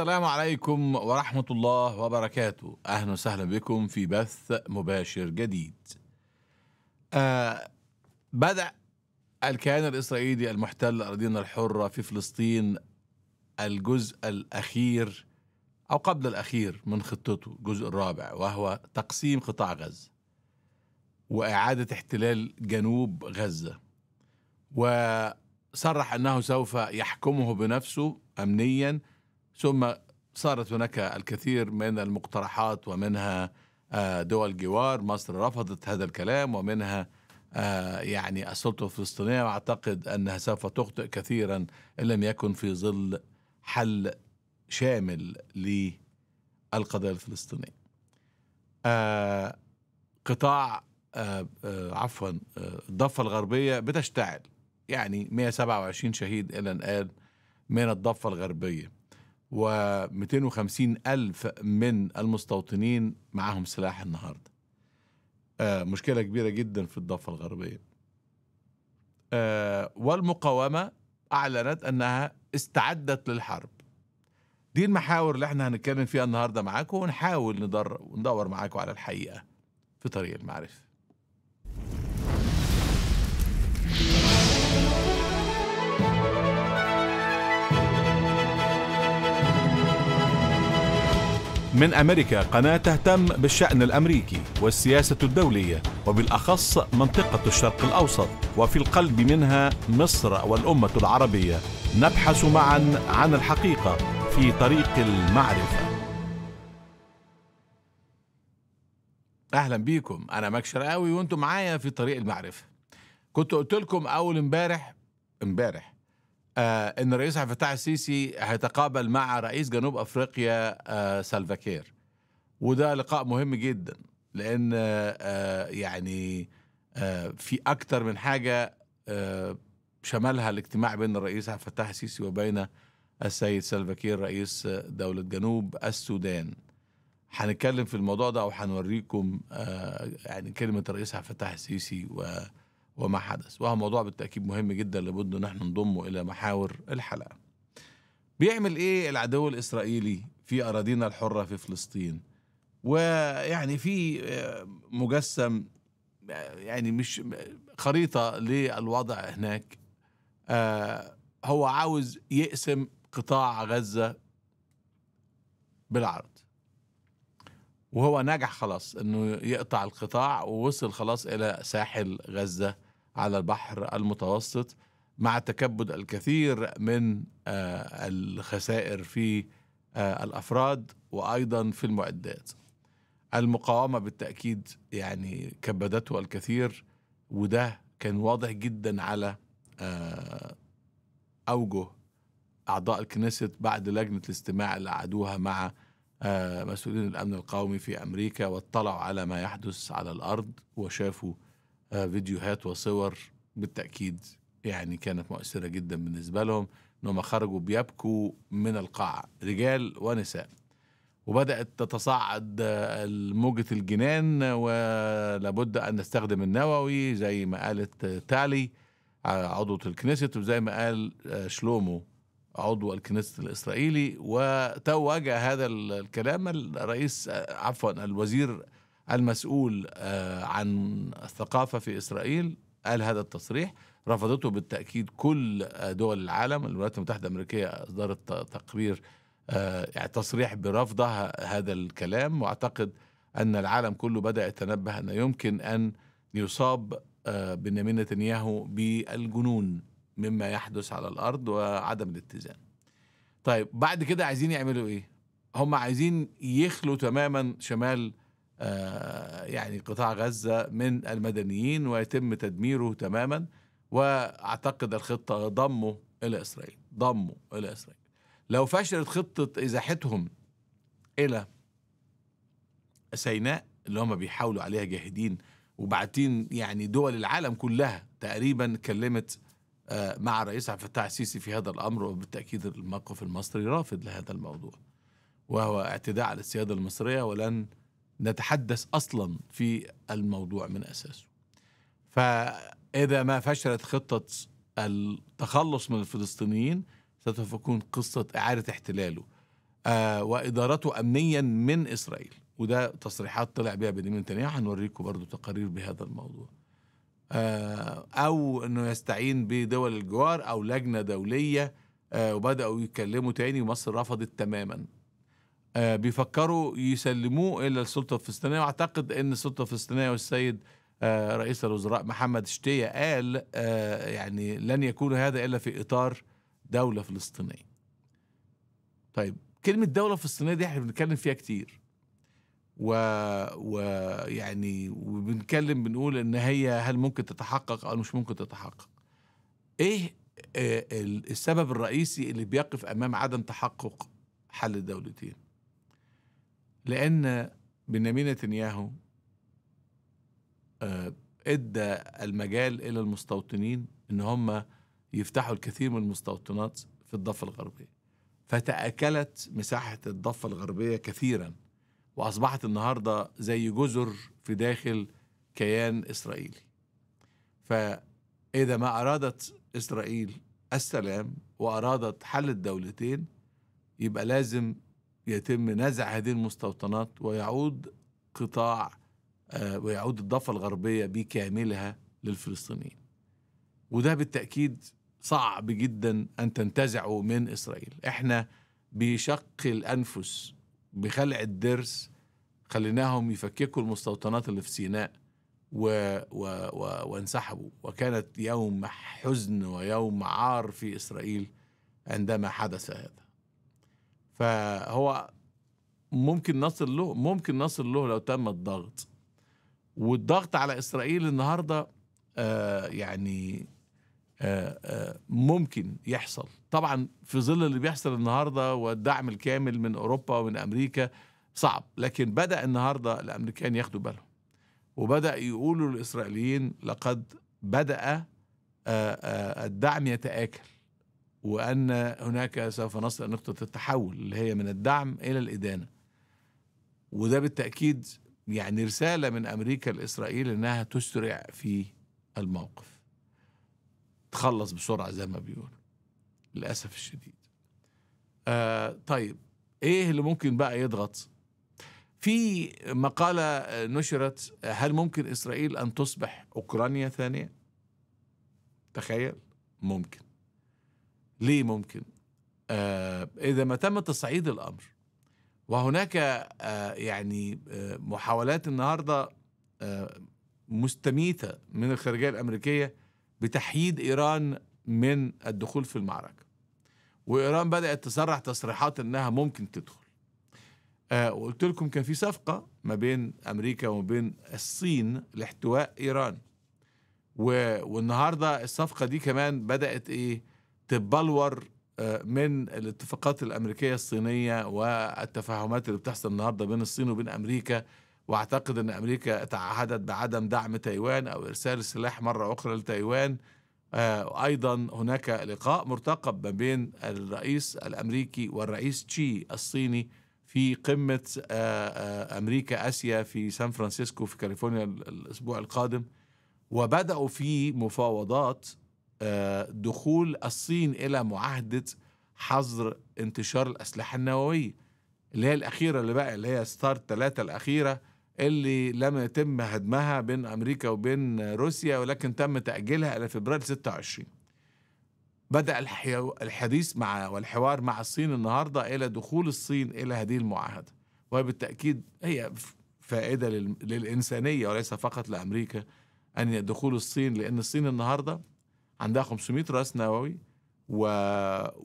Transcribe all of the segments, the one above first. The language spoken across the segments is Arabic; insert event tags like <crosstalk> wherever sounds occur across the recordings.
السلام عليكم ورحمة الله وبركاته أهلا وسهلا بكم في بث مباشر جديد آه بدأ الكيان الإسرائيلي المحتل أراضينا الحرة في فلسطين الجزء الأخير أو قبل الأخير من خطته الجزء الرابع وهو تقسيم قطاع غزة وإعادة احتلال جنوب غزة وصرح أنه سوف يحكمه بنفسه أمنياً ثم صارت هناك الكثير من المقترحات ومنها آه، دول جوار مصر رفضت هذا الكلام ومنها آه، يعني السلطة الفلسطينية وأعتقد أنها سوف تخطئ كثيرا إن لم يكن في ظل حل شامل للقضية الفلسطينية آه، قطاع عفوا الضفة الغربية بتشتعل يعني 127 شهيد إلى الآن من الضفة الغربية و250 ألف من المستوطنين معاهم سلاح النهاردة آه، مشكلة كبيرة جدا في الضفة الغربية آه، والمقاومة أعلنت أنها استعدت للحرب دي المحاور اللي احنا هنتكلم فيها النهاردة معاكم ونحاول ندر وندور معاكم على الحقيقة في طريق المعرفة من أمريكا قناة تهتم بالشأن الأمريكي والسياسة الدولية وبالأخص منطقة الشرق الأوسط وفي القلب منها مصر والأمة العربية نبحث معا عن الحقيقة في طريق المعرفة أهلا بيكم أنا ماك شرقاوي وأنتم معايا في طريق المعرفة كنت قلت لكم أول امبارح امبارح آه، ان الرئيس عبد الفتاح السيسي هيتقابل مع رئيس جنوب افريقيا آه، سالفاكير وده لقاء مهم جدا لان آه، يعني في اكتر من حاجه شملها الاجتماع بين الرئيس عبد الفتاح السيسي وبين السيد سالفاكير رئيس دولة جنوب السودان هنتكلم في الموضوع ده وهنوريكم يعني كلمة الرئيس عبد الفتاح السيسي و وما حدث وهو موضوع بالتأكيد مهم جدا لابد أن احنا نضمه إلى محاور الحلقة بيعمل إيه العدو الإسرائيلي في أراضينا الحرة في فلسطين ويعني في آه، مجسم آه، يعني مش آه، خريطة للوضع هناك هو عاوز يقسم قطاع غزة بالعرض وهو نجح خلاص انه يقطع القطاع ووصل خلاص الى ساحل غزه على البحر المتوسط مع تكبد الكثير من آه، الخسائر في آه، الافراد وايضا في المعدات. المقاومه بالتاكيد يعني كبدته الكثير وده كان واضح جدا على آه، اوجه اعضاء الكنيست بعد لجنه الاستماع اللي قعدوها مع مسؤولين الامن القومي في امريكا واطلعوا على ما يحدث على الارض وشافوا آه، فيديوهات وصور بالتأكيد يعني كانت مؤثرة جدا بالنسبة لهم إنهم خرجوا بيبكوا من القاعة رجال ونساء وبدأت تتصاعد آه، موجة الجنان ولابد أن نستخدم النووي زي ما قالت آه، تالي عضوة الكنيست وزي ما قال شلومو عضو الكنيست الإسرائيلي وتوج هذا الكلام الرئيس عفوا الوزير المسؤول آه، عن الثقافة في إسرائيل قال هذا التصريح رفضته بالتأكيد كل آه، دول العالم الولايات المتحدة الأمريكية أصدرت تقرير آه، يعني تصريح برفضها هذا الكلام وأعتقد أن العالم كله بدأ يتنبه أن يمكن أن يصاب بنيامين نتنياهو بالجنون مما يحدث على الأرض وعدم الاتزان طيب بعد كده عايزين يعملوا إيه؟ هم عايزين يخلوا تماما شمال آه، يعني قطاع غزة من المدنيين ويتم تدميره تماما وأعتقد الخطة ضمه إلى إسرائيل ضمه إلى إسرائيل لو فشلت خطة إزاحتهم إلى سيناء اللي هم بيحاولوا عليها جاهدين وبعتين يعني دول العالم كلها تقريبا اتكلمت آه، مع رئيس عبد الفتاح السيسي في هذا الامر وبالتاكيد الموقف المصري رافض لهذا الموضوع وهو اعتداء على السياده المصريه ولن نتحدث اصلا في الموضوع من اساسه. فاذا ما فشلت خطه التخلص من الفلسطينيين ستكون قصه اعاده احتلاله آه، وادارته امنيا من اسرائيل وده تصريحات طلع بها بنيامين نتنياهو هنوريكم برضه تقارير بهذا الموضوع. آه، او انه يستعين بدول الجوار او لجنه دوليه آه، وبداوا يتكلموا تاني ومصر رفضت تماما آه، بيفكروا يسلموه الى السلطه الفلسطينيه واعتقد ان السلطه الفلسطينيه والسيد آه، رئيس الوزراء محمد شتيه قال آه، يعني لن يكون هذا الا في اطار دوله فلسطينيه. طيب كلمه دوله فلسطينيه دي احنا بنتكلم فيها كتير. ويعني وبنتكلم بنقول ان هي هل ممكن تتحقق او مش ممكن تتحقق. ايه السبب الرئيسي اللي بيقف امام عدم تحقق حل الدولتين؟ لأن بنيامين نتنياهو آه، ادى المجال الى المستوطنين ان هم يفتحوا الكثير من المستوطنات في الضفه الغربيه فتاكلت مساحه الضفه الغربيه كثيرا واصبحت النهارده زي جزر في داخل كيان اسرائيلي فاذا ما ارادت اسرائيل السلام وارادت حل الدولتين يبقى لازم يتم نزع هذه المستوطنات ويعود قطاع آه، ويعود الضفة الغربية بكاملها للفلسطينيين وده بالتأكيد صعب جدا أن تنتزعه من إسرائيل إحنا بشق الأنفس بخلع الدرس خليناهم يفككوا المستوطنات اللي في سيناء و... و... و... وانسحبوا وكانت يوم حزن ويوم عار في إسرائيل عندما حدث هذا فهو ممكن نصل له ممكن نصل له لو تم الضغط والضغط على اسرائيل النهارده آه يعني آه آه ممكن يحصل طبعا في ظل اللي بيحصل النهارده والدعم الكامل من اوروبا ومن امريكا صعب لكن بدا النهارده الامريكان ياخدوا بالهم وبدا يقولوا للاسرائيليين لقد بدا آه، آه، الدعم يتآكل وأن هناك سوف نصل نقطة التحول اللي هي من الدعم إلى الإدانة وده بالتأكيد يعني رسالة من أمريكا لإسرائيل إنها تسرع في الموقف تخلص بسرعة زي ما بيقولوا للأسف الشديد آه طيب إيه اللي ممكن بقى يضغط في مقالة نشرت هل ممكن إسرائيل أن تصبح أوكرانيا ثانية تخيل ممكن ليه ممكن آه إذا ما تم تصعيد الأمر وهناك آه يعني آه محاولات النهاردة آه مستميتة من الخارجية الأمريكية بتحييد إيران من الدخول في المعركة وإيران بدأت تصرح تصريحات إنها ممكن تدخل آه وقلت لكم كان في صفقة ما بين أمريكا وما بين الصين لاحتواء إيران والنهاردة الصفقة دي كمان بدأت إيه تتبلور آه، من الاتفاقات الامريكيه الصينيه والتفاهمات اللي بتحصل النهارده بين الصين وبين امريكا واعتقد ان امريكا تعهدت بعدم دعم تايوان او ارسال السلاح مره اخرى لتايوان آه، ايضا هناك لقاء مرتقب ما بين الرئيس الامريكي والرئيس تشي الصيني في قمه آه، امريكا اسيا في سان فرانسيسكو في كاليفورنيا الاسبوع القادم وبداوا في مفاوضات آه، دخول الصين إلى معاهدة حظر انتشار الأسلحة النووية اللي هي الأخيرة اللي بقى اللي هي ستار ثلاثة الأخيرة اللي لم يتم هدمها بين أمريكا وبين روسيا ولكن تم تأجيلها إلى فبراير 26 بدأ الحديث مع والحوار مع الصين النهاردة إلى دخول الصين إلى هذه المعاهدة وبالتأكيد هي فائدة للإنسانية وليس فقط لأمريكا أن دخول الصين لأن الصين النهاردة عندها 500 راس نووي و...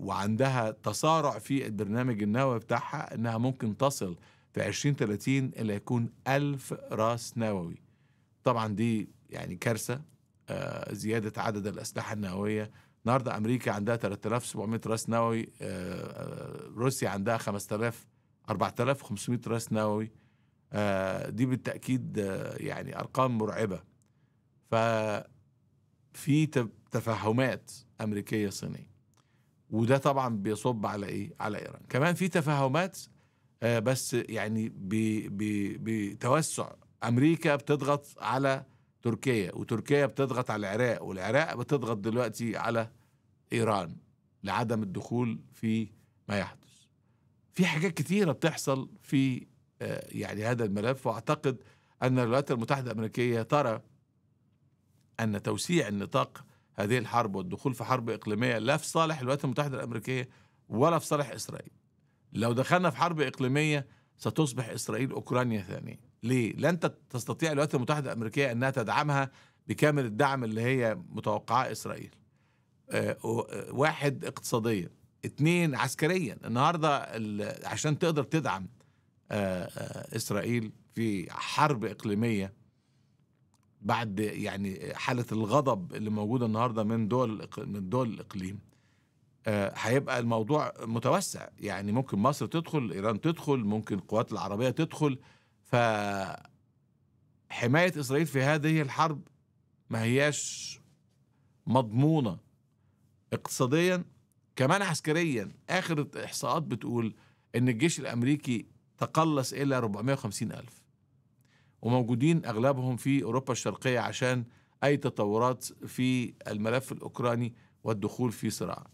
وعندها تسارع في البرنامج النووي بتاعها انها ممكن تصل في 2030 الى يكون 1000 راس نووي طبعا دي يعني كارثه آه زياده عدد الاسلحه النوويه النهارده امريكا عندها 3700 راس نووي آه, آه، روسيا عندها 5000 4500 راس نووي آه دي بالتاكيد آه، يعني ارقام مرعبه ف في تفاهمات امريكيه صينيه وده طبعا بيصب على ايه على ايران كمان في تفاهمات آه، بس يعني بتوسع امريكا بتضغط على تركيا وتركيا بتضغط على العراق والعراق بتضغط دلوقتي على ايران لعدم الدخول في ما يحدث في حاجات كتيره بتحصل في آه، يعني هذا الملف واعتقد ان الولايات المتحده الامريكيه ترى أن توسيع النطاق هذه الحرب والدخول في حرب إقليمية لا في صالح الولايات المتحدة الأمريكية ولا في صالح إسرائيل لو دخلنا في حرب إقليمية ستصبح إسرائيل أوكرانيا ثانية ليه؟ لن تستطيع الولايات المتحدة الأمريكية أنها تدعمها بكامل الدعم اللي هي متوقعة إسرائيل آه، واحد اقتصاديا اثنين عسكريا النهاردة عشان تقدر تدعم آه، آه، إسرائيل في حرب إقليمية بعد يعني حاله الغضب اللي موجوده النهارده من دول من دول الاقليم آه، هيبقى الموضوع متوسع يعني ممكن مصر تدخل ايران تدخل ممكن القوات العربيه تدخل ف حمايه اسرائيل في هذه الحرب ما هياش مضمونه اقتصاديا كمان عسكريا اخر احصاءات بتقول ان الجيش الامريكي تقلص الى 450 الف وموجودين أغلبهم في أوروبا الشرقية عشان أي تطورات في الملف الأوكراني والدخول في صراع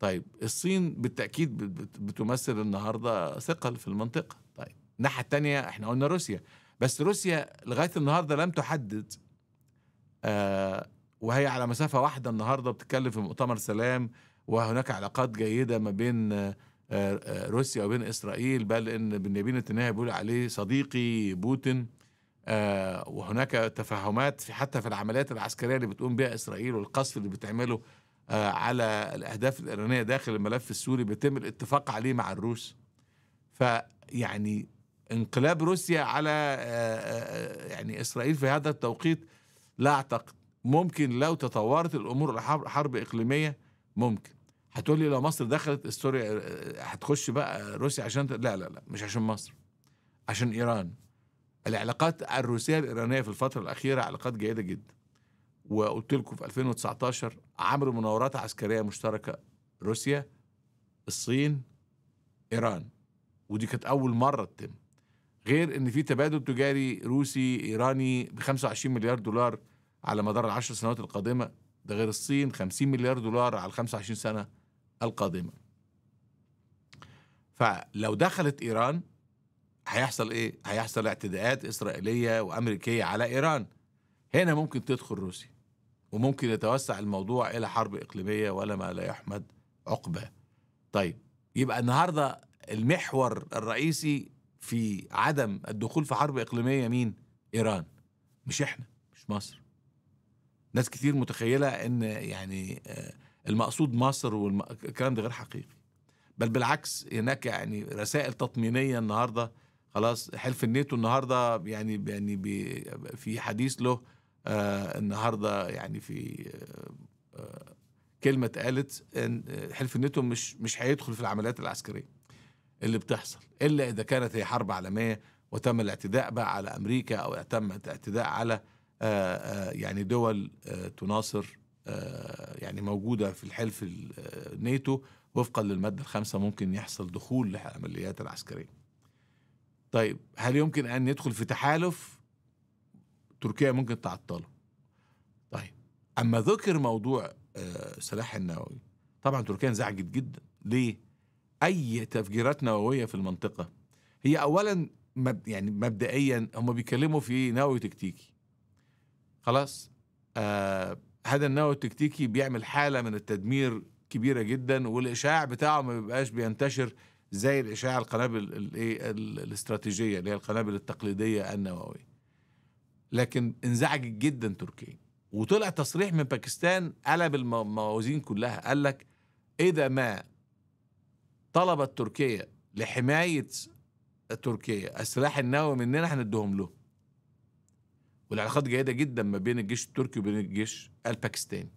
طيب الصين بالتأكيد بتمثل النهاردة ثقل في المنطقة طيب الناحية الثانيه احنا قلنا روسيا بس روسيا لغاية النهاردة لم تحدد آه وهي على مسافة واحدة النهاردة بتتكلم في مؤتمر سلام وهناك علاقات جيدة ما بين آه، آه، روسيا وبين اسرائيل بل ان بنيامين نتنياهو بيقول عليه صديقي بوتين آه، وهناك تفاهمات حتى في العمليات العسكريه اللي بتقوم بها اسرائيل والقصف اللي بتعمله آه، على الاهداف الايرانيه داخل الملف السوري بيتم الاتفاق عليه مع الروس فيعني انقلاب روسيا على آه، يعني اسرائيل في هذا التوقيت لا اعتقد ممكن لو تطورت الامور حرب اقليميه ممكن هتقول لي لو مصر دخلت سوريا هتخش بقى روسيا عشان لا لا لا مش عشان مصر عشان ايران العلاقات الروسيه الايرانيه في الفتره الاخيره علاقات جيده جدا وقلت لكم في 2019 عملوا مناورات عسكريه مشتركه روسيا الصين ايران ودي كانت اول مره تتم غير ان في تبادل تجاري روسي ايراني ب 25 مليار دولار على مدار العشر سنوات القادمه ده غير الصين 50 مليار دولار على 25 سنه القادمه فلو دخلت ايران هيحصل ايه؟ هيحصل اعتداءات اسرائيليه وامريكيه على ايران. هنا ممكن تدخل روسيا وممكن يتوسع الموضوع الى حرب اقليميه ولا ما لا يحمد عقباه. طيب يبقى النهارده المحور الرئيسي في عدم الدخول في حرب اقليميه مين؟ ايران مش احنا مش مصر. ناس كتير متخيله ان يعني آه، المقصود مصر والكلام ده غير حقيقي. بل بالعكس هناك يعني رسائل تطمينيه النهارده خلاص حلف الناتو النهارده يعني يعني في حديث له آه، النهارده يعني في آه، آه، كلمه اتقالت ان حلف الناتو مش مش هيدخل في العمليات العسكريه اللي بتحصل الا اذا كانت هي حرب عالميه وتم الاعتداء بقى على امريكا او تم الاعتداء على يعني دول تناصر يعني موجوده في الحلف الناتو وفقا للماده الخامسه ممكن يحصل دخول للعمليات العسكريه طيب هل يمكن ان يدخل في تحالف تركيا ممكن تعطله طيب اما ذكر موضوع آه، سلاح النووي طبعا تركيا انزعجت جدا ليه اي تفجيرات نوويه في المنطقه هي اولا يعني مبدئيا هم بيتكلموا في نووي تكتيكي خلاص آه هذا النووي التكتيكي بيعمل حاله من التدمير كبيره جدا والاشاع بتاعه ما بيبقاش بينتشر زي الاشعاع القنابل الايه الاستراتيجيه اللي هي القنابل التقليديه النوويه لكن انزعجت جدا تركيا وطلع تصريح من باكستان قلب الموازين كلها قال لك اذا ما طلبت تركيا لحمايه تركيا السلاح النووي مننا هنديهم له والعلاقات جيده جدا ما بين الجيش التركي وبين الجيش الباكستاني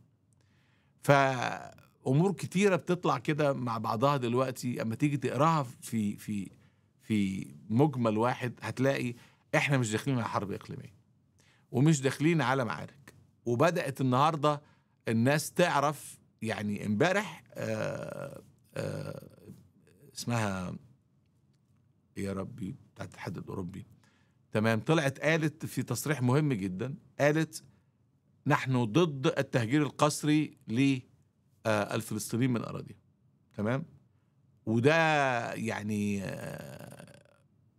ف امور كتيره بتطلع كده مع بعضها دلوقتي اما تيجي تقراها في في في مجمل واحد هتلاقي احنا مش داخلين على حرب اقليميه ومش داخلين على معارك وبدات النهارده الناس تعرف يعني امبارح آه، آه، اسمها يا ربي بتاعت الاتحاد الاوروبي تمام طلعت قالت في تصريح مهم جدا قالت نحن ضد التهجير القسري الفلسطينيين من اراضيهم تمام وده يعني آه،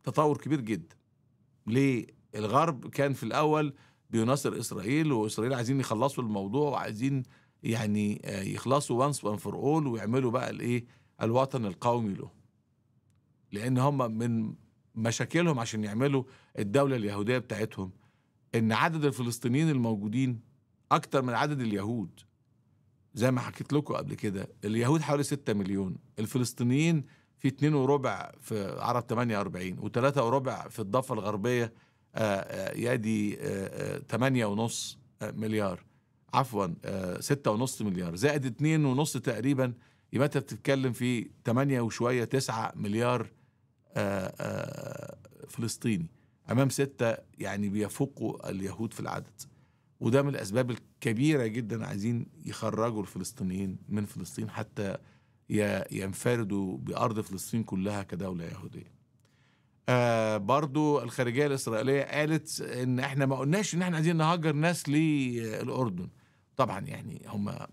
تطور كبير جدا ليه الغرب كان في الاول بيناصر اسرائيل واسرائيل عايزين يخلصوا الموضوع وعايزين يعني آه، يخلصوا وانس وان فور اول ويعملوا بقى الايه الوطن القومي له لان هم من مشاكلهم عشان يعملوا الدوله اليهوديه بتاعتهم ان عدد الفلسطينيين الموجودين اكتر من عدد اليهود زي ما حكيت لكم قبل كده اليهود حوالي 6 مليون الفلسطينيين في 2 وربع في عرب 48 و3 وربع في الضفة الغربية آه، آه، يدي 8 آه، ونص مليار عفوا 6 ونص مليار زائد 2 ونص تقريبا يبقى انت بتتكلم في 8 وشوية 9 مليار فلسطيني امام 6 يعني بيفوقوا اليهود في العدد وده من الأسباب الكبيرة جدا عايزين يخرجوا الفلسطينيين من فلسطين حتى ينفردوا بأرض فلسطين كلها كدولة يهودية آه برضو الخارجية الإسرائيلية قالت إن إحنا ما قلناش إن إحنا عايزين نهجر ناس للأردن طبعا يعني هما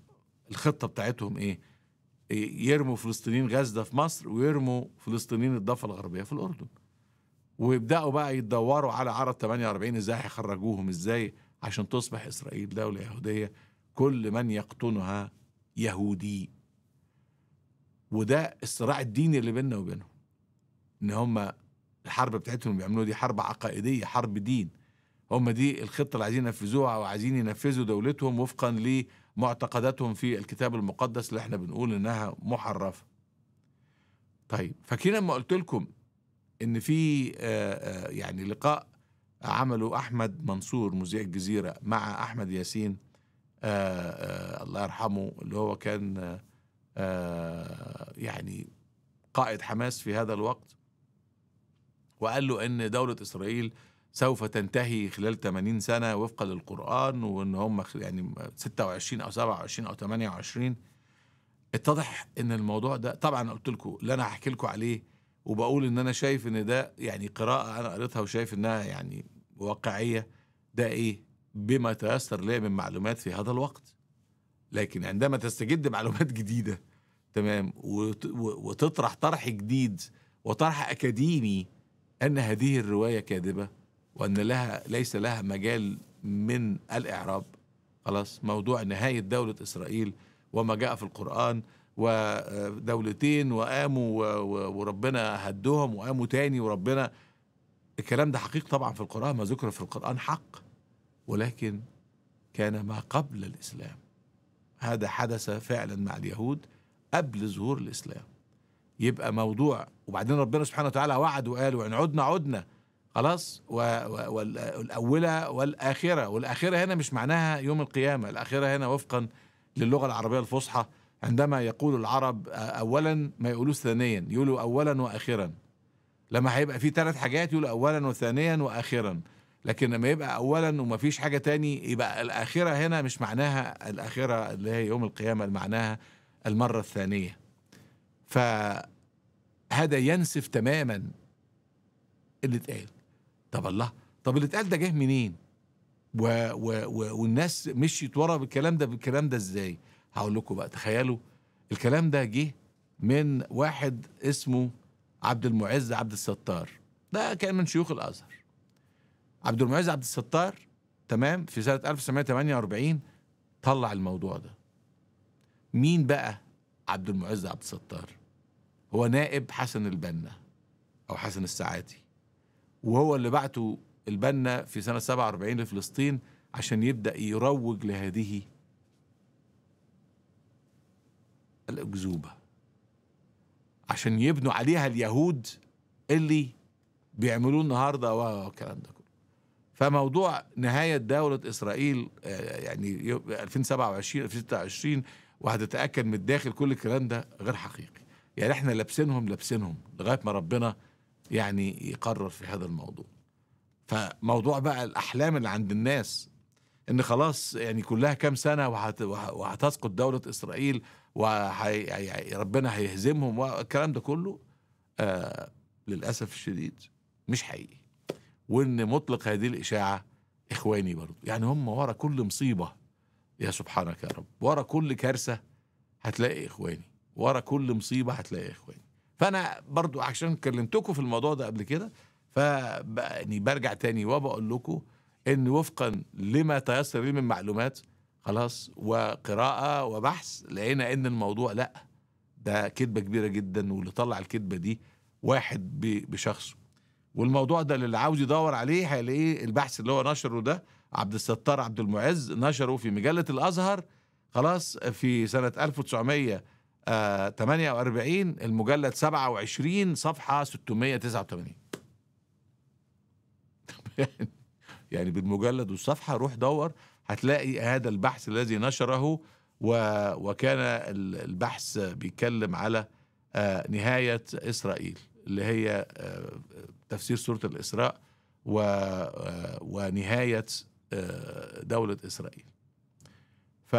الخطة بتاعتهم إيه؟, إيه يرموا فلسطينيين غزة في مصر ويرموا فلسطينيين الضفة الغربية في الأردن ويبدأوا بقى يدوروا على عرب 48 إزاي هيخرجوهم إزاي عشان تصبح إسرائيل دولة يهودية كل من يقطنها يهودي وده الصراع الديني اللي بيننا وبينهم ان هم الحرب بتاعتهم بيعملوا دي حرب عقائديه حرب دين هم دي الخطه اللي عايزين ينفذوها وعايزين ينفذوا دولتهم وفقا لمعتقداتهم في الكتاب المقدس اللي احنا بنقول انها محرفه طيب فاكرين لما قلت لكم ان في آه، آه، يعني لقاء عمله أحمد منصور مذيع الجزيرة مع أحمد ياسين آآ آه، آآ آه، الله يرحمه اللي هو كان آه، يعني قائد حماس في هذا الوقت وقال له أن دولة إسرائيل سوف تنتهي خلال 80 سنة وفقا للقرآن وأن هم يعني 26 أو 27 أو 28 اتضح أن الموضوع ده طبعا قلت لكم اللي أنا هحكي لكم عليه وبقول ان انا شايف ان ده يعني قراءه انا قريتها وشايف انها يعني واقعيه ده ايه؟ بما تيسر لي من معلومات في هذا الوقت. لكن عندما تستجد <laughs> معلومات جديده تمام وتطرح طرح جديد وطرح اكاديمي ان هذه الروايه كاذبه وان لها ليس لها مجال من الاعراب خلاص موضوع نهايه دوله اسرائيل وما جاء في القران ودولتين آه، وقاموا وربنا هدهم وقاموا تاني وربنا الكلام ده حقيقي طبعا في القرآن ما ذكر في القرآن حق ولكن كان ما قبل الإسلام هذا حدث فعلا مع اليهود قبل ظهور الإسلام يبقى موضوع وبعدين ربنا سبحانه وتعالى وعد وقال وإن عدنا عدنا خلاص والأولى والآخرة والآخرة هنا مش معناها يوم القيامة الآخرة هنا وفقا للغة العربية الفصحى عندما يقول العرب أولا ما يقولوش ثانيا يقولوا أولا وآخرا لما هيبقى في ثلاث حاجات يقول اولا وثانيا واخرا لكن لما يبقى اولا ومفيش حاجه تاني يبقى الاخره هنا مش معناها الاخره اللي هي يوم القيامه معناها المره الثانيه فهذا ينسف تماما اللي اتقال طب الله طب اللي اتقال ده جه منين و و و والناس مشيت ورا بالكلام ده بالكلام ده ازاي هقول لكم بقى تخيلوا الكلام ده جه من واحد اسمه عبد المعز عبد الستار ده كان من شيوخ الازهر عبد المعز عبد الستار تمام في سنه 1948 طلع الموضوع ده مين بقى عبد المعز عبد الستار هو نائب حسن البنا او حسن السعاتي وهو اللي بعته البنا في سنه 47 لفلسطين عشان يبدا يروج لهذه الاكذوبه عشان يبنوا عليها اليهود اللي بيعملوه النهارده والكلام ده كله فموضوع نهايه دوله اسرائيل آه، يعني 2027 2026 وهتتاكد من الداخل كل الكلام ده غير حقيقي يعني احنا لابسينهم لابسينهم لغايه ما ربنا يعني يقرر في هذا الموضوع فموضوع بقى الاحلام اللي عند الناس ان خلاص يعني كلها كام سنه وهتسقط دوله اسرائيل وربنا يعني هيهزمهم والكلام ده كله آه للاسف الشديد مش حقيقي وان مطلق هذه الاشاعه اخواني برضو يعني هم ورا كل مصيبه يا سبحانك يا رب ورا كل كارثه هتلاقي اخواني ورا كل مصيبه هتلاقي اخواني فانا برضو عشان كلمتكم في الموضوع ده قبل كده ف يعني برجع تاني وبقول لكم ان وفقا لما تيسر لي من معلومات خلاص وقراءة وبحث لقينا ان الموضوع لا ده كذبة كبيرة جدا واللي طلع الكذبة دي واحد بشخصه والموضوع ده اللي عاوز يدور عليه هيلاقيه البحث اللي هو نشره ده عبد الستار عبد المعز نشره في مجلة الأزهر خلاص في سنة 1948 آه، المجلد 27 صفحة 689 <laughs> يعني بالمجلد والصفحة روح دور هتلاقي هذا البحث الذي نشره وكان البحث بيتكلم على آه، نهاية إسرائيل اللي هي آه، تفسير سورة الإسراء آه، ونهاية دولة إسرائيل ف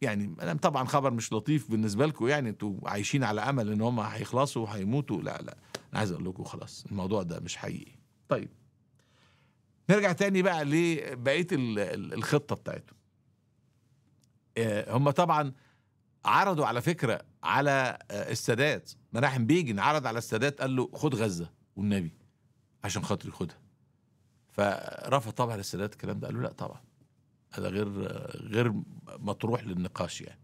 يعني انا طبعا خبر مش لطيف بالنسبه لكم يعني انتوا عايشين على امل ان هم هيخلصوا وهيموتوا لا لا انا عايز اقول لكم خلاص الموضوع ده مش حقيقي طيب نرجع تاني بقى لبقيه الخطه بتاعتهم آه، هم طبعا عرضوا على فكره على آه، السادات مناحم بيجن عرض على السادات قال له خد غزه والنبي عشان خاطر ياخدها فرفض طبعا السادات الكلام ده قال له لا طبعا هذا غير آه، غير مطروح للنقاش يعني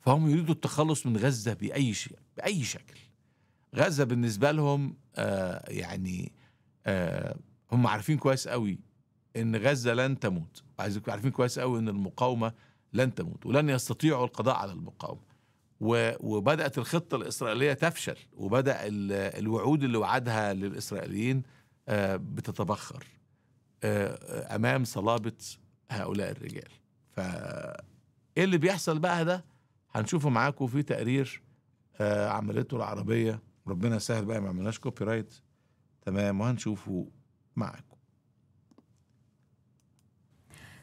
فهم يريدوا التخلص من غزه باي شيء باي شكل غزه بالنسبه لهم آه يعني آه هم عارفين كويس قوي ان غزه لن تموت عايزك عارفين كويس قوي ان المقاومه لن تموت ولن يستطيعوا القضاء على المقاومه وبدات الخطه الاسرائيليه تفشل وبدا الوعود اللي وعدها للاسرائيليين آه، بتتبخر آه، آه، امام صلابه هؤلاء الرجال ف ايه اللي بيحصل بقى ده هنشوفه معاكم في تقرير عملته العربيه ربنا يسهل بقى ما عملناش كوبي رايت تمام وهنشوفه معكم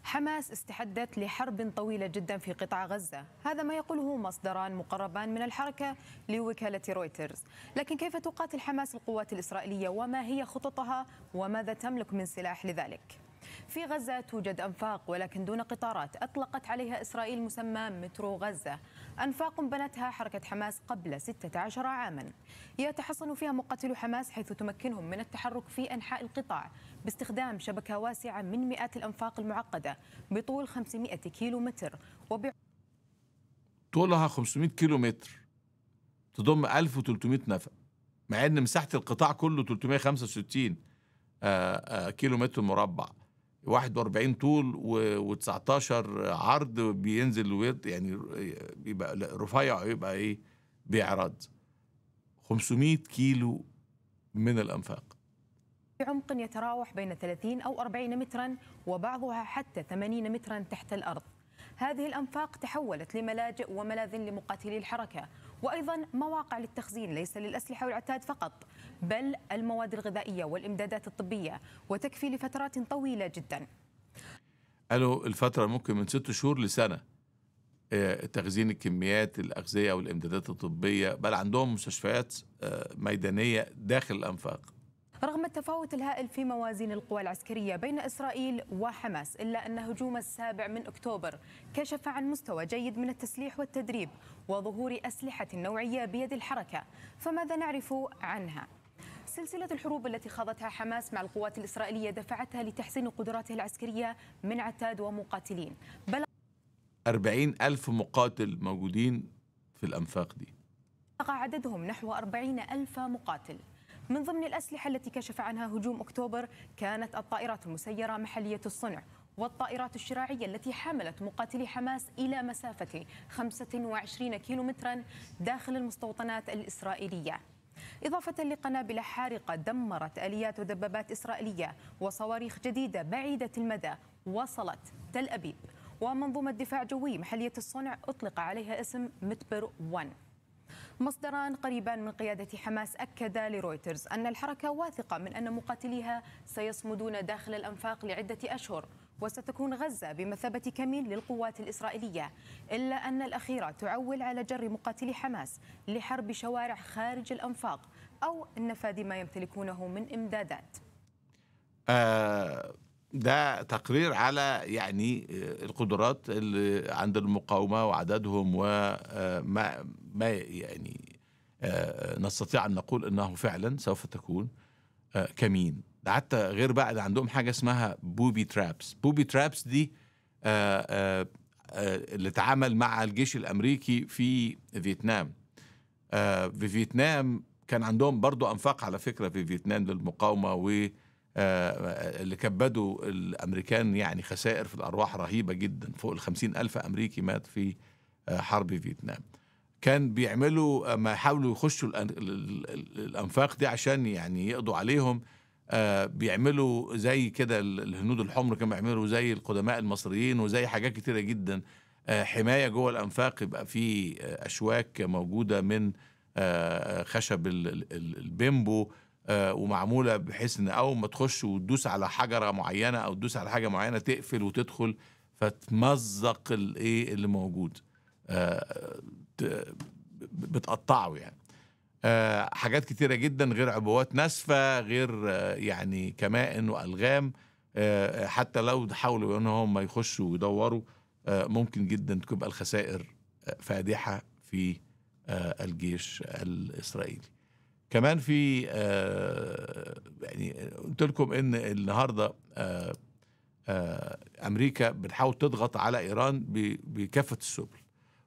حماس استحدت لحرب طويلة جدا في قطاع غزة هذا ما يقوله مصدران مقربان من الحركة لوكالة رويترز لكن كيف تقاتل حماس القوات الإسرائيلية وما هي خططها وماذا تملك من سلاح لذلك؟ في غزة توجد أنفاق ولكن دون قطارات أطلقت عليها إسرائيل مسمى مترو غزة أنفاق بنتها حركة حماس قبل 16 عاما يتحصن فيها مقاتلو حماس حيث تمكنهم من التحرك في أنحاء القطاع باستخدام شبكة واسعة من مئات الأنفاق المعقدة بطول 500 كيلو متر وب... طولها 500 كيلو متر تضم 1300 نفق مع ان مساحه القطاع كله 365 كيلو متر مربع 41 طول و19 عرض بينزل يعني بيبقى رفيع يبقى ايه بيعرض 500 كيلو من الانفاق بعمق يتراوح بين 30 او 40 مترا وبعضها حتى 80 مترا تحت الارض هذه الانفاق تحولت لملاجئ وملاذ لمقاتلي الحركه وايضا مواقع للتخزين ليس للاسلحه والعتاد فقط بل المواد الغذائية والإمدادات الطبية وتكفي لفترات طويلة جدا قالوا الفترة ممكن من ست شهور لسنة آه، تخزين الكميات الأغذية والإمدادات الطبية بل عندهم مستشفيات آه، ميدانية داخل الأنفاق رغم التفاوت الهائل في موازين القوى العسكرية بين إسرائيل وحماس إلا أن هجوم السابع من أكتوبر كشف عن مستوى جيد من التسليح والتدريب وظهور أسلحة نوعية بيد الحركة فماذا نعرف عنها؟ سلسلة الحروب التي خاضتها حماس مع القوات الإسرائيلية دفعتها لتحسين قدراتها العسكرية من عتاد ومقاتلين بل 40 ألف مقاتل موجودين في الأنفاق دي بلغ عددهم نحو 40 ألف مقاتل من ضمن الأسلحة التي كشف عنها هجوم أكتوبر كانت الطائرات المسيرة محلية الصنع والطائرات الشراعية التي حملت مقاتلي حماس إلى مسافة 25 كيلومترا داخل المستوطنات الإسرائيلية إضافة لقنابل حارقة دمرت آليات ودبابات إسرائيلية وصواريخ جديدة بعيدة المدى وصلت تل أبيب ومنظومة دفاع جوي محلية الصنع أطلق عليها اسم متبر 1 مصدران قريبان من قيادة حماس أكدا لرويترز أن الحركة واثقة من أن مقاتليها سيصمدون داخل الأنفاق لعدة أشهر وستكون غزة بمثابة كمين للقوات الإسرائيلية إلا أن الأخيرة تعول على جر مقاتلي حماس لحرب شوارع خارج الأنفاق أو نفاذ ما يمتلكونه من إمدادات آه ده تقرير على يعني آه، القدرات اللي عند المقاومة وعددهم وما آه، ما يعني آه، نستطيع أن نقول أنه فعلا سوف تكون كمين ده حتى غير بقى ده عندهم حاجه اسمها بوبي ترابس بوبي ترابس دي آآ آه، آآ آه، آه، اللي اتعامل مع الجيش الامريكي في فيتنام في فيتنام كان عندهم برضو انفاق على فكره في فيتنام للمقاومه و اللي كبدوا الامريكان يعني خسائر في الارواح رهيبه جدا فوق ال ألف امريكي مات في حرب فيتنام كان بيعملوا ما يحاولوا يخشوا الانفاق دي عشان يعني يقضوا عليهم آه، بيعملوا زي كده الهنود الحمر كانوا بيعملوا زي القدماء المصريين وزي حاجات كتيره جدا آه، حمايه جوه الانفاق يبقى في آه، اشواك موجوده من خشب البيمبو ومعموله بحيث ان اول ما تخش وتدوس على حجره معينه او تدوس على حاجه معينه تقفل وتدخل فتمزق الايه اللي موجود بتقطعه يعني آه، حاجات كتيرة جدا غير عبوات ناسفة غير آه، يعني كمائن وألغام آه، حتى لو حاولوا ان هم يخشوا ويدوروا ممكن جدا تبقى الخسائر فادحة في الجيش الإسرائيلي كمان في يعني قلت لكم ان النهارده امريكا بتحاول تضغط على ايران بكافه السبل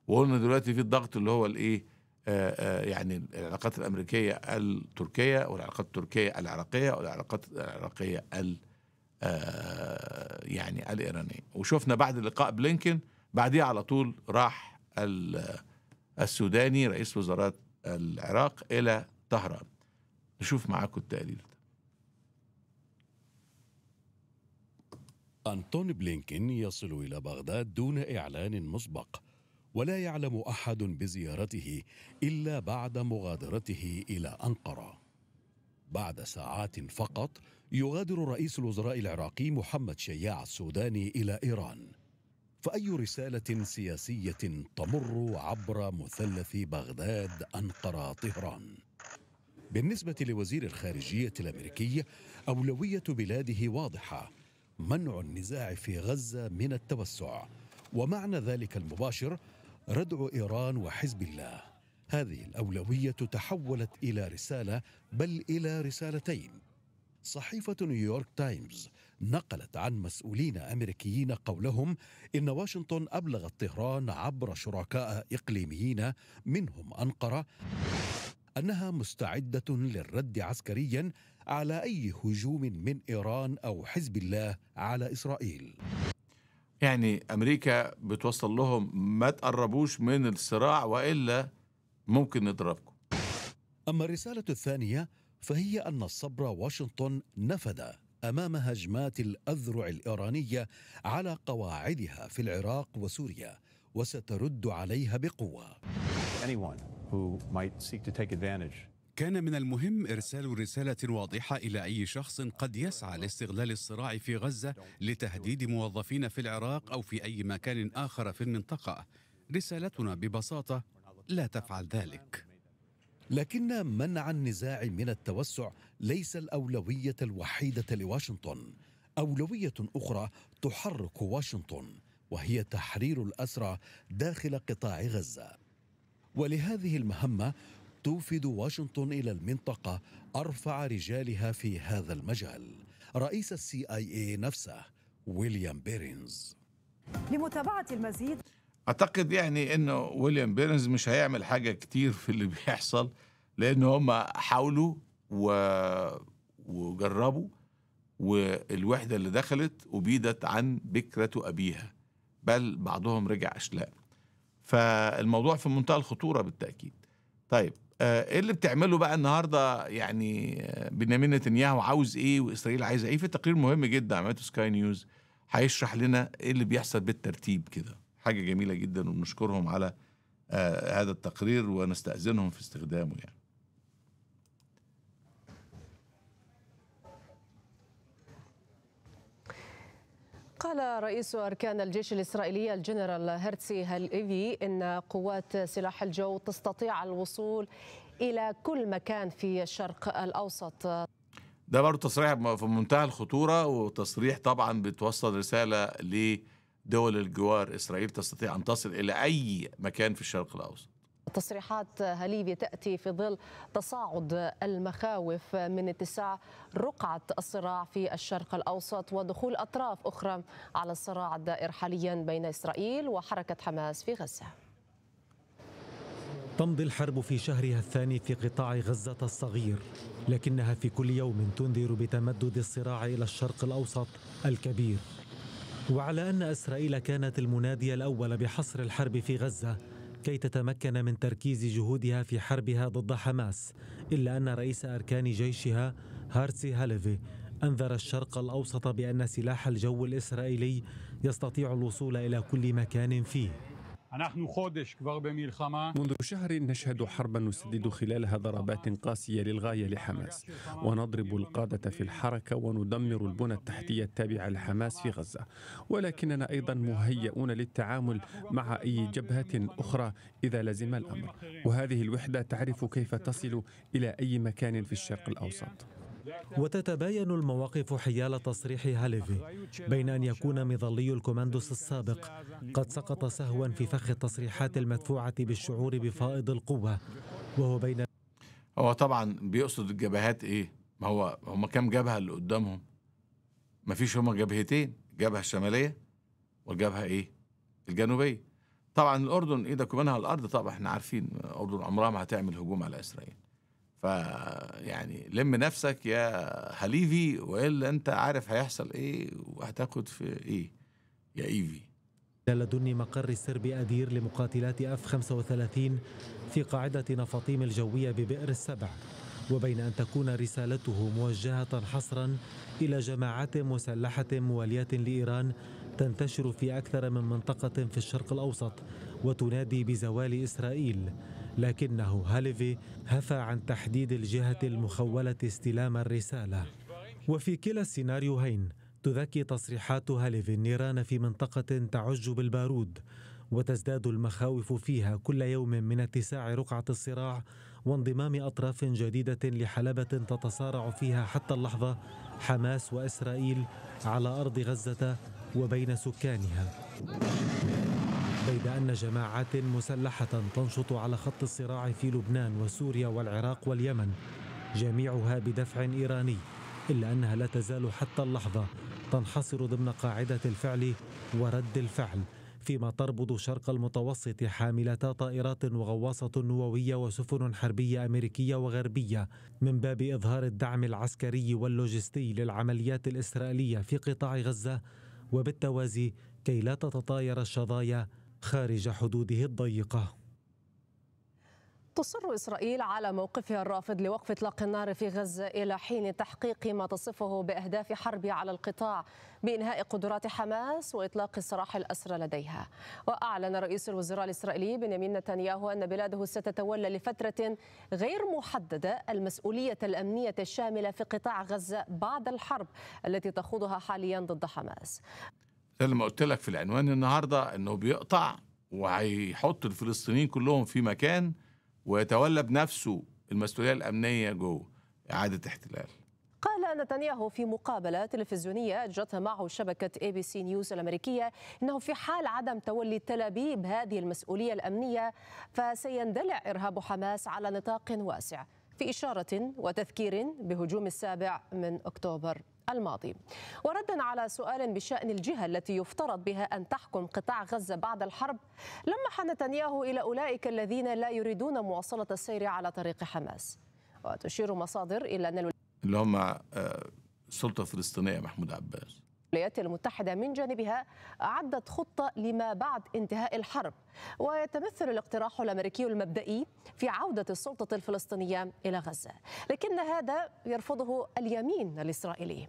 وقلنا دلوقتي في الضغط اللي هو الايه آه، آه، يعني العلاقات الأمريكية التركية والعلاقات التركية العراقية والعلاقات العراقية ال آه، يعني الإيرانية وشفنا بعد لقاء بلينكن بعديها على طول راح السوداني رئيس وزراء العراق إلى طهران نشوف معاكم التقرير أنتوني بلينكن يصل إلى بغداد دون إعلان مسبق ولا يعلم احد بزيارته الا بعد مغادرته الى انقره بعد ساعات فقط يغادر رئيس الوزراء العراقي محمد شياع السوداني الى ايران فاي رساله سياسيه تمر عبر مثلث بغداد انقره طهران بالنسبه لوزير الخارجيه الامريكي اولويه بلاده واضحه منع النزاع في غزه من التوسع ومعنى ذلك المباشر ردع ايران وحزب الله هذه الاولويه تحولت الى رساله بل الى رسالتين صحيفه نيويورك تايمز نقلت عن مسؤولين امريكيين قولهم ان واشنطن ابلغت طهران عبر شركاء اقليميين منهم انقره انها مستعده للرد عسكريا على اي هجوم من ايران او حزب الله على اسرائيل يعني امريكا بتوصل لهم ما تقربوش من الصراع والا ممكن نضربكم اما الرساله الثانيه فهي ان الصبر واشنطن نفذ امام هجمات الاذرع الايرانيه على قواعدها في العراق وسوريا وسترد عليها بقوه anyone who might seek to take advantage كان من المهم إرسال رسالة واضحة إلى أي شخص قد يسعى لاستغلال الصراع في غزة لتهديد موظفين في العراق أو في أي مكان آخر في المنطقة رسالتنا ببساطة لا تفعل ذلك لكن منع النزاع من التوسع ليس الأولوية الوحيدة لواشنطن أولوية أخرى تحرك واشنطن وهي تحرير الأسرى داخل قطاع غزة ولهذه المهمة توفد واشنطن إلى المنطقة أرفع رجالها في هذا المجال رئيس السي آي اي نفسه ويليام بيرنز لمتابعة المزيد أعتقد يعني أنه ويليام بيرنز مش هيعمل حاجة كتير في اللي بيحصل لأن هم حاولوا و... وجربوا والوحدة اللي دخلت أبيدت عن بكرة أبيها بل بعضهم رجع أشلاء فالموضوع في منتهى الخطورة بالتأكيد طيب آه، ايه اللي بتعمله بقى النهارده يعني آه، بنيامين نتنياهو عاوز ايه واسرائيل عايزه ايه في تقرير مهم جدا عملته سكاي نيوز هيشرح لنا ايه اللي بيحصل بالترتيب كده حاجه جميله جدا وبنشكرهم على آه هذا التقرير ونستاذنهم في استخدامه يعني قال رئيس أركان الجيش الإسرائيلي الجنرال هرتسي هالإيفي إن قوات سلاح الجو تستطيع الوصول إلى كل مكان في الشرق الأوسط ده برضه تصريح في منتهى الخطورة وتصريح طبعا بتوصل رسالة لدول الجوار إسرائيل تستطيع أن تصل إلى أي مكان في الشرق الأوسط تصريحات هليفي تأتي في ظل تصاعد المخاوف من اتساع رقعة الصراع في الشرق الأوسط ودخول أطراف أخرى على الصراع الدائر حاليا بين إسرائيل وحركة حماس في غزة تمضي الحرب في شهرها الثاني في قطاع غزة الصغير لكنها في كل يوم تنذر بتمدد الصراع إلى الشرق الأوسط الكبير وعلى أن إسرائيل كانت المنادي الأول بحصر الحرب في غزة كي تتمكن من تركيز جهودها في حربها ضد حماس إلا أن رئيس أركان جيشها هارسي هاليفي أنذر الشرق الأوسط بأن سلاح الجو الإسرائيلي يستطيع الوصول إلى كل مكان فيه منذ شهر نشهد حربا نسدد خلالها ضربات قاسية للغاية لحماس ونضرب القادة في الحركة وندمر البنى التحتية التابعة لحماس في غزة ولكننا أيضا مهيئون للتعامل مع أي جبهة أخرى إذا لزم الأمر وهذه الوحدة تعرف كيف تصل إلى أي مكان في الشرق الأوسط وتتباين المواقف حيال تصريح هاليفي بين أن يكون مظلي الكوماندوس السابق قد سقط سهوا في فخ التصريحات المدفوعة بالشعور بفائض القوة وهو بين هو طبعا بيقصد الجبهات ايه ما هو هما كام جبهة اللي قدامهم ما فيش هما جبهتين الجبهة الشمالية والجبهة ايه الجنوبية طبعا الأردن ايدك ومنها الأرض طبعا احنا عارفين الأردن عمرها ما هتعمل هجوم على إسرائيل فيعني لم نفسك يا هليفي والا انت عارف هيحصل ايه وهتاخد في ايه يا ايفي ده لدن مقر السربي أدير لمقاتلات أف 35 في قاعدة نفاطيم الجوية ببئر السبع وبين أن تكون رسالته موجهة حصرا إلى جماعات مسلحة موالية لإيران تنتشر في أكثر من منطقة في الشرق الأوسط وتنادي بزوال إسرائيل لكنه هاليفي هفى عن تحديد الجهة المخولة استلام الرسالة وفي كلا السيناريوهين تذكي تصريحات هاليفي النيران في منطقة تعج بالبارود وتزداد المخاوف فيها كل يوم من اتساع رقعة الصراع وانضمام أطراف جديدة لحلبة تتصارع فيها حتى اللحظة حماس وإسرائيل على أرض غزة وبين سكانها بيد أن جماعات مسلحة تنشط على خط الصراع في لبنان وسوريا والعراق واليمن جميعها بدفع إيراني إلا أنها لا تزال حتى اللحظة تنحصر ضمن قاعدة الفعل ورد الفعل فيما تربض شرق المتوسط حاملتا طائرات وغواصة نووية وسفن حربية أمريكية وغربية من باب إظهار الدعم العسكري واللوجستي للعمليات الإسرائيلية في قطاع غزة وبالتوازي كي لا تتطاير الشظايا خارج حدوده الضيقه تصر إسرائيل على موقفها الرافض لوقف إطلاق النار في غزة إلى حين تحقيق ما تصفه بأهداف حرب على القطاع بإنهاء قدرات حماس وإطلاق سراح الأسرى لديها وأعلن رئيس الوزراء الإسرائيلي بنيامين نتنياهو أن بلاده ستتولى لفترة غير محددة المسؤولية الأمنية الشاملة في قطاع غزة بعد الحرب التي تخوضها حاليا ضد حماس ما قلت لك في العنوان النهارده انه بيقطع وهيحط الفلسطينيين كلهم في مكان ويتولى بنفسه المسؤوليه الامنيه جوه اعاده احتلال قال نتنياهو في مقابلة تلفزيونية أجرتها معه شبكة اي بي سي نيوز الأمريكية أنه في حال عدم تولي تل أبيب هذه المسؤولية الأمنية فسيندلع إرهاب حماس على نطاق واسع في إشارة وتذكير بهجوم السابع من أكتوبر الماضي وردا على سؤال بشأن الجهة التي يفترض بها أن تحكم قطاع غزة بعد الحرب لمح نتنياهو إلى أولئك الذين لا يريدون مواصلة السير على طريق حماس وتشير مصادر إلى أن اللي هم السلطة آه، الفلسطينية محمود عباس الولايات المتحدة من جانبها عدت خطة لما بعد انتهاء الحرب ويتمثل الاقتراح الأمريكي المبدئي في عودة السلطة الفلسطينية إلى غزة لكن هذا يرفضه اليمين الإسرائيلي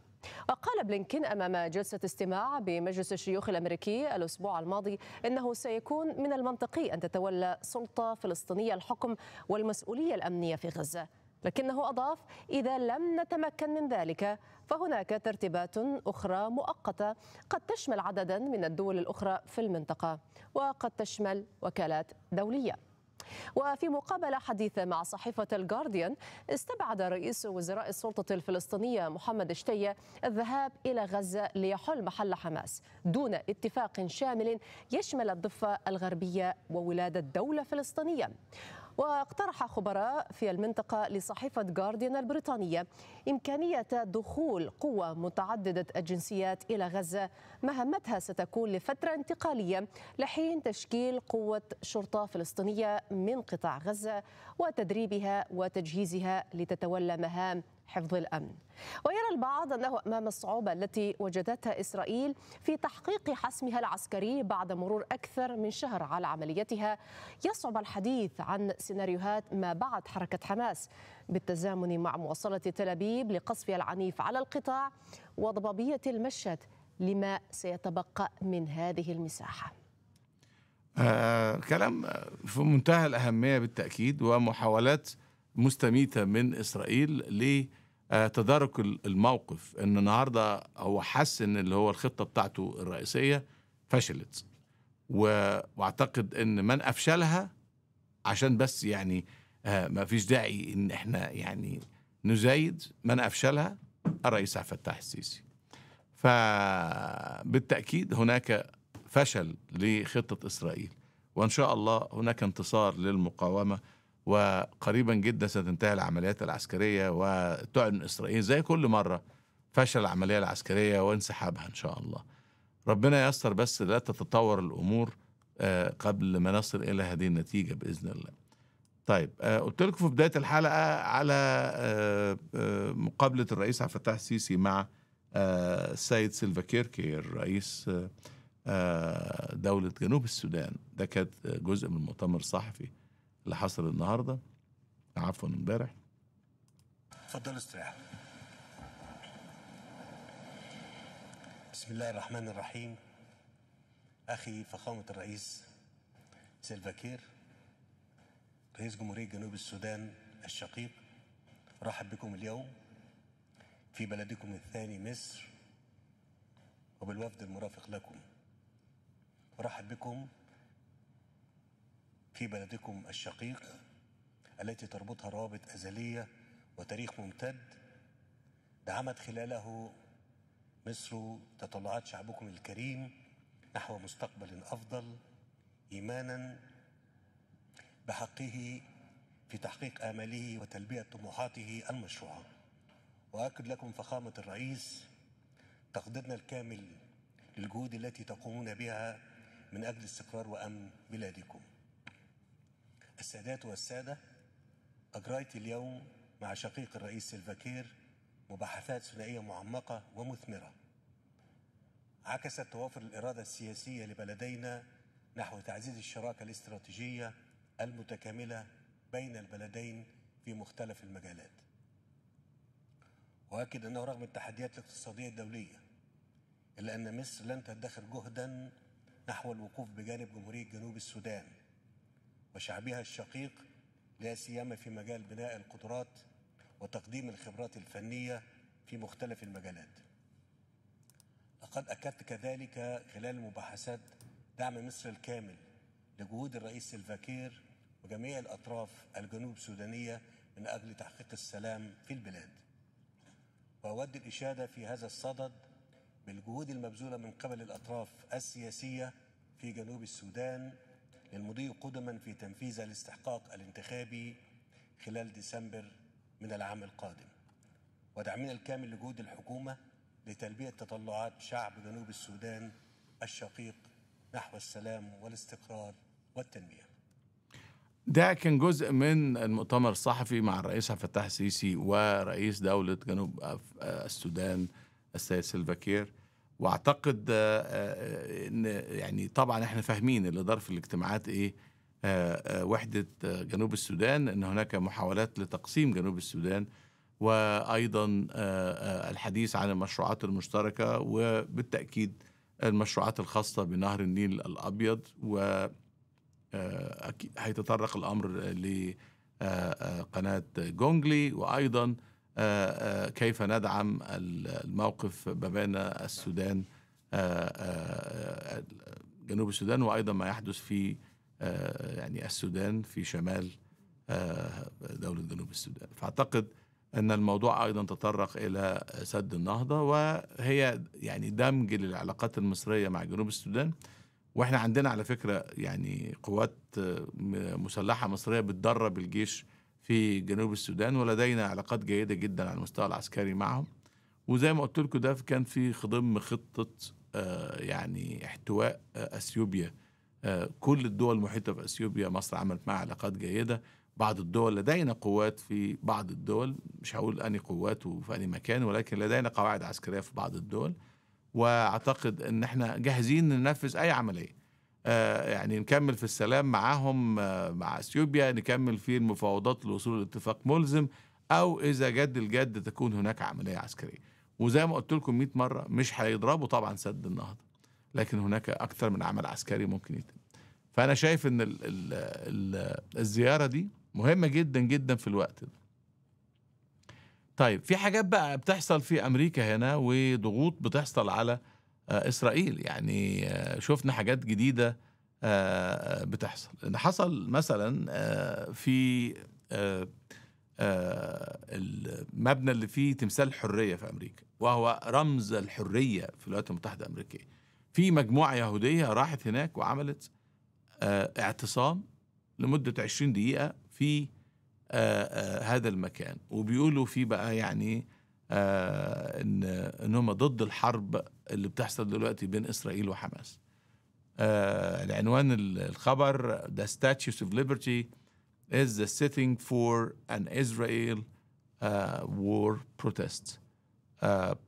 وقال بلينكين أمام جلسة استماع بمجلس الشيوخ الأمريكي الأسبوع الماضي أنه سيكون من المنطقي أن تتولى سلطة فلسطينية الحكم والمسؤولية الأمنية في غزة لكنه أضاف إذا لم نتمكن من ذلك فهناك ترتيبات أخرى مؤقتة قد تشمل عددا من الدول الأخرى في المنطقة وقد تشمل وكالات دولية وفي مقابلة حديثة مع صحيفة الجارديان استبعد رئيس وزراء السلطة الفلسطينية محمد شتية الذهاب إلى غزة ليحل محل حماس دون اتفاق شامل يشمل الضفة الغربية وولادة دولة فلسطينية واقترح خبراء في المنطقة لصحيفة جارديان البريطانية إمكانية دخول قوة متعددة الجنسيات إلى غزة مهمتها ستكون لفترة انتقالية لحين تشكيل قوة شرطة فلسطينية من قطاع غزة وتدريبها وتجهيزها لتتولى مهام حفظ الامن. ويرى البعض انه امام الصعوبه التي وجدتها اسرائيل في تحقيق حسمها العسكري بعد مرور اكثر من شهر على عمليتها يصعب الحديث عن سيناريوهات ما بعد حركه حماس بالتزامن مع مواصله تل ابيب لقصفها العنيف على القطاع وضبابيه المشهد لما سيتبقى من هذه المساحه. آه كلام في منتهى الاهميه بالتاكيد ومحاولات مستميته من اسرائيل ليه آه، تدارك الموقف ان النهارده هو حس ان اللي هو الخطه بتاعته الرئيسيه فشلت واعتقد ان من افشلها عشان بس يعني آه، ما فيش داعي ان احنا يعني نزايد من افشلها الرئيس عبد الفتاح السيسي فبالتاكيد هناك فشل لخطه اسرائيل وان شاء الله هناك انتصار للمقاومه وقريبا جدا ستنتهي العمليات العسكرية وتعلن إسرائيل زي كل مرة فشل العملية العسكرية وانسحابها إن شاء الله ربنا يستر بس لا تتطور الأمور آه، قبل ما نصل إلى هذه النتيجة بإذن الله طيب آه، قلت لكم في بداية الحلقة على آه، مقابلة الرئيس عبد الفتاح السيسي مع السيد سيلفا كيركي رئيس دولة جنوب السودان ده كان جزء من المؤتمر الصحفي اللي حصل النهارده عفوا امبارح اتفضل استريح بسم الله الرحمن الرحيم اخي فخامه الرئيس سلفاكير رئيس جمهوريه جنوب السودان الشقيق رحب بكم اليوم في بلدكم الثاني مصر وبالوفد المرافق لكم رحب بكم في بلدكم الشقيق التي تربطها روابط أزلية وتاريخ ممتد دعمت خلاله مصر تطلعات شعبكم الكريم نحو مستقبل أفضل إيمانا بحقه في تحقيق آماله وتلبية طموحاته المشروعة وأكد لكم فخامة الرئيس تقديرنا الكامل للجهود التي تقومون بها من أجل استقرار وأمن بلادكم السادات والسادة أجريت اليوم مع شقيق الرئيس سلفاكير مباحثات ثنائية معمقة ومثمرة عكست توافر الإرادة السياسية لبلدينا نحو تعزيز الشراكة الاستراتيجية المتكاملة بين البلدين في مختلف المجالات وأكد أنه رغم التحديات الاقتصادية الدولية إلا أن مصر لن تدخر جهدا نحو الوقوف بجانب جمهورية جنوب السودان وشعبها الشقيق لا سيما في مجال بناء القدرات وتقديم الخبرات الفنية في مختلف المجالات لقد أكدت كذلك خلال مباحثات دعم مصر الكامل لجهود الرئيس الفاكير وجميع الأطراف الجنوب سودانية من أجل تحقيق السلام في البلاد وأود الإشادة في هذا الصدد بالجهود المبذولة من قبل الأطراف السياسية في جنوب السودان للمضي قدما في تنفيذ الاستحقاق الانتخابي خلال ديسمبر من العام القادم ودعمنا الكامل لجهود الحكومة لتلبية تطلعات شعب جنوب السودان الشقيق نحو السلام والاستقرار والتنمية ده كان جزء من المؤتمر الصحفي مع الرئيس عبد الفتاح السيسي ورئيس دولة جنوب السودان السيد سيلفا كير واعتقد آه، آه، ان يعني طبعا احنا فاهمين اللي دار في الاجتماعات ايه آه، وحده جنوب السودان ان هناك محاولات لتقسيم جنوب السودان وايضا الحديث عن المشروعات المشتركه وبالتاكيد المشروعات الخاصه بنهر النيل الابيض و هيتطرق الامر لقناه جونجلي وايضا آه، آه، كيف ندعم الموقف ما بين السودان آه، جنوب السودان وايضا ما يحدث في يعني السودان في شمال دوله جنوب السودان فاعتقد ان الموضوع ايضا تطرق الى سد النهضه وهي يعني دمج للعلاقات المصريه مع جنوب السودان واحنا عندنا على فكره يعني قوات مسلحه مصريه بتدرب الجيش في جنوب السودان ولدينا علاقات جيدة جدا على المستوى العسكري معهم وزي ما قلت لكم ده كان في خضم خطة آه، يعني احتواء آه، أثيوبيا آه، كل الدول المحيطة بأثيوبيا مصر عملت معها علاقات جيدة بعض الدول لدينا قوات في بعض الدول مش هقول أني قوات وفي أني مكان ولكن لدينا قواعد عسكرية في بعض الدول وأعتقد أن احنا جاهزين ننفذ أي عملية آه، يعني نكمل في السلام معهم آه، مع اثيوبيا نكمل في المفاوضات للوصول لاتفاق ملزم او اذا جد الجد تكون هناك عمليه عسكريه وزي ما قلت لكم 100 مره مش هيضربوا طبعا سد النهضه لكن هناك اكثر من عمل عسكري ممكن يتم فانا شايف ان الـ الـ الـ الزياره دي مهمه جدا جدا في الوقت ده طيب في حاجات بقى بتحصل في امريكا هنا وضغوط بتحصل على آه، اسرائيل يعني آه، شفنا حاجات جديده آه، بتحصل حصل مثلا في المبنى اللي فيه تمثال الحريه في امريكا وهو رمز الحريه في الولايات المتحده الامريكيه في مجموعه يهوديه راحت هناك وعملت اعتصام لمده 20 دقيقه في هذا المكان وبيقولوا في بقى يعني آه، ان ان هم ضد الحرب اللي بتحصل دلوقتي بين اسرائيل وحماس. آه، العنوان الخبر The Statues of Liberty is the sitting for an Israel آه، war protest.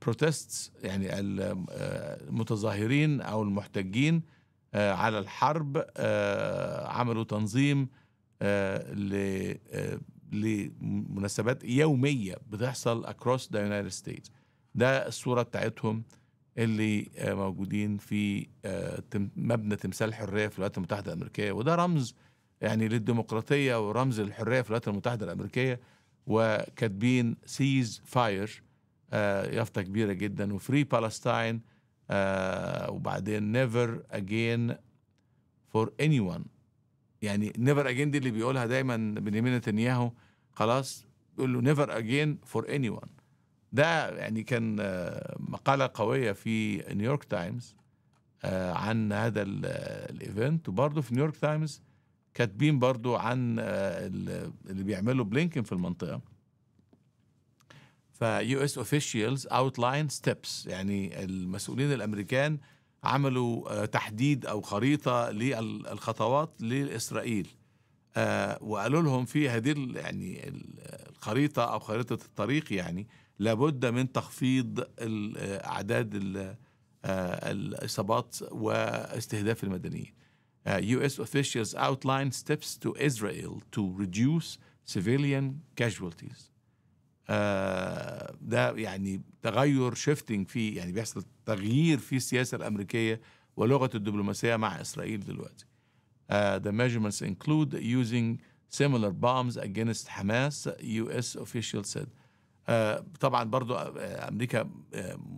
protests يعني المتظاهرين او المحتجين على الحرب عملوا تنظيم لمناسبات يوميه بتحصل اكروس ذا يونايتد ستيتس ده الصوره بتاعتهم اللي آه، موجودين في آه، مبنى تمثال الحريه في الولايات المتحده الامريكيه وده رمز يعني للديمقراطيه ورمز للحريه في الولايات المتحده الامريكيه وكاتبين سيز فاير آه، يافطه كبيره جدا وفري بالستاين وبعدين نيفر اجين فور anyone يعني نيفر اجين دي اللي بيقولها دايما بنيامين نتنياهو خلاص بيقول له نيفر اجين فور اني ون ده يعني كان آه، مقالة قوية في نيويورك تايمز آه، عن هذا الايفنت آه، وبرضه في نيويورك تايمز كاتبين برضو عن اللي بيعمله بلينكن في المنطقة فيو اس اوفيشيالز اوتلاين ستيبس يعني المسؤولين الامريكان عملوا آه، تحديد أو خريطة للخطوات لإسرائيل آه، وقالوا لهم في هذه يعني الخريطة أو خريطة الطريق يعني لابد من تخفيض آه، أعداد الإصابات واستهداف المدنيين U.S. officials outline steps to Israel to reduce civilian casualties آه ده يعني تغير شيفتنج في يعني بيحصل تغيير في السياسه الامريكيه ولغه الدبلوماسيه مع اسرائيل دلوقتي. Uh, the measurements include using similar bombs against Hamas, U.S. official said. Uh, طبعا برضو آه، أمريكا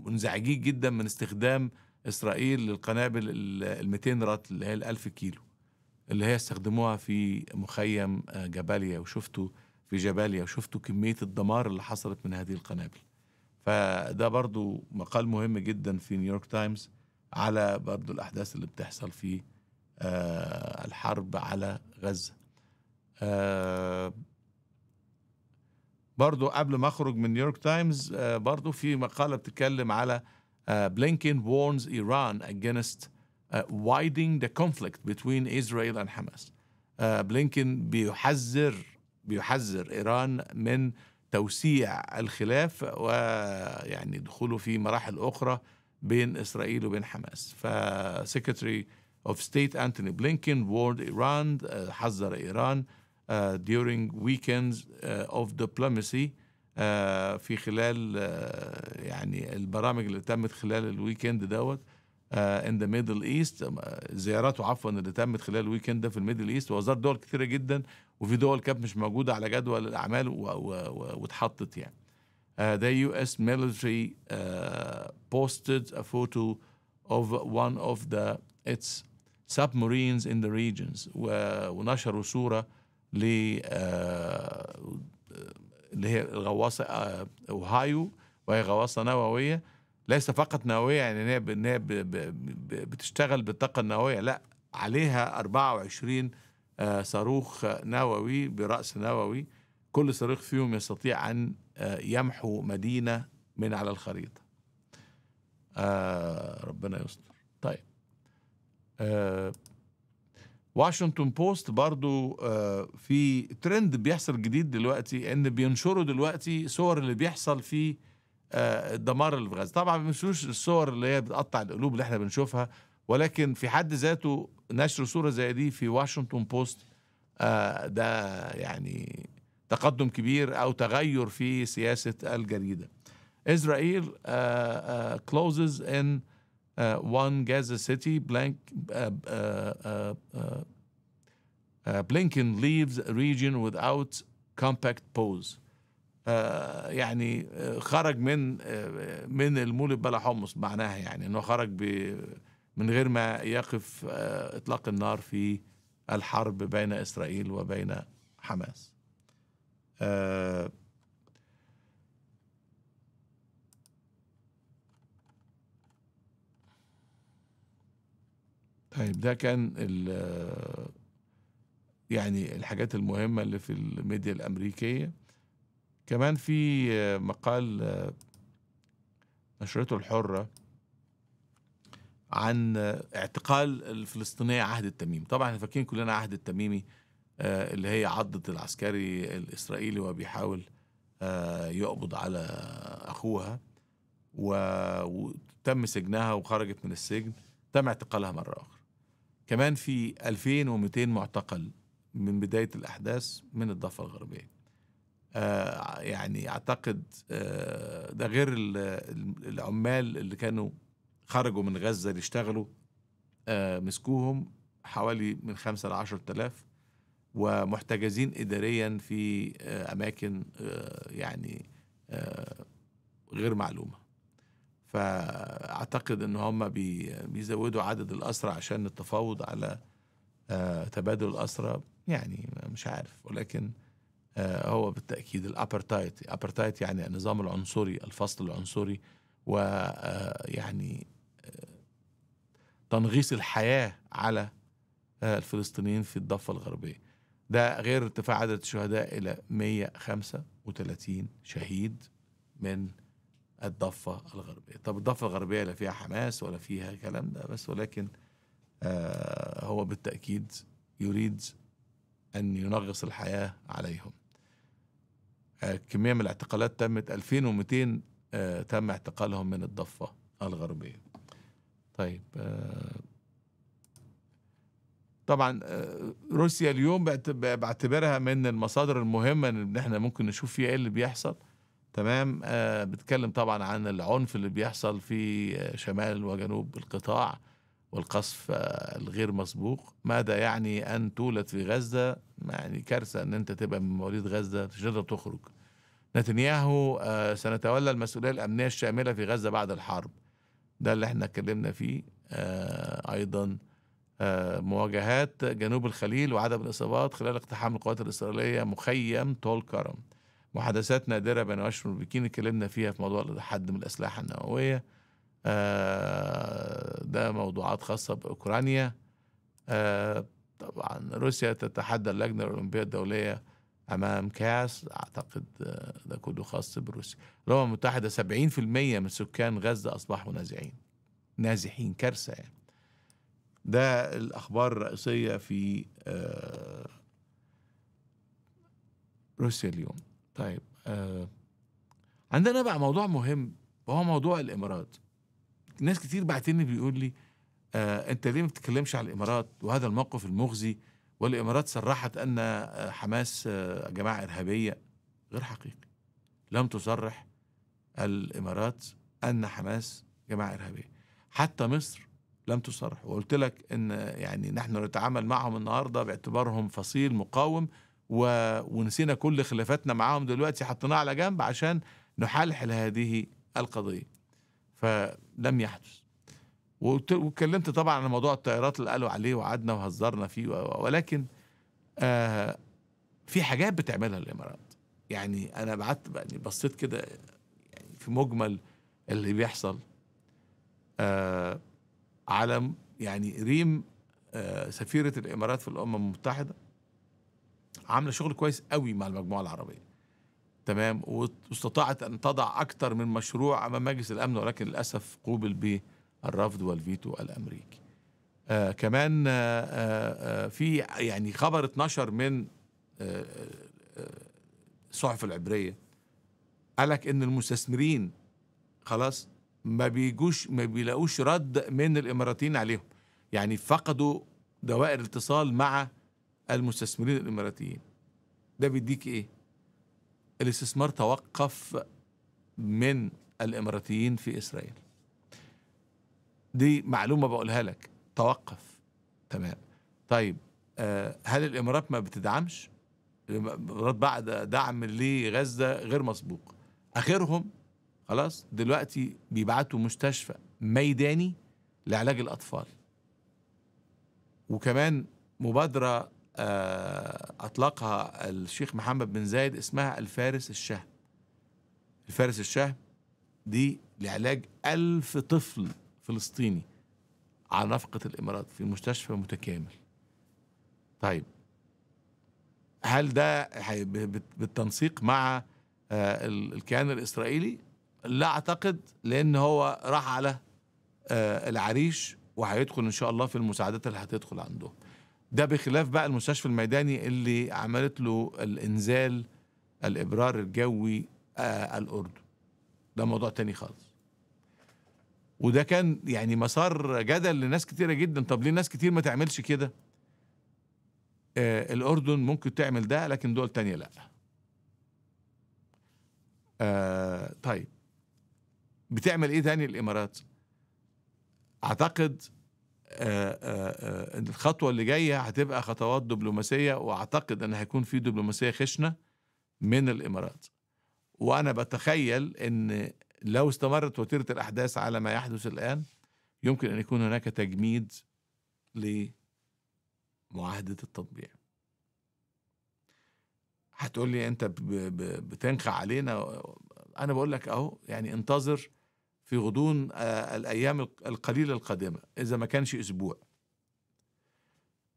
منزعجين جدا من استخدام إسرائيل للقنابل ال 200 رات اللي هي ال 1000 كيلو اللي هي استخدموها في مخيم جباليا وشفتوا في جباليا وشفتوا كمية الدمار اللي حصلت من هذه القنابل فده برضو مقال مهم جدا في نيويورك تايمز على برضو الأحداث اللي بتحصل في آه الحرب على غزة آه برضو قبل ما أخرج من نيويورك تايمز آه برضو في مقالة بتتكلم على بلينكين آه، warns Iran against آه، widening the conflict between Israel and Hamas بلينكين آه، بيحذر بيحذر إيران من توسيع الخلاف ويعني دخوله في مراحل أخرى بين إسرائيل وبين حماس فسكرتري اوف ستيت انتوني بلينكن وورد ايران حذر إيران آه، during weekends آه، of diplomacy آه، في خلال يعني البرامج اللي تمت خلال الويكند دوت ان ذا ميدل ايست زياراته عفوا اللي تمت خلال الويكند ده في الميدل ايست وزار دول كثيره جدا وفي دول كانت مش موجوده على جدول الاعمال واتحطت يعني آه، the US military uh, posted a photo of one of the its submarines in the regions ونشروا صورة ل آه، اللي هي الغواصة أوهايو وهي غواصة نووية ليس فقط نووية يعني إن هي إن هي بتشتغل بالطاقة النووية لا عليها 24 آه، صاروخ نووي برأس نووي كل صاروخ فيهم يستطيع أن آه، يمحو مدينة من على الخريطة آه، ربنا يستر طيب واشنطن بوست برضو في ترند بيحصل جديد دلوقتي ان بينشروا دلوقتي صور اللي بيحصل في آه، الدمار اللي في غزه طبعا مش الصور اللي هي بتقطع القلوب اللي احنا بنشوفها ولكن في حد ذاته نشر صوره زي دي في واشنطن بوست آه، ده يعني تقدم كبير او تغير في سياسه الجريده اسرائيل كلوزز ان وان one سيتي بلانك بلينكن ليفز ريجن uh, Blinken leaves region without compact pause. آه، يعني آه، خرج من آه، من المولد بلا حمص معناها يعني انه خرج من غير ما يقف اطلاق النار في الحرب بين اسرائيل وبين حماس طيب ده كان يعني الحاجات المهمه اللي في الميديا الامريكيه كمان في آه، مقال آه، نشرته الحرة عن آه، اعتقال الفلسطينية عهد التميم طبعا احنا فاكرين كلنا عهد التميمي اللي هي عضة العسكري الإسرائيلي وبيحاول يقبض على أخوها وتم سجنها وخرجت من السجن تم اعتقالها مرة أخرى كمان في 2200 معتقل من بداية الأحداث من الضفة الغربية آه، يعني اعتقد آه، ده غير العمال اللي كانوا خرجوا من غزه يشتغلوا آه، مسكوهم حوالي من 5 ل 10000 ومحتجزين اداريا في اماكن يعني غير معلومه فاعتقد ان هم بيزودوا عدد الاسرى عشان التفاوض على تبادل الاسرى يعني مش عارف ولكن آه، هو بالتاكيد الابرتايت الابرتايت يعني النظام العنصري الفصل العنصري ويعني آه، آه، تنغيص الحياه على الفلسطينيين في الضفه الغربيه ده غير ارتفاع عدد الشهداء الى 135 شهيد من الضفه الغربيه طب الضفه الغربيه لا فيها حماس ولا فيها كلام ده بس ولكن هو بالتاكيد يريد ان ينغص الحياه عليهم الكمية من الاعتقالات تمت 2200 آه، تم اعتقالهم من الضفة الغربية طيب آه، طبعا آه، روسيا اليوم بعتبرها من المصادر المهمة ان احنا ممكن نشوف فيها ايه اللي بيحصل تمام بتكلم طبعا عن العنف اللي بيحصل في شمال وجنوب القطاع والقصف آه، الغير مسبوق ماذا يعني أن تولد في غزة يعني كارثة أن أنت تبقى من مواليد غزة مش تقدر تخرج نتنياهو آه، سنتولى المسؤولية الأمنية الشاملة في غزة بعد الحرب ده اللي احنا اتكلمنا فيه آه، أيضا مواجهات جنوب الخليل وعدم الإصابات خلال اقتحام القوات الإسرائيلية مخيم طول كرم محادثات نادرة بين واشنطن وبكين اتكلمنا فيها في موضوع حد من الأسلحة النووية آه، ده موضوعات خاصة بأوكرانيا آه، طبعا روسيا تتحدى اللجنة الأولمبية الدولية أمام كاس أعتقد آه، ده كله خاص بروسيا الأمم المتحدة 70% من سكان غزة أصبحوا نازحين نازحين كارثة يعني ده الأخبار الرئيسية في روسيا اليوم طيب عندنا بقى موضوع مهم وهو موضوع الإمارات ناس كتير بعتني بيقول لي آه انت ليه ما بتتكلمش على الامارات وهذا الموقف المخزي والامارات صرحت ان آه، حماس آه، جماعه ارهابيه غير حقيقي لم تصرح الامارات ان حماس جماعه ارهابيه حتى مصر لم تصرح وقلت لك ان آه، يعني نحن نتعامل معهم النهارده باعتبارهم فصيل مقاوم و... ونسينا كل خلافاتنا معاهم دلوقتي حطيناها على جنب عشان نحلحل هذه القضيه ف لم يحدث واتكلمت طبعا عن موضوع الطيارات اللي قالوا عليه وقعدنا وهزرنا فيه ولكن آه في حاجات بتعملها الامارات يعني انا بعت يعني بصيت كده يعني في مجمل اللي بيحصل آه على يعني ريم آه سفيره الامارات في الامم المتحده عامله شغل كويس قوي مع المجموعه العربيه تمام واستطاعت ان تضع اكثر من مشروع امام مجلس الامن ولكن للاسف قوبل بالرفض والفيتو الامريكي. آه كمان آه آه, آه، في يعني خبر اتنشر من آه الصحف آه، العبريه قالك ان المستثمرين خلاص ما بيجوش ما بيلاقوش رد من الاماراتيين عليهم يعني فقدوا دوائر الاتصال مع المستثمرين الاماراتيين ده بيديك ايه الاستثمار توقف من الإماراتيين في إسرائيل دي معلومة بقولها لك توقف تمام طيب آه هل الإمارات ما بتدعمش الإمارات بعد دعم لغزة غير مسبوق آخرهم خلاص دلوقتي بيبعتوا مستشفى ميداني لعلاج الأطفال وكمان مبادرة آه، أطلقها الشيخ محمد بن زايد اسمها الفارس الشهم الفارس الشهم دي لعلاج ألف طفل فلسطيني على نفقة الإمارات في مستشفى متكامل طيب هل ده بالتنسيق مع آه، الكيان الإسرائيلي لا أعتقد لأن هو راح على آه، العريش وهيدخل إن شاء الله في المساعدات اللي هتدخل عندهم ده بخلاف بقى المستشفى الميداني اللي عملت له الانزال الابرار الجوي آه الاردن ده موضوع تاني خالص وده كان يعني مسار جدل لناس كتيره جدا طب ليه ناس كتير ما تعملش كده آه الاردن ممكن تعمل ده لكن دول تانية لا آه طيب بتعمل ايه تاني الامارات اعتقد آه، آه، آه، الخطوه اللي جايه هتبقى خطوات دبلوماسيه واعتقد ان هيكون في دبلوماسيه خشنه من الامارات وانا بتخيل ان لو استمرت وتيره الاحداث على ما يحدث الان يمكن ان يكون هناك تجميد لمعاهده التطبيع هتقول لي انت بتنخع علينا انا بقول لك اهو يعني انتظر في غضون آه، الأيام القليلة القادمة إذا ما كانش أسبوع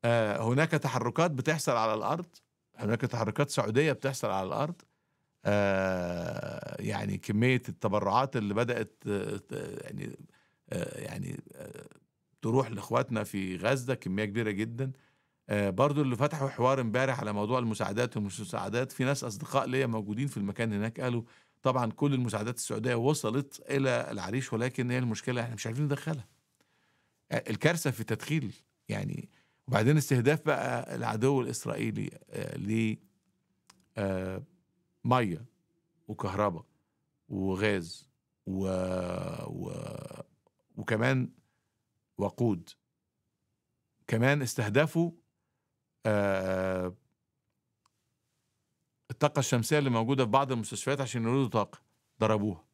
آه، هناك تحركات بتحصل على الأرض هناك تحركات سعودية بتحصل على الأرض آه، يعني كمية التبرعات اللي بدأت يعني يعني تروح لإخواتنا في غزة كمية كبيرة جدا برضو اللي فتحوا حوار امبارح على موضوع المساعدات والمساعدات في ناس أصدقاء ليا موجودين في المكان هناك قالوا طبعا كل المساعدات السعوديه وصلت الى العريش ولكن هي المشكله احنا مش عارفين ندخلها الكارثه في التدخيل يعني وبعدين استهداف بقى العدو الاسرائيلي ل ميه وكهرباء وغاز و... و... وكمان وقود كمان استهدفوا آه الطاقة الشمسية اللي موجودة في بعض المستشفيات عشان يولدوا طاقة ضربوها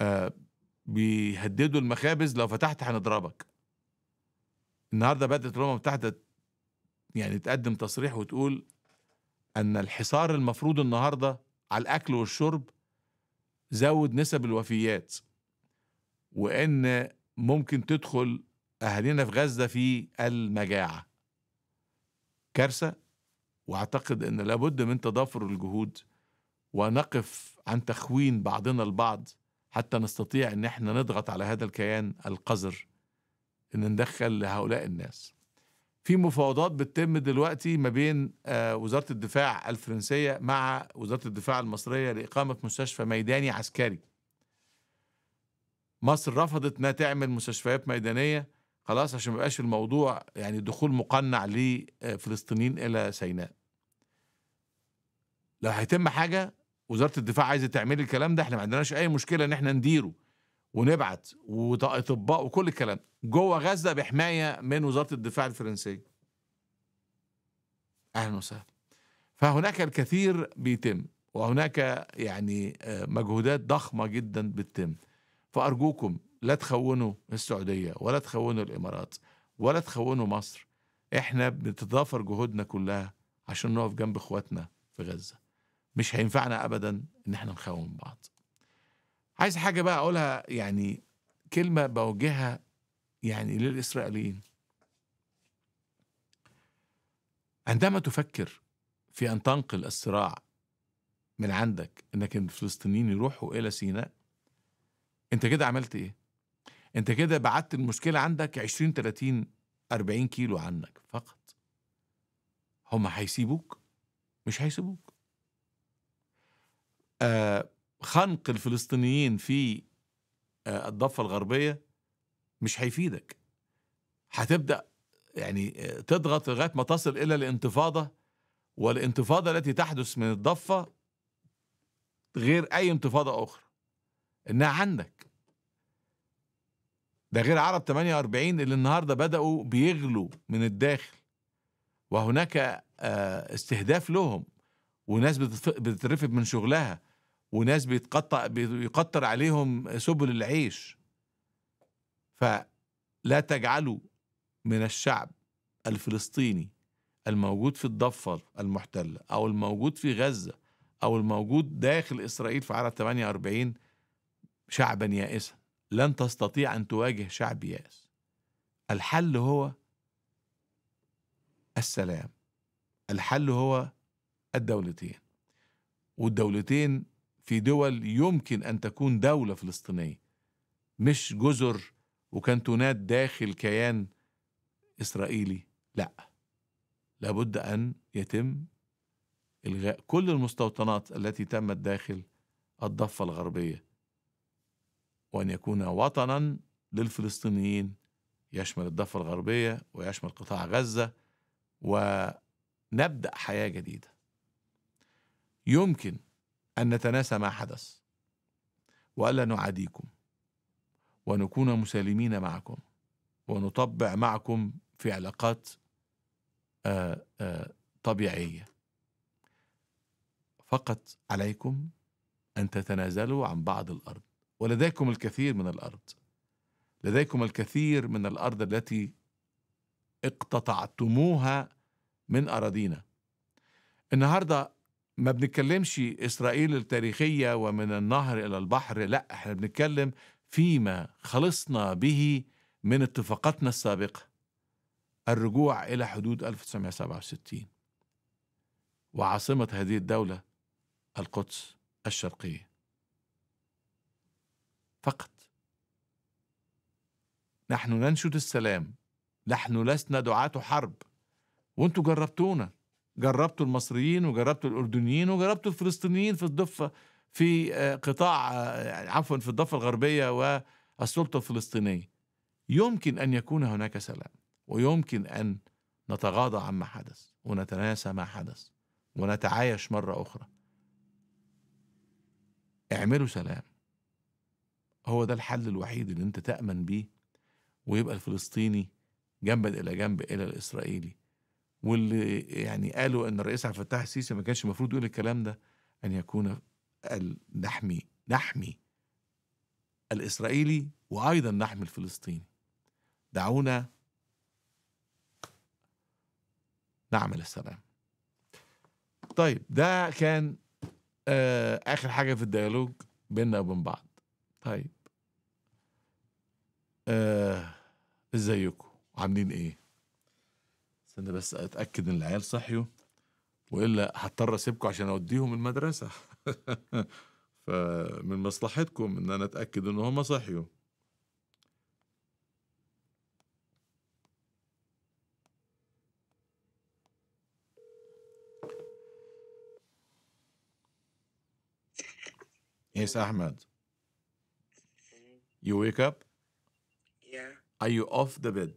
آه بيهددوا المخابز لو فتحت هنضربك النهارده بدأت الأمم المتحدة يعني تقدم تصريح وتقول أن الحصار المفروض النهارده على الأكل والشرب زود نسب الوفيات وإن ممكن تدخل أهالينا في غزة في المجاعة كارثة واعتقد ان لابد من تضافر الجهود ونقف عن تخوين بعضنا البعض حتى نستطيع ان احنا نضغط على هذا الكيان القذر ان ندخل لهؤلاء الناس في مفاوضات بتتم دلوقتي ما بين آه، وزاره الدفاع الفرنسيه مع وزاره الدفاع المصريه لاقامه مستشفى ميداني عسكري مصر رفضت انها تعمل مستشفيات ميدانيه خلاص عشان ما يبقاش الموضوع يعني دخول مقنع لفلسطينيين الى سيناء لو هيتم حاجه وزاره الدفاع عايزه تعمل الكلام ده احنا ما عندناش اي مشكله ان احنا نديره ونبعت واطباء وكل الكلام جوه غزه بحمايه من وزاره الدفاع الفرنسيه اهلا وسهلا فهناك الكثير بيتم وهناك يعني آه، مجهودات ضخمه جدا بتتم فارجوكم لا تخونوا السعودية ولا تخونوا الإمارات ولا تخونوا مصر إحنا بنتضافر جهودنا كلها عشان نقف جنب إخواتنا في غزة مش هينفعنا أبدا إن إحنا نخون بعض عايز حاجة بقى أقولها يعني كلمة بوجهها يعني للإسرائيليين عندما تفكر في أن تنقل الصراع من عندك إنك الفلسطينيين يروحوا إلى سيناء أنت كده عملت إيه؟ انت كده بعدت المشكله عندك 20 30 40 كيلو عنك فقط هم هيسيبوك مش هيسيبوك آه خنق الفلسطينيين في آه الضفه الغربيه مش هيفيدك هتبدا يعني آه، تضغط لغايه ما تصل الى الانتفاضه والانتفاضه التي تحدث من الضفه غير اي انتفاضه اخرى انها عندك ده غير عرب 48 اللي النهارده بدأوا بيغلوا من الداخل وهناك آه، استهداف لهم وناس بتترفد من شغلها وناس بيتقطع بيقطر عليهم سبل العيش فلا تجعلوا من الشعب الفلسطيني الموجود في الضفة المحتلة أو الموجود في غزة أو الموجود داخل إسرائيل في عرب 48 شعبا يائسا لن تستطيع أن تواجه شعب ياس الحل هو السلام الحل هو الدولتين والدولتين في دول يمكن أن تكون دولة فلسطينية مش جزر وكانتونات داخل كيان إسرائيلي لا لابد أن يتم إلغاء كل المستوطنات التي تمت داخل الضفة الغربية وأن يكون وطنا للفلسطينيين يشمل الضفة الغربية ويشمل قطاع غزة ونبدأ حياة جديدة يمكن أن نتناسى ما حدث وألا نعاديكم ونكون مسالمين معكم ونطبع معكم في علاقات آه، آه، طبيعية فقط عليكم أن تتنازلوا عن بعض الأرض ولديكم الكثير من الارض لديكم الكثير من الارض التي اقتطعتموها من اراضينا النهارده ما بنتكلمش اسرائيل التاريخيه ومن النهر الى البحر لا احنا بنتكلم فيما خلصنا به من اتفاقاتنا السابقه الرجوع الى حدود 1967 وعاصمه هذه الدوله القدس الشرقيه فقط نحن ننشد السلام نحن لسنا دعاة حرب وانتوا جربتونا جربتوا المصريين وجربتوا الأردنيين وجربتوا الفلسطينيين في الضفة في آه، قطاع آه، عفوا في الضفة الغربية والسلطة الفلسطينية يمكن أن يكون هناك سلام ويمكن أن نتغاضى عما حدث ونتناسى ما حدث ونتعايش مرة أخرى اعملوا سلام هو ده الحل الوحيد اللي انت تأمن بيه ويبقى الفلسطيني جنبا الى جنب الى الاسرائيلي واللي يعني قالوا ان الرئيس عبد الفتاح السيسي ما كانش المفروض يقول الكلام ده ان يكون قال نحمي نحمي الاسرائيلي وايضا نحمي الفلسطيني دعونا نعمل السلام طيب ده كان آه، آخر حاجة في الديالوج بيننا وبين بعض طيب آه ازيكم عاملين ايه استنى بس اتاكد ان العيال صحيوا والا هضطر اسيبكم عشان اوديهم المدرسه <laughs> فمن مصلحتكم ان انا اتاكد ان هم صحيوا يس إيه احمد You wake up? Yeah. Are you off the bed?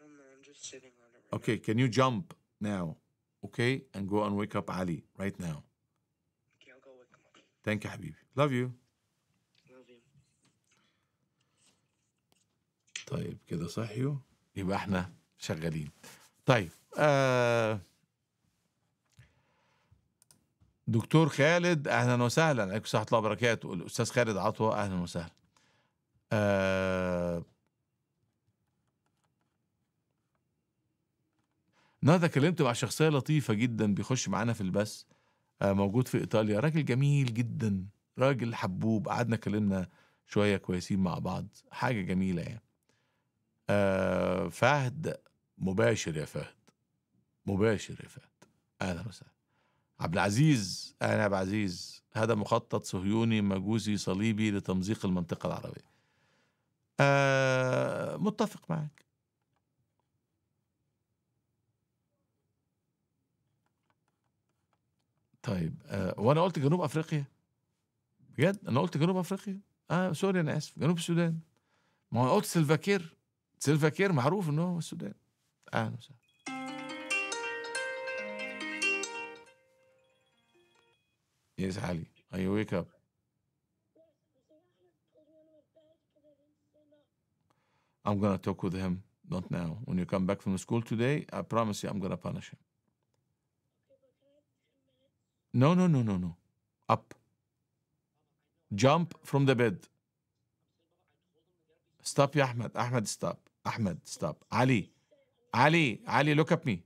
No, no, I'm just sitting on it. Right okay, now. can you jump now? Okay, and go and wake up Ali right now. Okay, I'll go wake him up. Thank you, Habib. Love you. Love you. طيب كده صحيوا يبقى احنا شغالين طيب آه دكتور خالد اهلا وسهلا عليكم ورحمه الله وبركاته الاستاذ خالد عطوه اهلا وسهلا آه النهارده اتكلمت مع شخصيه لطيفه جدا بيخش معانا في البث آه موجود في ايطاليا راجل جميل جدا راجل حبوب قعدنا اتكلمنا شويه كويسين مع بعض حاجه جميله يعني آه فهد مباشر يا فهد مباشر يا فهد اهلا وسهلا عبد العزيز أنا عبد العزيز هذا مخطط صهيوني مجوسي صليبي لتمزيق المنطقة العربية آه متفق معك طيب آه وانا قلت جنوب افريقيا بجد انا قلت جنوب افريقيا اه سوري انا اسف جنوب السودان ما انا قلت سلفاكير سلفاكير معروف انه هو السودان اهلا وسهلا Yes, Ali. Are you wake up? I'm going to talk with him. Not now. When you come back from school today, I promise you I'm going to punish him. No, no, no, no, no. Up. Jump from the bed. Stop, you, Ahmed. Ahmed, stop. Ahmed, stop. Ali. Ali, Ali, look at me.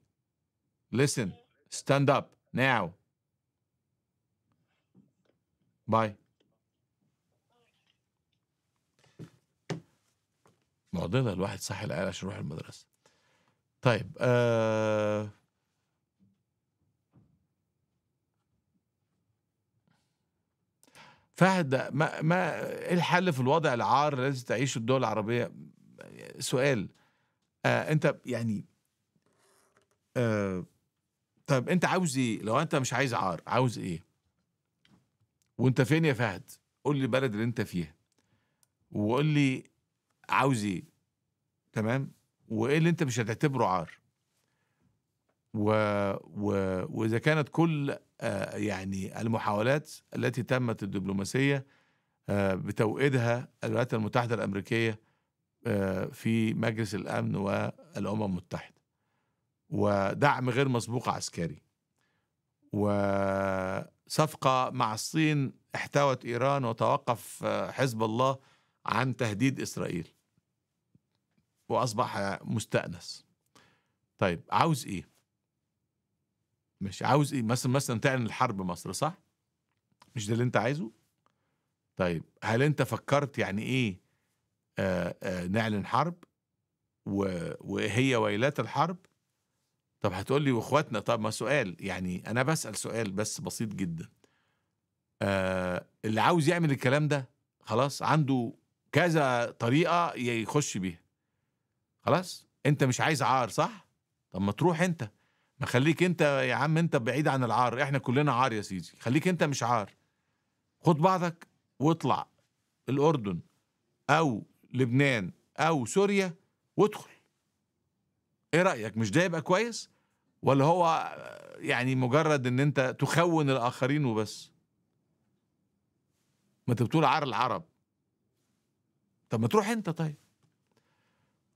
Listen. Stand up now. باي معضله الواحد صح العيال عشان يروح المدرسه طيب آه فهد ما ما ايه الحل في الوضع العار الذي تعيشه الدول العربيه سؤال آه انت يعني آه طب انت عاوز ايه لو انت مش عايز عار عاوز ايه وانت فين يا فهد قول لي البلد اللي انت فيها وقول لي عاوز ايه تمام وايه اللي انت مش هتعتبره عار و... و... واذا كانت كل آه يعني المحاولات التي تمت الدبلوماسيه آه بتوئيدها الولايات المتحده الامريكيه آه في مجلس الامن والامم المتحده ودعم غير مسبوق عسكري و صفقة مع الصين احتوت إيران وتوقف آه، حزب الله عن تهديد إسرائيل وأصبح مستأنس طيب عاوز إيه؟ مش عاوز إيه؟ مثلا مثلا تعلن الحرب مصر صح؟ مش ده اللي أنت عايزه؟ طيب هل أنت فكرت يعني إيه آآ آه، آآ آه، نعلن حرب وهي ويلات الحرب طب هتقول لي واخواتنا طب ما سؤال يعني انا بسال سؤال بس بسيط جدا آه اللي عاوز يعمل الكلام ده خلاص عنده كذا طريقه يخش بيها خلاص انت مش عايز عار صح طب ما تروح انت ما خليك انت يا عم انت بعيد عن العار احنا كلنا عار يا سيدي خليك انت مش عار خد بعضك واطلع الاردن او لبنان او سوريا وادخل ايه رايك مش ده يبقى كويس ولا هو يعني مجرد ان انت تخون الاخرين وبس ما انت بتقول عار العرب طب ما تروح انت طيب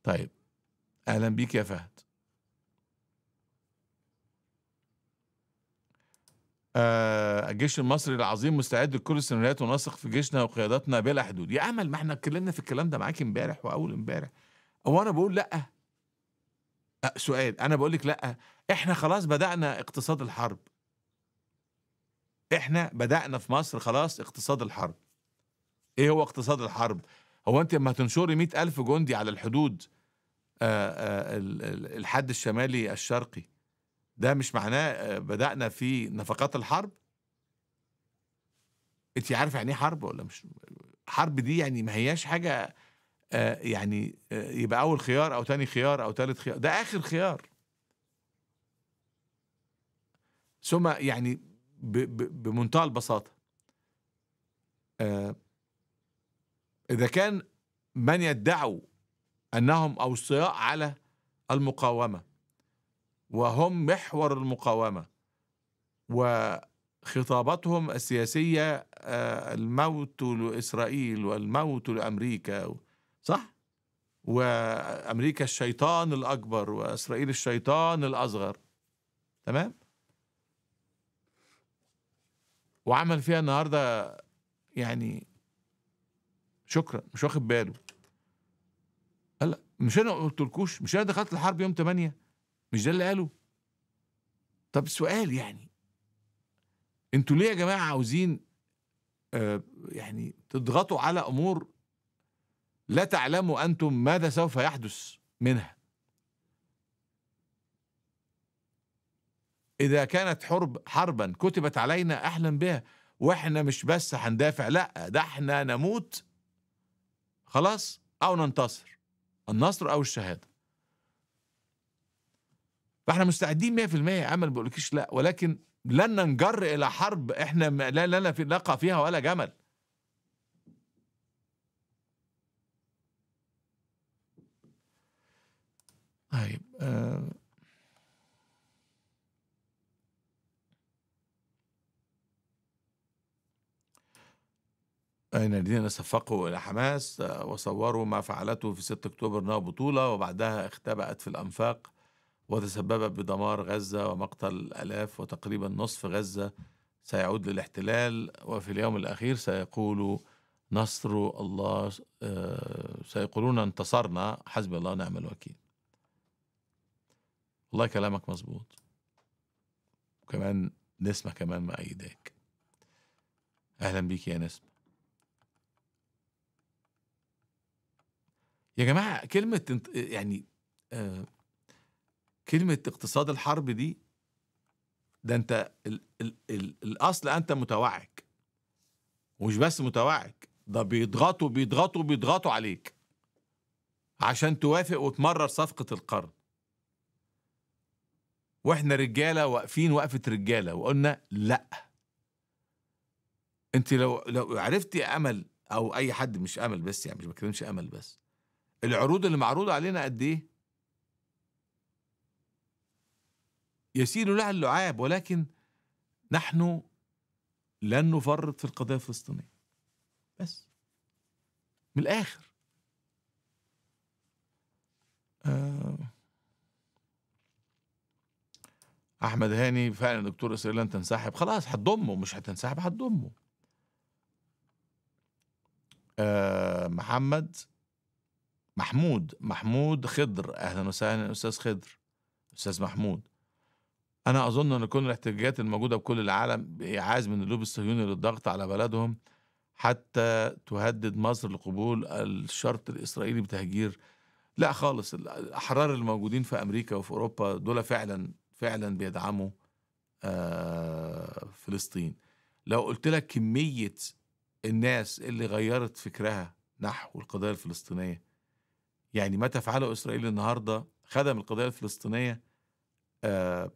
طيب اهلا بيك يا فهد آه الجيش المصري العظيم مستعد لكل السيناريوهات ونثق في جيشنا وقياداتنا بلا حدود يا امل ما احنا اتكلمنا في الكلام ده معاك امبارح واول امبارح هو انا بقول لا أه، سؤال انا بقول لك لا احنا خلاص بدانا اقتصاد الحرب احنا بدانا في مصر خلاص اقتصاد الحرب ايه هو اقتصاد الحرب هو انت لما تنشري مئة ألف جندي على الحدود آه، آه، الحد الشمالي الشرقي ده مش معناه بدأنا في نفقات الحرب انت عارف يعني ايه حرب ولا مش حرب دي يعني ما هياش حاجة آه، يعني آه، يبقى اول خيار او تاني خيار او تالت خيار ده اخر خيار ثم يعني بمنتهى البساطه آه، اذا كان من يدعوا انهم اوصياء على المقاومه وهم محور المقاومه وخطاباتهم السياسيه الموت لاسرائيل والموت لامريكا صح وامريكا الشيطان الاكبر واسرائيل الشيطان الاصغر تمام وعمل فيها النهارده يعني شكرا مش واخد باله قال مش انا قلتلكوش مش انا دخلت الحرب يوم 8 مش ده اللي قاله طب سؤال يعني انتوا ليه يا جماعه عاوزين آه يعني تضغطوا على امور لا تعلموا أنتم ماذا سوف يحدث منها إذا كانت حرب حربا كتبت علينا احلم بها وإحنا مش بس هندافع لأ ده إحنا نموت خلاص أو ننتصر النصر أو الشهادة فإحنا مستعدين 100% يا أمل بقولكش لأ ولكن لن ننجر إلى حرب إحنا لا لنا في لقى فيها ولا جمل طيب آه. أين الذين صفقوا إلى حماس آه، وصوروا ما فعلته في 6 أكتوبر أنها بطولة وبعدها اختبأت في الأنفاق وتسببت بدمار غزة ومقتل الآلاف وتقريبا نصف غزة سيعود للاحتلال وفي اليوم الأخير سيقول نصر الله آه، سيقولون انتصرنا حسب الله نعم الوكيل والله كلامك مظبوط وكمان نسمة كمان مأيداك أهلا بيك يا نسمة يا جماعة كلمة يعني آه، كلمة اقتصاد الحرب دي ده أنت الـ الـ الـ الأصل أنت متوعك ومش بس متوعك ده بيضغطوا بيضغطوا بيضغطوا عليك عشان توافق وتمرر صفقة القرض واحنا رجاله واقفين وقفه رجاله وقلنا لا انت لو لو عرفتي امل او اي حد مش امل بس يعني مش بتكلمش امل بس العروض اللي معروضه علينا قد ايه يسيل لها اللعاب ولكن نحن لن نفرط في القضيه الفلسطينيه بس من الاخر آه احمد هاني فعلا دكتور اسرائيل لن تنسحب خلاص هتضمه مش هتنسحب هتضمه أه محمد محمود محمود خضر اهلا وسهلا استاذ خضر استاذ محمود انا اظن ان كل الاحتجاجات الموجوده بكل العالم بايعاز من اللوب الصهيوني للضغط على بلدهم حتى تهدد مصر لقبول الشرط الاسرائيلي بتهجير لا خالص الاحرار الموجودين في امريكا وفي اوروبا دول فعلا فعلا بيدعموا آه، فلسطين لو قلت لك كمية الناس اللي غيرت فكرها نحو القضية الفلسطينية يعني ما تفعله إسرائيل النهاردة خدم القضية الفلسطينية مئة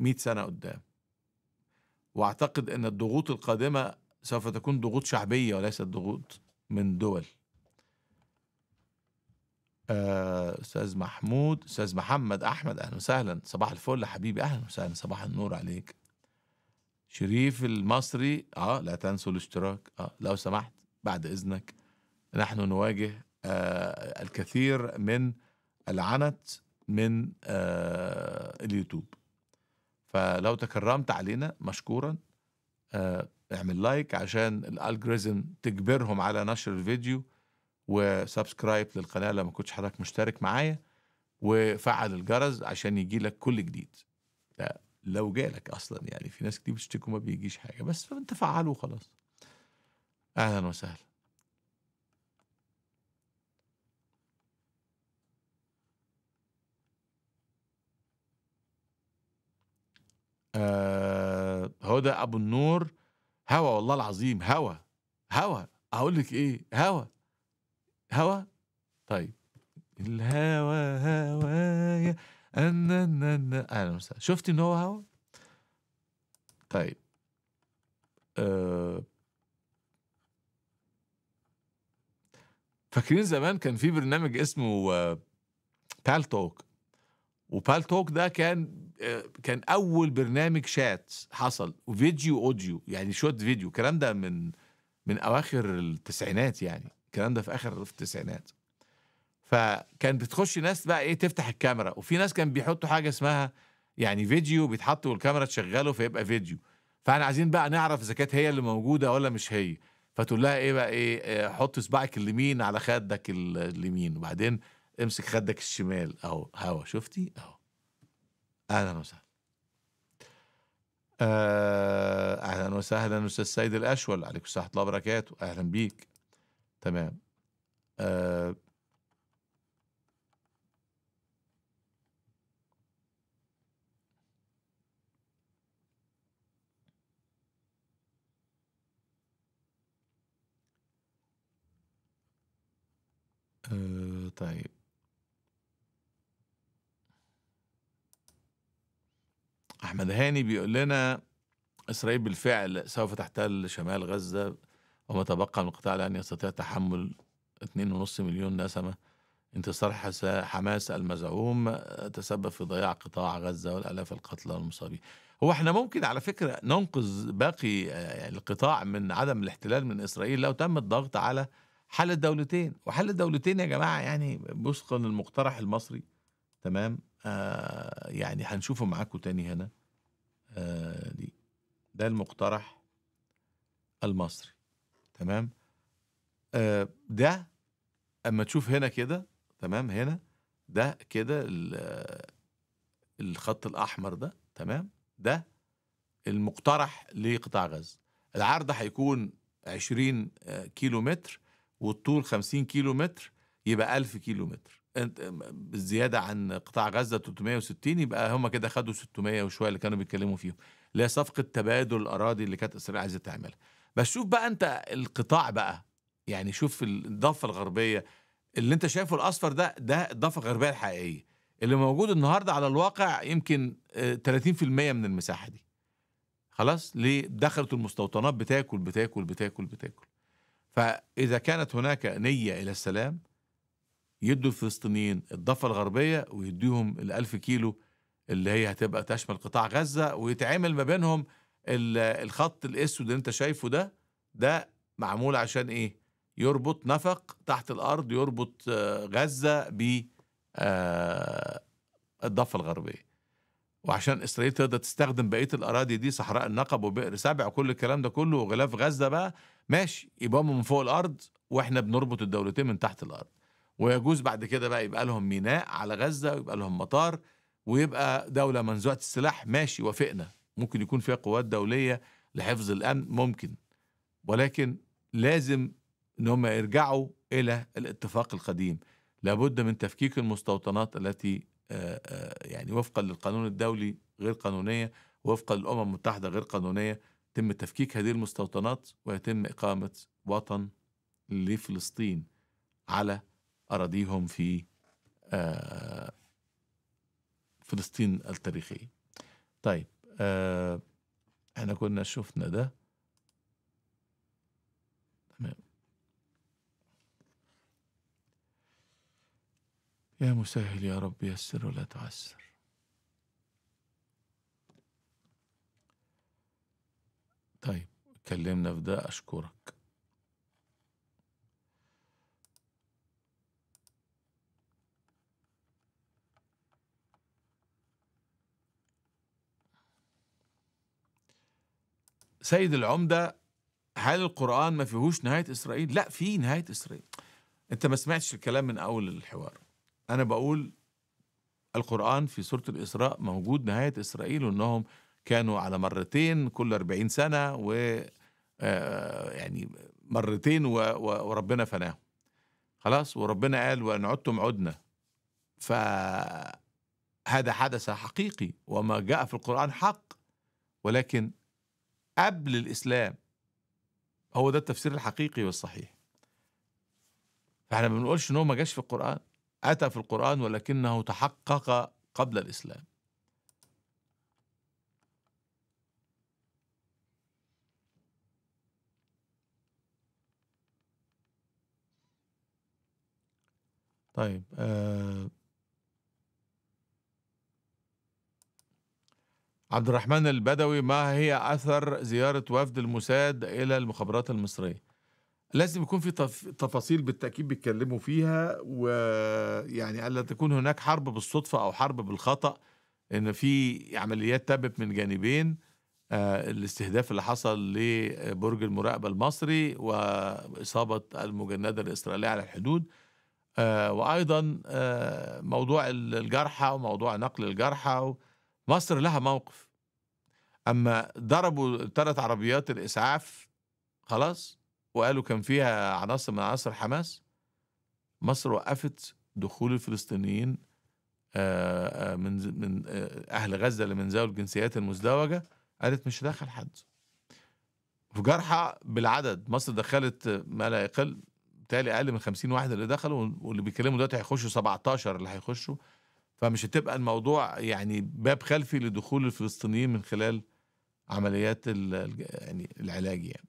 آه، سنة قدام وأعتقد أن الضغوط القادمة سوف تكون ضغوط شعبية وليست ضغوط من دول آه، استاذ محمود استاذ محمد احمد اهلا وسهلا صباح الفل حبيبي اهلا وسهلا صباح النور عليك شريف المصري اه لا تنسوا الاشتراك اه لو سمحت بعد اذنك نحن نواجه آه الكثير من العنت من آه اليوتيوب فلو تكرمت علينا مشكورا آه اعمل لايك عشان الالجوريزم تجبرهم على نشر الفيديو وسبسكرايب للقناه لما كنتش حضرتك مشترك معايا وفعل الجرس عشان يجي لك كل جديد لا لو جالك اصلا يعني في ناس كتير بتشتكي ما بيجيش حاجه بس انت فعله وخلاص اهلا وسهلا آه هدى ابو النور هوا والله العظيم هوا هوا اقول لك ايه هوا هوا طيب الهوى هوايا أنا أنا أنا أهلا وسهلا شفتي إن هو هوا؟ طيب أه فاكرين زمان كان في برنامج اسمه بال توك وبال توك ده كان آه، كان اول برنامج شات حصل وفيديو اوديو يعني شوت فيديو الكلام ده من من اواخر التسعينات يعني الكلام ده في اخر التسعينات فكان بتخش ناس بقى ايه تفتح الكاميرا وفي ناس كان بيحطوا حاجه اسمها يعني فيديو بيتحط والكاميرا تشغله فيبقى فيديو فاحنا عايزين بقى نعرف اذا كانت هي اللي موجوده ولا مش هي فتقول لها ايه بقى ايه آه، حط صباعك اليمين على خدك اليمين وبعدين امسك خدك الشمال اهو هوا شفتي اهو اهلا وسهلا آه، اهلا وسهلا استاذ سيد الاشول عليكم ورحمه الله وبركاته اهلا بيك تمام آه آه طيب احمد هاني بيقول لنا اسرائيل بالفعل سوف تحتل شمال غزه وما تبقى من القطاع الآن يستطيع تحمل 2.5 مليون نسمة انتصار حماس المزعوم آه، تسبب في ضياع قطاع غزة والآلاف القتلى والمصابين هو احنا ممكن على فكرة ننقذ باقي آه، القطاع من عدم الاحتلال من إسرائيل لو تم الضغط على حل الدولتين وحل الدولتين يا جماعة يعني وفقا للمقترح المصري تمام آه يعني هنشوفه معاكم تاني هنا آه دي ده المقترح المصري تمام آه ده اما تشوف هنا كده تمام هنا ده كده الخط الاحمر ده تمام ده المقترح لقطاع غزه العرض هيكون 20 آه، كيلو متر والطول 50 كيلو متر يبقى 1000 كيلو متر آه، بالزيادة عن قطاع غزه 360 يبقى هم كده خدوا 600 وشويه اللي كانوا بيتكلموا فيهم اللي هي صفقه تبادل الاراضي اللي كانت اسرائيل عايزه تعملها بس شوف بقى انت القطاع بقى يعني شوف الضفه الغربيه اللي انت شايفه الاصفر ده ده الضفه الغربيه الحقيقيه اللي موجود النهارده على الواقع يمكن 30% آه، من المساحه دي خلاص ليه دخلت المستوطنات بتاكل بتاكل بتاكل بتاكل فاذا كانت هناك نيه الى السلام يدوا الفلسطينيين الضفه الغربيه ويديهم ال1000 كيلو اللي هي هتبقى تشمل قطاع غزه ويتعامل ما بينهم الخط الاسود اللي انت شايفه ده ده معمول عشان ايه يربط نفق تحت الارض يربط آه، غزه ب آه، الضفه الغربيه وعشان اسرائيل تقدر تستخدم بقيه الاراضي دي صحراء النقب وبئر سابع وكل الكلام ده كله وغلاف غزه بقى ماشي يبقى من فوق الارض واحنا بنربط الدولتين من تحت الارض ويجوز بعد كده بقى يبقى لهم ميناء على غزه ويبقى لهم مطار ويبقى دوله منزوعه السلاح ماشي وافقنا ممكن يكون فيها قوات دوليه لحفظ الامن ممكن ولكن لازم ان هم يرجعوا الى الاتفاق القديم لابد من تفكيك المستوطنات التي آه، آه، يعني وفقا للقانون الدولي غير قانونيه وفقا للامم المتحده غير قانونيه تم تفكيك هذه المستوطنات ويتم اقامه وطن لفلسطين على اراضيهم في آه، فلسطين التاريخيه. طيب آه احنا كنا شفنا ده تمام يا مسهل يا رب يسر ولا تعسر طيب اتكلمنا في ده اشكرك سيد العمدة هل القرآن ما فيهوش نهاية إسرائيل؟ لا في نهاية إسرائيل أنت ما سمعتش الكلام من أول الحوار أنا بقول القرآن في سورة الإسراء موجود نهاية إسرائيل وأنهم كانوا على مرتين كل 40 سنة و آه، يعني مرتين وربنا فناهم خلاص وربنا قال وإن عدتم عدنا فهذا حدث حقيقي وما جاء في القرآن حق ولكن قبل الإسلام هو ده التفسير الحقيقي والصحيح فاحنا ما بنقولش ان هو ما جاش في القرآن أتى في القرآن ولكنه تحقق قبل الإسلام طيب آه عبد الرحمن البدوي ما هي أثر زيارة وفد الموساد إلى المخابرات المصرية لازم يكون في تفاصيل بالتأكيد بيتكلموا فيها ويعني ألا تكون هناك حرب بالصدفة أو حرب بالخطأ إن في عمليات تمت من جانبين آه، الاستهداف اللي حصل لبرج المراقبة المصري وإصابة المجندة الإسرائيلية على الحدود آه، وأيضا آه، موضوع الجرحى وموضوع نقل الجرحى مصر لها موقف اما ضربوا ثلاث عربيات الاسعاف خلاص وقالوا كان فيها عناصر من عناصر حماس مصر وقفت دخول الفلسطينيين آه، آه، من من آه، اهل غزه اللي من ذوي الجنسيات المزدوجه قالت مش داخل حد في جرحى بالعدد مصر دخلت ما لا يقل بالتالي اقل من 50 واحد اللي دخلوا واللي بيتكلموا دلوقتي هيخشوا 17 اللي هيخشوا فمش هتبقى الموضوع يعني باب خلفي لدخول الفلسطينيين من خلال عمليات يعني العلاج يعني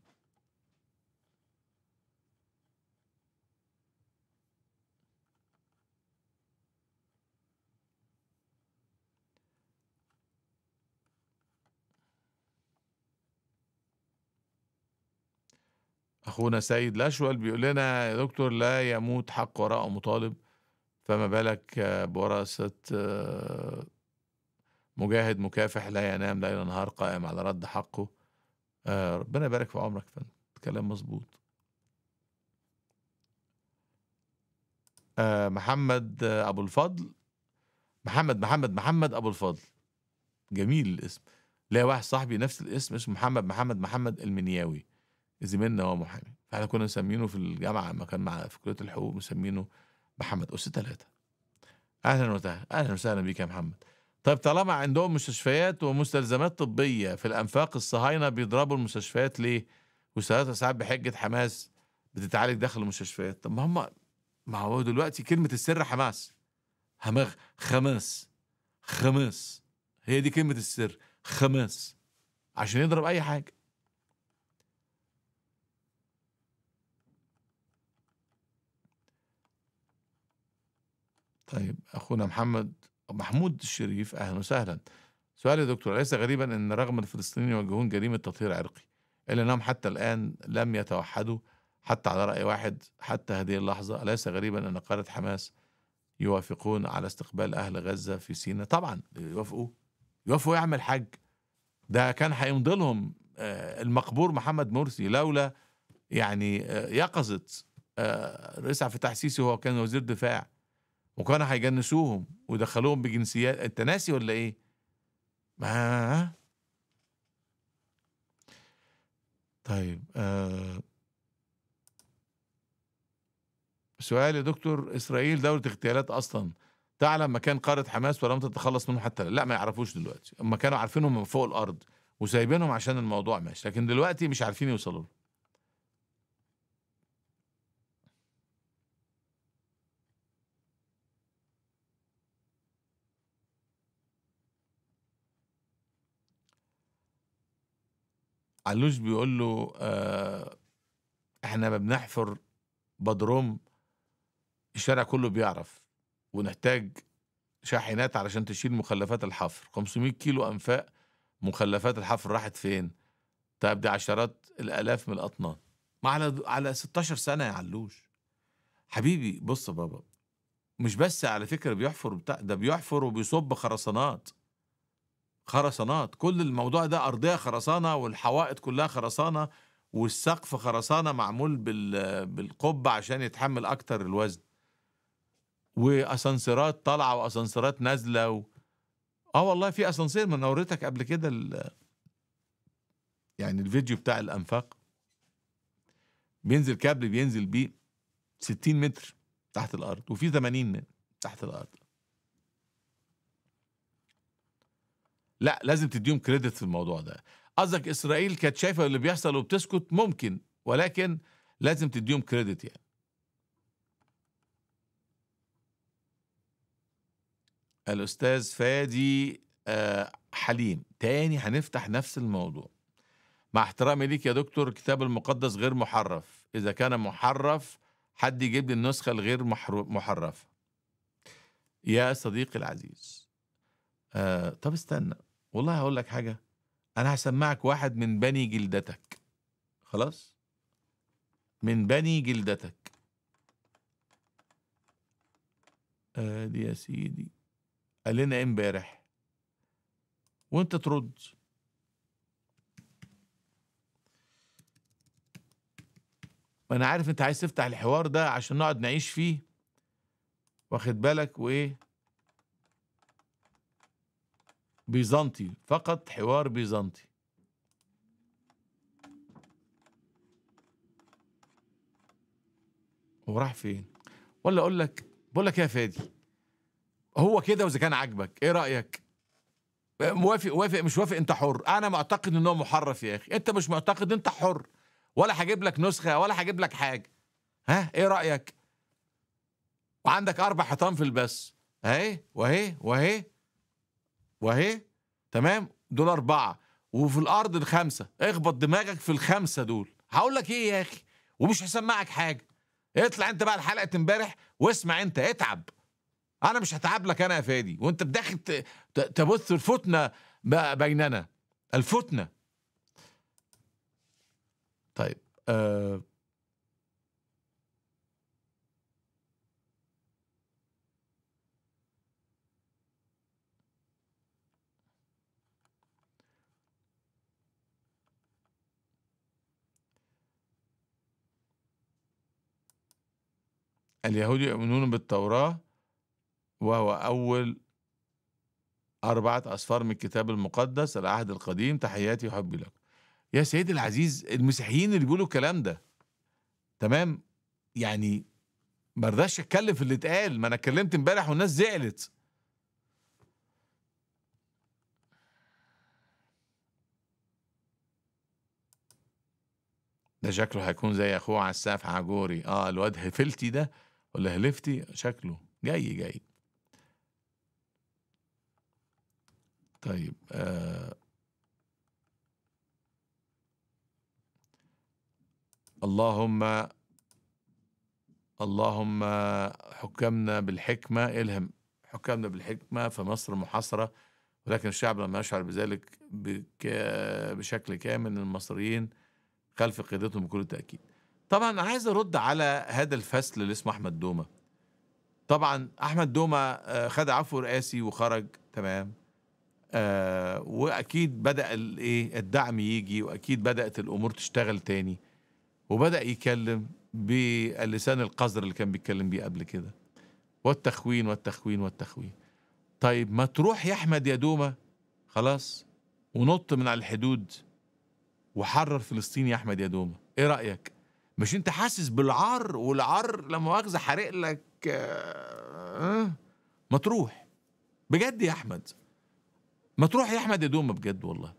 اخونا سيد الاشول بيقول لنا يا دكتور لا يموت حق وراء مطالب فما بالك آه، بوراثة آه، مجاهد مكافح لا ينام ليل نهار قائم على رد حقه آه، ربنا يبارك في عمرك فن كلام مظبوط محمد ابو الفضل محمد محمد محمد ابو الفضل جميل الاسم لا واحد صاحبي نفس الاسم اسمه محمد محمد محمد المنياوي زميلنا هو محامي فاحنا كنا مسمينه في الجامعه لما كان مع في كليه الحقوق مسمينه محمد أس ثلاثة أهلا وسهلا أهلا وسهلا بك يا محمد طيب طالما عندهم مستشفيات ومستلزمات طبية في الأنفاق الصهاينة بيضربوا المستشفيات ليه؟ وثلاثة ساعات بحجة حماس بتتعالج داخل المستشفيات طب ما هم ما هو دلوقتي كلمة السر حماس همغ خماس خماس هي دي كلمة السر خماس عشان يضرب أي حاجة طيب اخونا محمد محمود الشريف اهلا وسهلا سؤال يا دكتور أليس غريبا أن رغم الفلسطينيين يواجهون جريمة تطهير عرقي إلا أنهم حتى الآن لم يتوحدوا حتى على رأي واحد حتى هذه اللحظة أليس غريبا أن قادة حماس يوافقون على استقبال أهل غزة في سيناء طبعا يوافقوا يوافقوا يعمل حج ده كان هيمضي لهم آه، المقبور محمد مرسي لولا يعني آه، يقظة آه، رئيس عبد الفتاح السيسي وهو كان وزير دفاع وكانوا هيجنسوهم ودخلوهم بجنسيات انت ناسي ولا ايه؟ ما طيب آه سؤال يا دكتور اسرائيل دولة اغتيالات اصلا تعلم مكان قارة حماس ولم تتخلص منهم حتى لا ما يعرفوش دلوقتي هم كانوا عارفينهم من فوق الارض وسايبينهم عشان الموضوع ماشي لكن دلوقتي مش عارفين يوصلوا له علوش بيقول له آه احنا ما بنحفر بدروم الشارع كله بيعرف ونحتاج شاحنات علشان تشيل مخلفات الحفر 500 كيلو انفاق مخلفات الحفر راحت فين طيب دي عشرات الالاف من الاطنان ما على على 16 سنه يا علوش حبيبي بص يا بابا مش بس على فكره بيحفر بتاع ده بيحفر وبيصب خرسانات خرسانات كل الموضوع ده أرضية خرسانة والحوائط كلها خرسانة والسقف خرسانة معمول بالقبة عشان يتحمل أكتر الوزن وأسانسيرات طالعة وأسانسيرات نازلة و... اه والله في اسانسير من نورتك قبل كده ال... يعني الفيديو بتاع الانفاق بينزل كابل بينزل بيه 60 متر تحت الارض وفي 80 متر تحت الارض لا لازم تديهم كريدت في الموضوع ده قصدك اسرائيل كانت شايفه اللي بيحصل وبتسكت ممكن ولكن لازم تديهم كريدت يعني الاستاذ فادي آه، حليم تاني هنفتح نفس الموضوع مع احترامي ليك يا دكتور الكتاب المقدس غير محرف اذا كان محرف حد يجيب لي النسخه الغير محرفه يا صديقي العزيز آه، طب استنى والله هقول لك حاجه انا هسمعك واحد من بني جلدتك خلاص من بني جلدتك ادي يا سيدي قال لنا إيه امبارح وانت ترد ما انا عارف انت عايز تفتح الحوار ده عشان نقعد نعيش فيه واخد بالك وايه بيزنطي فقط حوار بيزنطي وراح فين ولا اقول لك بقول لك يا فادي هو كده واذا كان عاجبك ايه رايك موافق وافق مش وافق انت حر انا معتقد ان هو محرف يا اخي انت مش معتقد انت حر ولا هجيب لك نسخه ولا هجيب لك حاجه ها ايه رايك وعندك اربع حيطان في البث اهي وهي وهي واهي تمام دول اربعه وفي الارض الخمسه اخبط دماغك في الخمسه دول هقول لك ايه يا اخي ومش هسمعك حاجه اطلع انت بقى لحلقه امبارح واسمع انت اتعب انا مش هتعب لك انا يا فادي وانت بداخل تبث الفتنه بيننا الفتنه طيب آه اليهود يؤمنون بالتوراة وهو أول أربعة أسفار من الكتاب المقدس العهد القديم تحياتي وحبي لكم يا سيدي العزيز المسيحيين اللي بيقولوا الكلام ده تمام يعني ما رضاش اتكلم في اللي اتقال ما انا اتكلمت امبارح والناس زعلت ده شكله هيكون زي اخوه على السقف عجوري اه الواد هفلتي ده ولا هلفتي شكله جاي جاي طيب آه اللهم اللهم حكمنا بالحكمة إلهم حكمنا بالحكمة فمصر محاصرة ولكن الشعب لما يشعر بذلك بشكل كامل المصريين خلف قيادتهم بكل تأكيد طبعا عايز ارد على هذا الفصل اللي اسمه احمد دوما طبعا احمد دوما آه، خد عفو رئاسي وخرج تمام آه واكيد بدا الايه الدعم يجي واكيد بدات الامور تشتغل تاني وبدا يكلم باللسان القذر اللي كان بيتكلم بيه قبل كده والتخوين والتخوين والتخوين طيب ما تروح يا احمد يا دوما خلاص ونط من على الحدود وحرر فلسطين يا احمد يا دوما ايه رايك مش انت حاسس بالعار والعار لما مؤاخذه حارق لك آه، آه، ما تروح بجد يا احمد ما تروح يا احمد يا دوم بجد والله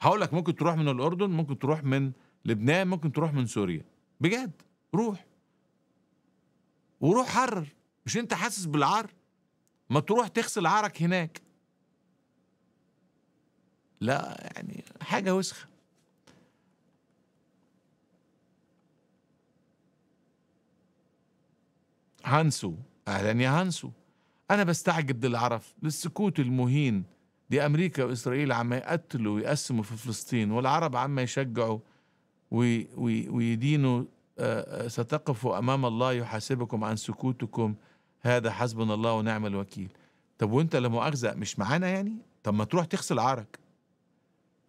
هقول لك ممكن تروح من الاردن ممكن تروح من لبنان ممكن تروح من سوريا بجد روح وروح حرر مش انت حاسس بالعار ما تروح تغسل عارك هناك لا يعني حاجه وسخه هانسو أهلا يا هانسو أنا بستعجب للعرف للسكوت المهين دي أمريكا وإسرائيل عم يقتلوا ويقسموا في فلسطين والعرب عم يشجعوا وي وي ويدينوا آه، آه، ستقفوا أمام الله يحاسبكم عن سكوتكم هذا حسبنا الله ونعم الوكيل طب وانت لا مؤاخذة مش معانا يعني طب ما تروح تغسل عارك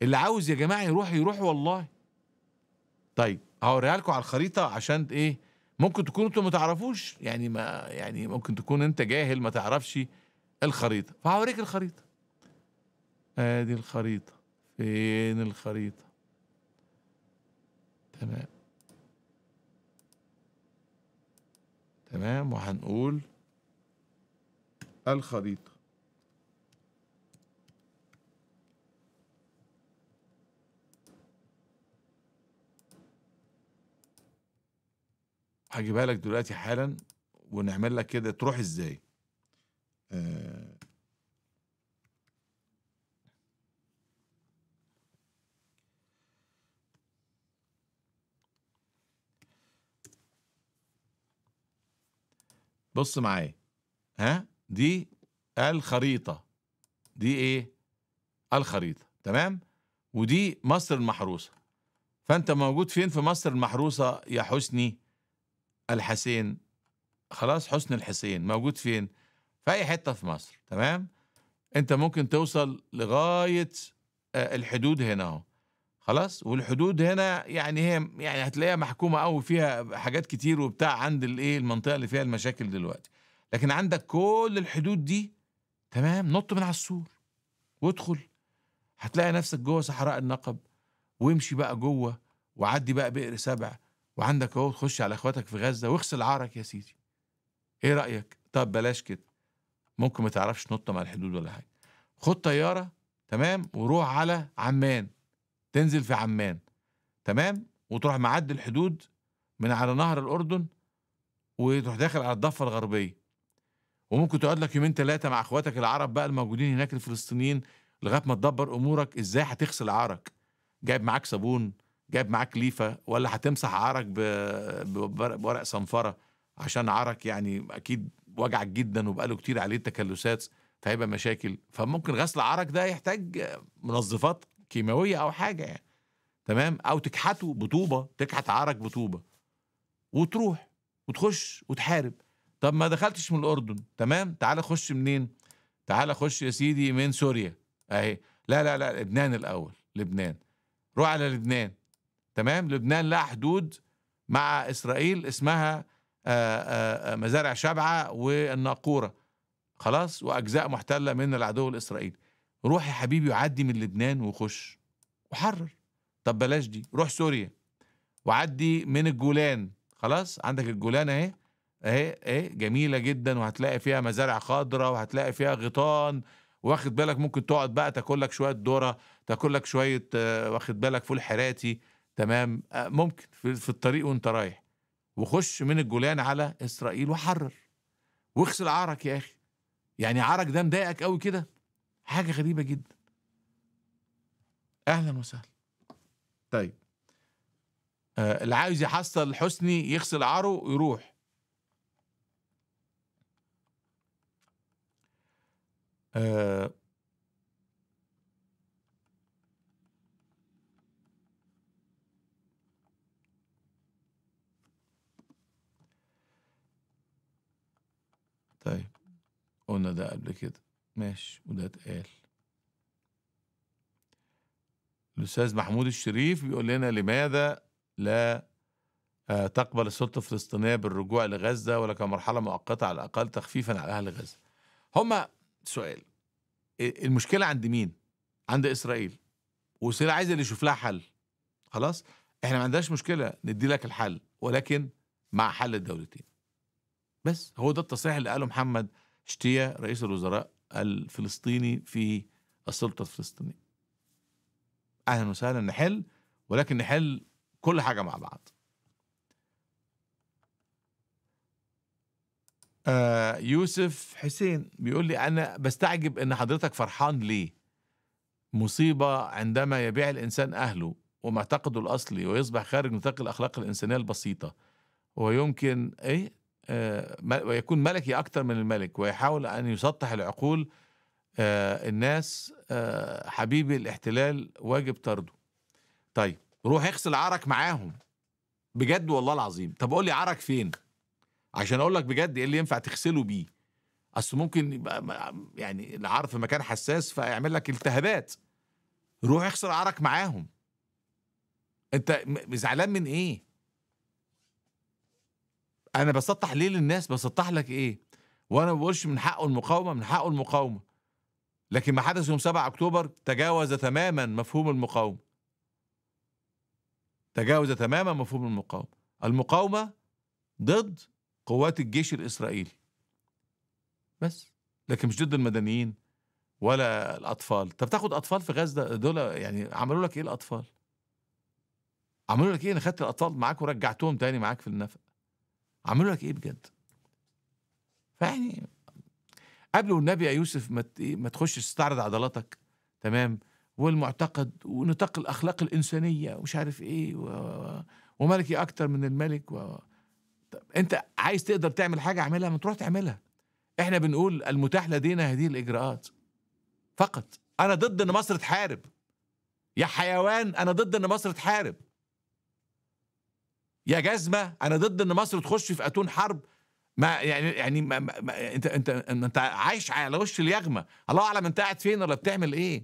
اللي عاوز يا جماعة يروح يروح والله طيب هوريها لكم على الخريطة عشان ايه ممكن تكون انتوا ما تعرفوش يعني ما يعني ممكن تكون انت جاهل ما تعرفش الخريطه فهوريك الخريطه ادي الخريطه فين الخريطه تمام تمام وهنقول الخريطه هجيبها لك دلوقتي حالا ونعمل لك كده تروح ازاي آه، بص معايا ها دي الخريطه دي ايه الخريطه تمام ودي مصر المحروسه فانت موجود فين في مصر المحروسه يا حسني الحسين خلاص حسن الحسين موجود فين في اي حته في مصر تمام انت ممكن توصل لغايه آه، الحدود هنا اهو خلاص والحدود هنا يعني هي يعني هتلاقيها محكومه قوي فيها حاجات كتير وبتاع عند الايه المنطقه اللي فيها المشاكل دلوقتي لكن عندك كل الحدود دي تمام نط من على السور وادخل هتلاقي نفسك جوه صحراء النقب وامشي بقى جوه وعدي بقى بئر سبع وعندك اهو تخش على اخواتك في غزه واغسل عارك يا سيدي ايه رايك طب بلاش كده ممكن ما تعرفش تنط مع الحدود ولا حاجه خد طياره تمام وروح على عمان تنزل في عمان تمام وتروح معدي الحدود من على نهر الاردن وتروح داخل على الضفه الغربيه وممكن تقعد لك يومين ثلاثه مع اخواتك العرب بقى الموجودين هناك الفلسطينيين لغايه ما تدبر امورك ازاي هتغسل عارك جايب معاك صابون جايب معاك ليفه ولا هتمسح عرق بورق صنفره عشان عرق يعني اكيد وجعك جدا وبقاله كتير عليه التكلسات فهيبقى مشاكل فممكن غسل عرق ده يحتاج منظفات كيماويه او حاجه يعني تمام او تكحته بطوبه تكحت عرق بطوبه وتروح وتخش وتحارب طب ما دخلتش من الاردن تمام تعال خش منين تعال خش يا سيدي من سوريا اهي لا لا لا لبنان الاول لبنان روح على لبنان تمام لبنان لها حدود مع اسرائيل اسمها آه، آه، آه، مزارع شبعه والناقوره خلاص واجزاء محتله من العدو الاسرائيلي روح يا حبيبي وعدي من لبنان وخش وحرر طب بلاش دي روح سوريا وعدي من الجولان خلاص عندك الجولان اهي اهي اهي جميله جدا وهتلاقي فيها مزارع خضراء وهتلاقي فيها غيطان واخد بالك ممكن تقعد بقى تاكل لك شويه ذره تاكل لك شويه واخد بالك فول حراتي تمام آه، ممكن في الطريق وانت رايح وخش من الجولان على اسرائيل وحرر واغسل عارك يا اخي يعني عارك ده مضايقك قوي كده حاجه غريبه جدا اهلا وسهلا طيب آه اللي عايز يحصل حسني يغسل عاره ويروح آه قلنا ده قبل كده ماشي وده اتقال الأستاذ محمود الشريف بيقول لنا لماذا لا آه، تقبل السلطة الفلسطينية بالرجوع لغزة ولا كمرحلة مؤقتة على الأقل تخفيفا على أهل غزة هما سؤال المشكلة عند مين عند إسرائيل وإسرائيل عايزة اللي يشوف لها حل خلاص احنا ما عندناش مشكلة ندي لك الحل ولكن مع حل الدولتين بس هو ده التصريح اللي قاله محمد اشتيا رئيس الوزراء الفلسطيني في السلطة الفلسطينية أهلا وسهلا نحل ولكن نحل كل حاجة مع بعض آه يوسف حسين بيقول لي أنا بستعجب إن حضرتك فرحان ليه مصيبة عندما يبيع الإنسان أهله ومعتقده الأصلي ويصبح خارج نطاق الأخلاق الإنسانية البسيطة ويمكن إيه آه، ويكون ملكي أكثر من الملك ويحاول أن يسطح العقول آه، الناس آه، حبيبي الاحتلال واجب طرده طيب روح اغسل عرك معاهم بجد والله العظيم طب قول لي عرك فين عشان اقول لك بجد ايه اللي ينفع تغسله بيه اصل ممكن يبقى يعني العار في مكان حساس فيعمل لك التهابات روح اغسل عرك معاهم انت زعلان من ايه انا بسطح ليه للناس بسطح لك ايه وانا ما بقولش من حقه المقاومه من حقه المقاومه لكن ما حدث يوم 7 اكتوبر تجاوز تماما مفهوم المقاومه تجاوز تماما مفهوم المقاومه المقاومه ضد قوات الجيش الاسرائيلي بس لكن مش ضد المدنيين ولا الاطفال طب تاخد اطفال في غزه دول يعني عملوا لك ايه الاطفال عملوا لك ايه انا خدت الاطفال معاك ورجعتهم تاني معاك في النفق عملوا لك ايه بجد فيعني قبل والنبي يا يوسف ما إيه، ما تخش تستعرض عضلاتك تمام والمعتقد ونطاق الاخلاق الانسانيه ومش عارف ايه و... وملكي اكتر من الملك و... طب انت عايز تقدر تعمل حاجه اعملها ما تروح تعملها احنا بنقول المتاح لدينا هذه الاجراءات فقط انا ضد ان مصر تحارب يا حيوان انا ضد ان مصر تحارب يا جزمه انا ضد ان مصر تخش في اتون حرب ما يعني يعني ما ما انت انت انت عايش على وش اليغمه الله اعلم انت قاعد فين ولا بتعمل ايه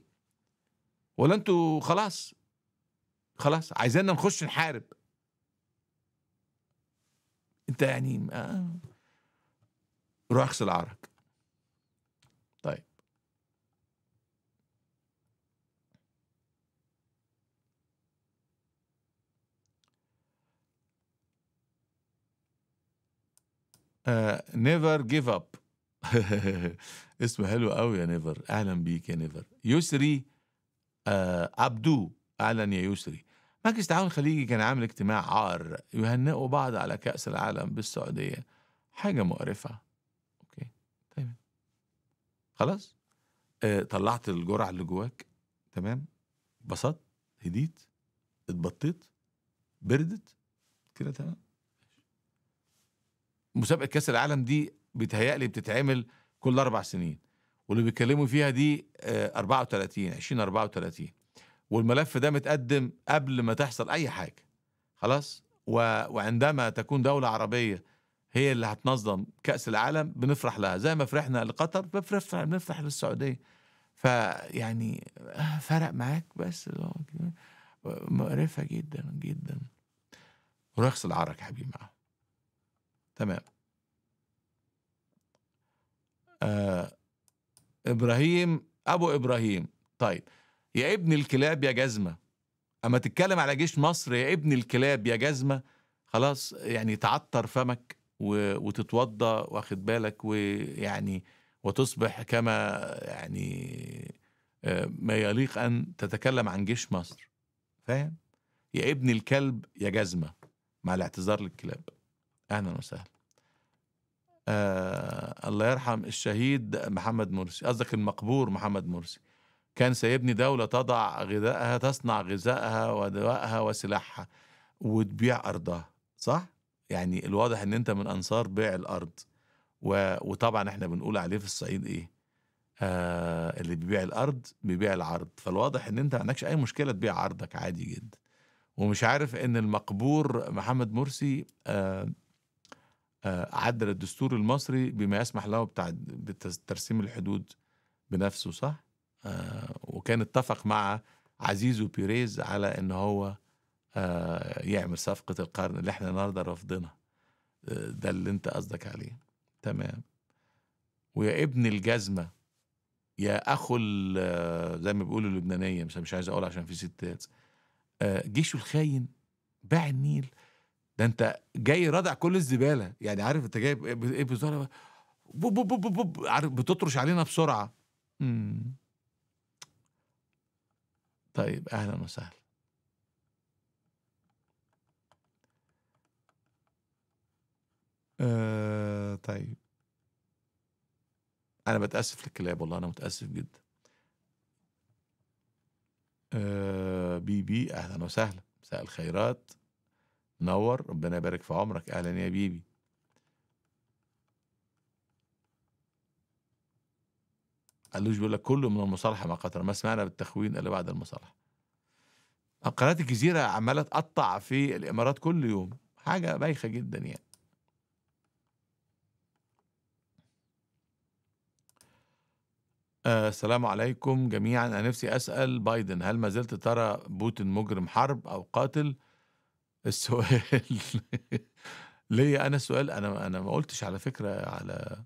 ولا انتوا خلاص خلاص عايزيننا نخش نحارب انت يعني رخص آه. روح اغسل عارك نيفر جيف اب اسمه حلو قوي يا نيفر اهلا بيك يا نيفر يسري آه عبدو اهلا يا يسري مركز التعاون الخليجي كان عامل اجتماع عار يهنئوا بعض على كأس العالم بالسعودية حاجة مقرفة اوكي تمام خلاص آه طلعت الجرعة اللي جواك تمام بسط هديت اتبطيت بردت كده تمام مسابقه كاس العالم دي بيتهيألي بتتعمل كل اربع سنين واللي بيتكلموا فيها دي 34 20 34 والملف ده متقدم قبل ما تحصل اي حاجه خلاص و... وعندما تكون دوله عربيه هي اللي هتنظم كاس العالم بنفرح لها زي ما فرحنا لقطر بنفرح بنفرح للسعوديه فيعني آه، فرق معاك بس آه، مقرفه جدا جدا ورخص يغسل حبيبي معاك تمام آه ابراهيم ابو ابراهيم طيب يا ابن الكلاب يا جزمه اما تتكلم على جيش مصر يا ابن الكلاب يا جزمه خلاص يعني تعطر فمك وتتوضى واخد بالك ويعني وتصبح كما يعني آه، ما يليق ان تتكلم عن جيش مصر فاهم يا ابن الكلب يا جزمه مع الاعتذار للكلاب اهلا وسهلا آه الله يرحم الشهيد محمد مرسي قصدك المقبور محمد مرسي كان سيبني دولة تضع غذائها تصنع غذائها ودوائها وسلاحها وتبيع أرضها صح؟ يعني الواضح ان انت من انصار بيع الارض و... وطبعا احنا بنقول عليه في الصعيد ايه آه اللي بيبيع الارض بيبيع العرض فالواضح ان انت ما عندكش اي مشكله تبيع عرضك عادي جدا ومش عارف ان المقبور محمد مرسي آه آه، عدل الدستور المصري بما يسمح له بتاع بترسيم الحدود بنفسه صح؟ آه، وكان اتفق مع عزيزو بيريز على ان هو آه، يعمل صفقة القرن اللي احنا النهارده رافضينها ده اللي انت قصدك عليه تمام ويا ابن الجزمة يا أخو زي ما بيقولوا اللبنانية مش مش عايز أقول عشان في ستات جيشه الخاين باع النيل ده انت جاي رادع كل الزباله يعني عارف انت جاي ايه بو بو بو بو بو عارف بتطرش علينا بسرعه مم. طيب اهلا وسهلا آه طيب انا بتاسف للكلاب والله انا متاسف جدا آه بي بي اهلا وسهلا مساء الخيرات نور ربنا يبارك في عمرك اهلا يا بيبي قالوش بيقول لك كله من المصالحه ما قتل ما سمعنا بالتخوين الا بعد المصالحه قناه الجزيره عماله تقطع في الامارات كل يوم حاجه بايخه جدا يعني آه السلام عليكم جميعا انا نفسي اسال بايدن هل ما زلت ترى بوتين مجرم حرب او قاتل السؤال ليا انا سؤال انا انا ما قلتش على فكره على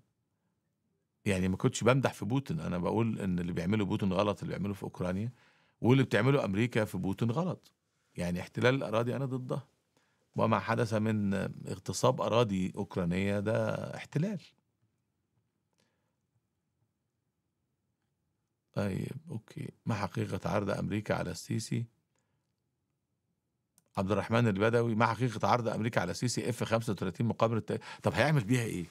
يعني ما كنتش بمدح في بوتين انا بقول ان اللي بيعمله بوتين غلط اللي بيعمله في اوكرانيا واللي بتعمله امريكا في بوتين غلط يعني احتلال الاراضي انا ضده وما حدث من اغتصاب اراضي اوكرانيه ده احتلال طيب اوكي ما حقيقه عرض امريكا على السيسي عبد الرحمن البدوي مع حقيقه عرض امريكا على سيسي اف 35 مقابل الت... طب هيعمل بيها ايه؟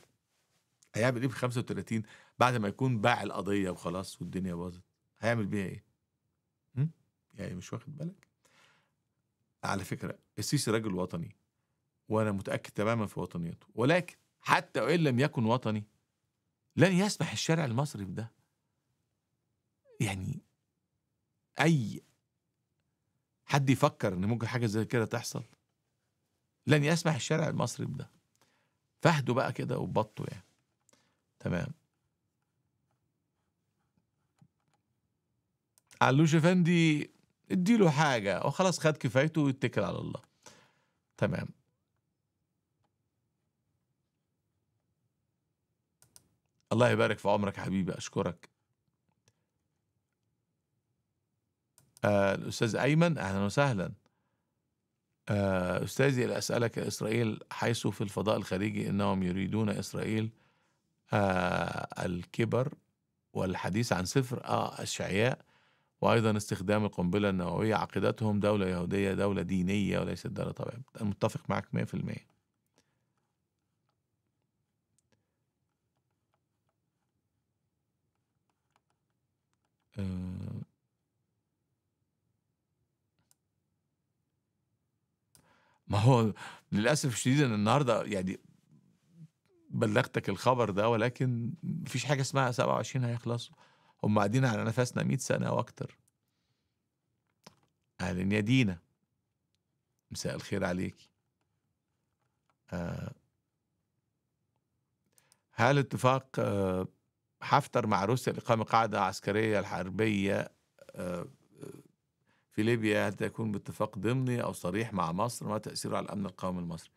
هيعمل ايه ب 35 بعد ما يكون باع القضيه وخلاص والدنيا باظت هيعمل بيها ايه؟ هم؟ يعني مش واخد بالك؟ على فكره السيسي راجل وطني وانا متاكد تماما في وطنيته ولكن حتى وان لم يكن وطني لن يسمح الشارع المصري بده يعني اي حد يفكر ان ممكن حاجه زي كده تحصل لن يسمح الشارع المصري بده فهدوا بقى كده وبطوا يعني تمام علوش افندي ادي له حاجه وخلاص خد كفايته ويتكل على الله تمام الله يبارك في عمرك حبيبي اشكرك آه، الأستاذ أيمن أهلا وسهلا آه، أستاذي أسألك إسرائيل حيث في الفضاء الخارجي إنهم يريدون إسرائيل آه، الكبر والحديث عن سفر الشعياء وأيضا استخدام القنبلة النووية عقيدتهم دولة يهودية دولة دينية وليست دولة طبيعية أنا متفق معك 100% آه ما هو للاسف الشديد ان النهارده يعني بلغتك الخبر ده ولكن مفيش حاجه اسمها 27 هيخلصوا هم قاعدين على نفسنا 100 سنه او اكتر اهلا يا دينا مساء الخير عليكي آه هل اتفاق آه حفتر مع روسيا لإقامة قاعدة عسكرية الحربية آه في ليبيا هل تكون باتفاق ضمني أو صريح مع مصر ما تأثيره على الأمن القومي المصري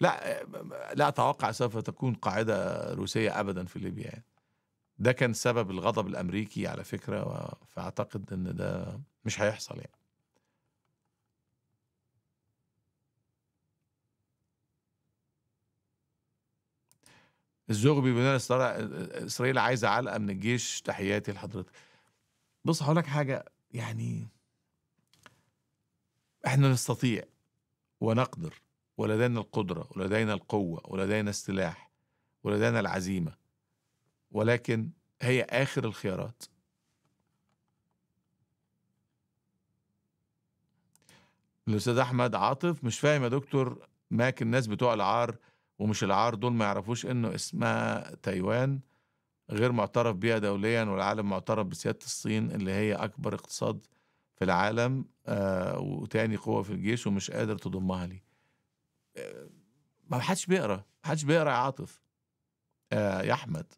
لا لا أتوقع سوف تكون قاعدة روسية أبدا في ليبيا يعني. ده كان سبب الغضب الأمريكي على فكرة فأعتقد أن ده مش هيحصل يعني الزغبي بناء اسرائيل عايزه علقه من الجيش تحياتي لحضرتك بص هقول لك حاجه يعني احنا نستطيع ونقدر ولدينا القدرة ولدينا القوة ولدينا السلاح ولدينا العزيمة ولكن هي آخر الخيارات الأستاذ أحمد عاطف مش فاهم يا دكتور ماك الناس بتوع العار ومش العار دول ما يعرفوش إنه اسمها تايوان غير معترف بيها دوليا والعالم معترف بسيادة الصين اللي هي أكبر اقتصاد في العالم آه، وتاني قوة في الجيش ومش قادر تضمها لي آه، ما حدش بيقرا ما حدش بيقرا يا عاطف آه، يا أحمد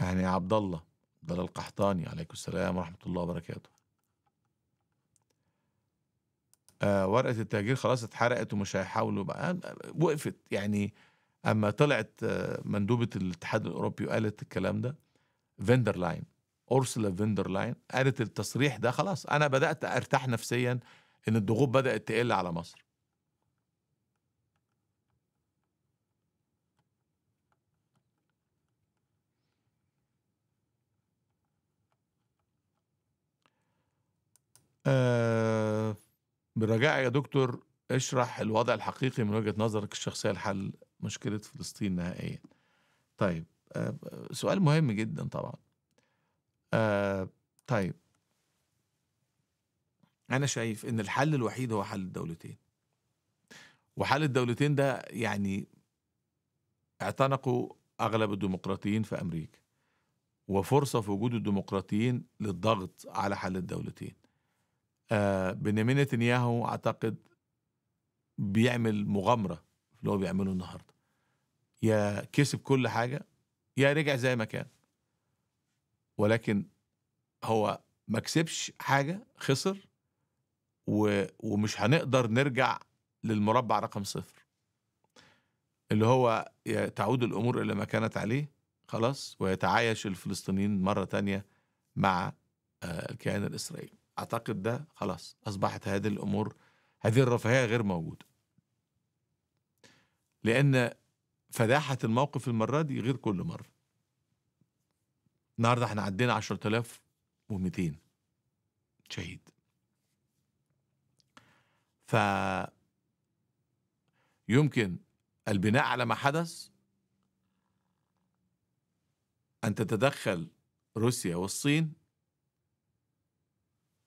يعني يا عبد الله عبد الله القحطاني عليكم السلام ورحمة الله وبركاته آه ورقة التهجير خلاص اتحرقت ومش هيحاولوا بقى وقفت يعني أما طلعت مندوبة الاتحاد الأوروبي وقالت الكلام ده لاين فيندر لاين قالت التصريح ده خلاص انا بدات ارتاح نفسيا ان الضغوط بدات تقل على مصر برجاء آه، بالرجاء يا دكتور اشرح الوضع الحقيقي من وجهة نظرك الشخصية لحل مشكلة فلسطين نهائيا طيب آه، سؤال مهم جدا طبعا آه طيب أنا شايف إن الحل الوحيد هو حل الدولتين وحل الدولتين ده يعني اعتنقوا أغلب الديمقراطيين في أمريكا وفرصة في وجود الديمقراطيين للضغط على حل الدولتين آه بنيامين نتنياهو أعتقد بيعمل مغامرة اللي هو بيعمله النهارده يا كسب كل حاجة يا رجع زي ما كان ولكن هو ما كسبش حاجه خسر و... ومش هنقدر نرجع للمربع رقم صفر اللي هو تعود الامور الى ما كانت عليه خلاص ويتعايش الفلسطينيين مره تانية مع آه، الكيان الاسرائيلي اعتقد ده خلاص اصبحت هذه الامور هذه الرفاهيه غير موجوده لان فداحه الموقف المره دي غير كل مره النهارده احنا عدينا 10200 شهيد ف يمكن البناء على ما حدث أن تتدخل روسيا والصين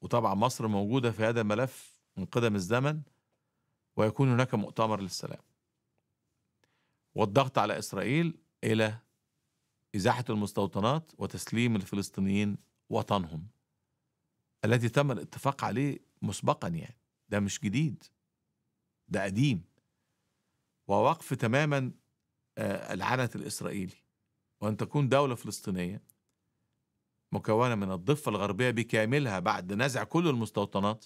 وطبعا مصر موجودة في هذا الملف من قدم الزمن ويكون هناك مؤتمر للسلام والضغط على إسرائيل إلى إزاحة المستوطنات وتسليم الفلسطينيين وطنهم الذي تم الاتفاق عليه مسبقا يعني ده مش جديد ده قديم ووقف تماما آه، العنت الإسرائيلي وأن تكون دولة فلسطينية مكونة من الضفة الغربية بكاملها بعد نزع كل المستوطنات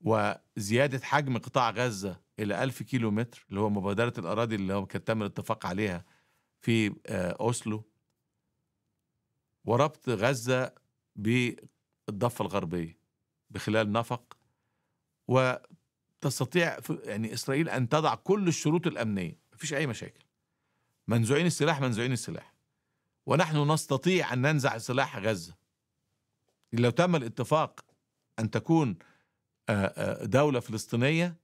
وزيادة حجم قطاع غزة إلى ألف كيلو متر اللي هو مبادرة الأراضي اللي هو كان تم الاتفاق عليها في آه، أوسلو وربط غزة بالضفة الغربية بخلال نفق وتستطيع يعني إسرائيل أن تضع كل الشروط الأمنية مفيش أي مشاكل منزوعين السلاح منزوعين السلاح ونحن نستطيع أن ننزع سلاح غزة لو تم الاتفاق أن تكون آه، آه، دولة فلسطينية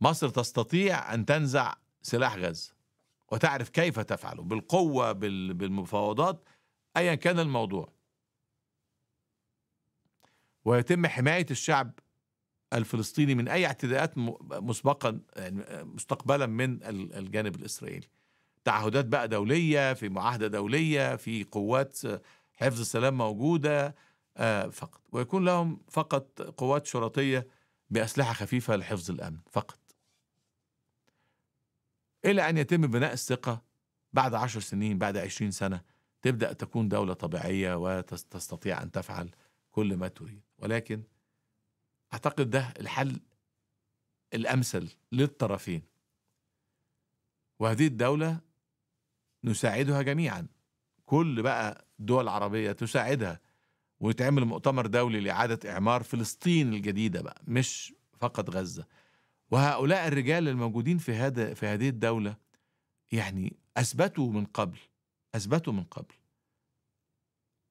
مصر تستطيع أن تنزع سلاح غزة وتعرف كيف تفعله بالقوة بالمفاوضات أيا كان الموضوع ويتم حماية الشعب الفلسطيني من أي اعتداءات مسبقا يعني مستقبلا من الجانب الإسرائيلي تعهدات بقى دولية في معاهدة دولية في قوات حفظ السلام موجودة آه، فقط ويكون لهم فقط قوات شرطية بأسلحة خفيفة لحفظ الأمن فقط إلى أن يتم بناء الثقة بعد عشر سنين بعد عشرين سنة تبدأ تكون دولة طبيعية وتستطيع أن تفعل كل ما تريد ولكن أعتقد ده الحل الأمثل للطرفين وهذه الدولة نساعدها جميعا كل بقى دول عربية تساعدها ويتعمل مؤتمر دولي لإعادة إعمار فلسطين الجديدة بقى مش فقط غزة وهؤلاء الرجال الموجودين في هذا في هذه الدولة يعني أثبتوا من قبل أثبتوا من قبل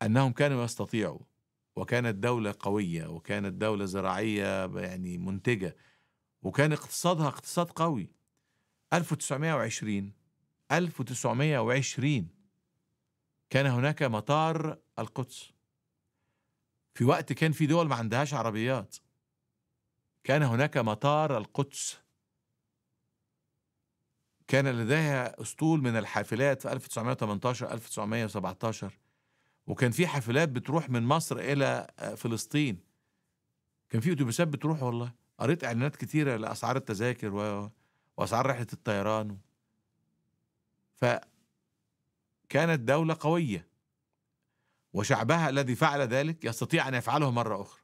أنهم كانوا يستطيعوا وكانت دولة قوية وكانت دولة زراعية يعني منتجة وكان اقتصادها اقتصاد قوي 1920 1920 كان هناك مطار القدس في وقت كان في دول ما عندهاش عربيات كان هناك مطار القدس كان لديها اسطول من الحافلات في 1918 1917 وكان في حافلات بتروح من مصر الى آه، فلسطين كان في اتوبيسات بتروح والله قريت اعلانات كتيره لاسعار التذاكر واسعار رحله الطيران ف كانت دوله قويه وشعبها الذي فعل ذلك يستطيع ان يفعله مره اخرى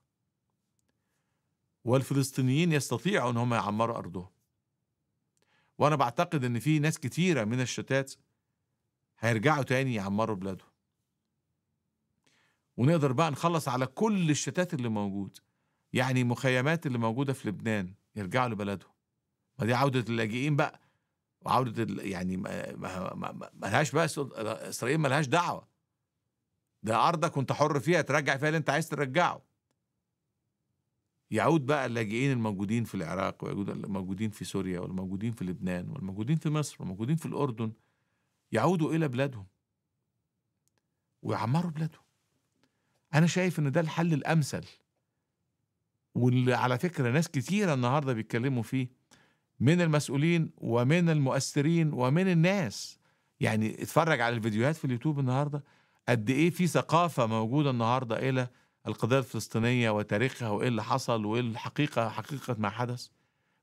والفلسطينيين يستطيعوا ان هم يعمروا ارضهم وانا بعتقد ان في ناس كتيره من الشتات هيرجعوا تاني يعمروا بلادهم ونقدر بقى نخلص على كل الشتات اللي موجود يعني مخيمات اللي موجوده في لبنان يرجعوا لبلدهم ما دي عوده اللاجئين بقى وعوده يعني ما, لهاش بقى اسرائيل ما لهاش دعوه ده ارضك وانت حر فيها ترجع فيها اللي انت عايز ترجعه يعود بقى اللاجئين الموجودين في العراق والموجودين في سوريا والموجودين في لبنان والموجودين في مصر والموجودين في الأردن يعودوا إلى بلادهم ويعمروا بلادهم أنا شايف إن ده الحل الأمثل واللي على فكرة ناس كتيرة النهاردة بيتكلموا فيه من المسؤولين ومن المؤثرين ومن الناس يعني اتفرج على الفيديوهات في اليوتيوب النهارده قد ايه في ثقافه موجوده النهارده الى القضية الفلسطينية وتاريخها وإيه اللي حصل وإيه الحقيقة حقيقة ما حدث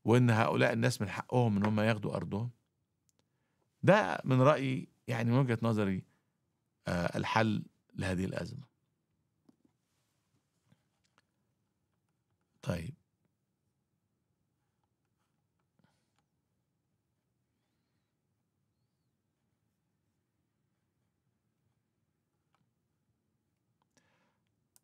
وإن هؤلاء الناس من حقهم إن هم ياخدوا أرضهم ده من رأيي يعني من وجهة نظري آه، الحل لهذه الأزمة طيب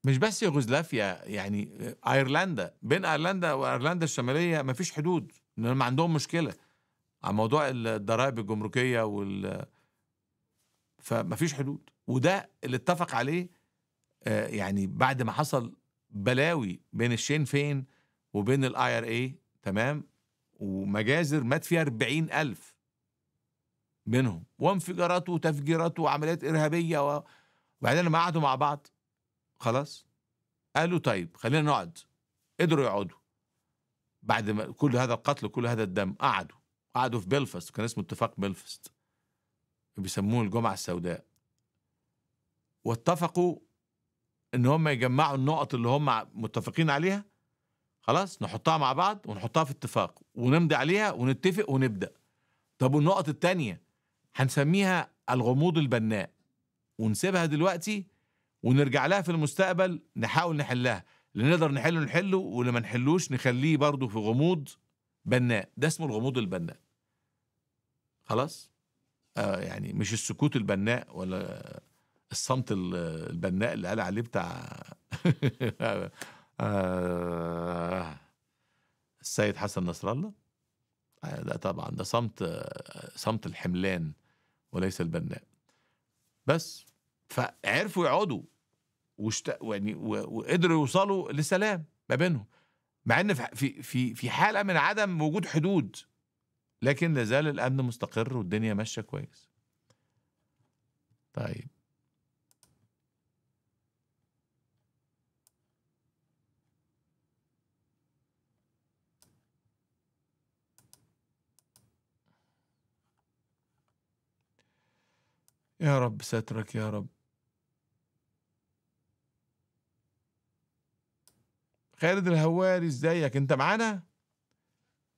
مش بس يوغوسلافيا يعني آه، ايرلندا بين ايرلندا وايرلندا الشماليه ما فيش حدود ما عندهم مشكله على موضوع الضرائب الجمركيه وال فما فيش حدود وده اللي اتفق عليه آه، يعني بعد ما حصل بلاوي بين الشين فين وبين الاي ار اي تمام ومجازر مات فيها 40 ألف منهم وانفجارات وتفجيرات وعمليات إرهابية و... وبعدين لما قعدوا مع بعض خلاص قالوا طيب خلينا نقعد قدروا يقعدوا بعد ما كل هذا القتل وكل هذا الدم قعدوا قعدوا في بلفست كان اسمه اتفاق بلفست بيسموه الجمعة السوداء واتفقوا ان هم يجمعوا النقط اللي هم متفقين عليها خلاص نحطها مع بعض ونحطها في اتفاق ونمضي عليها ونتفق ونبدا طب والنقط التانية هنسميها الغموض البناء ونسيبها دلوقتي ونرجع لها في المستقبل نحاول نحلها اللي نقدر نحله نحله واللي ما نحلوش نخليه برضه في غموض بناء ده اسمه الغموض البناء خلاص آه يعني مش السكوت البناء ولا الصمت البناء اللي قال عليه بتاع <laughs> آه السيد حسن نصر الله لا آه، طبعا ده صمت آه، صمت الحملان وليس البناء بس فعرفوا يقعدوا وشت... يعني و... وقدروا يوصلوا لسلام ما بينهم مع ان في في في حاله من عدم وجود حدود لكن لازال الامن مستقر والدنيا ماشيه كويس طيب يا رب سترك يا رب خالد الهواري ازيك انت معانا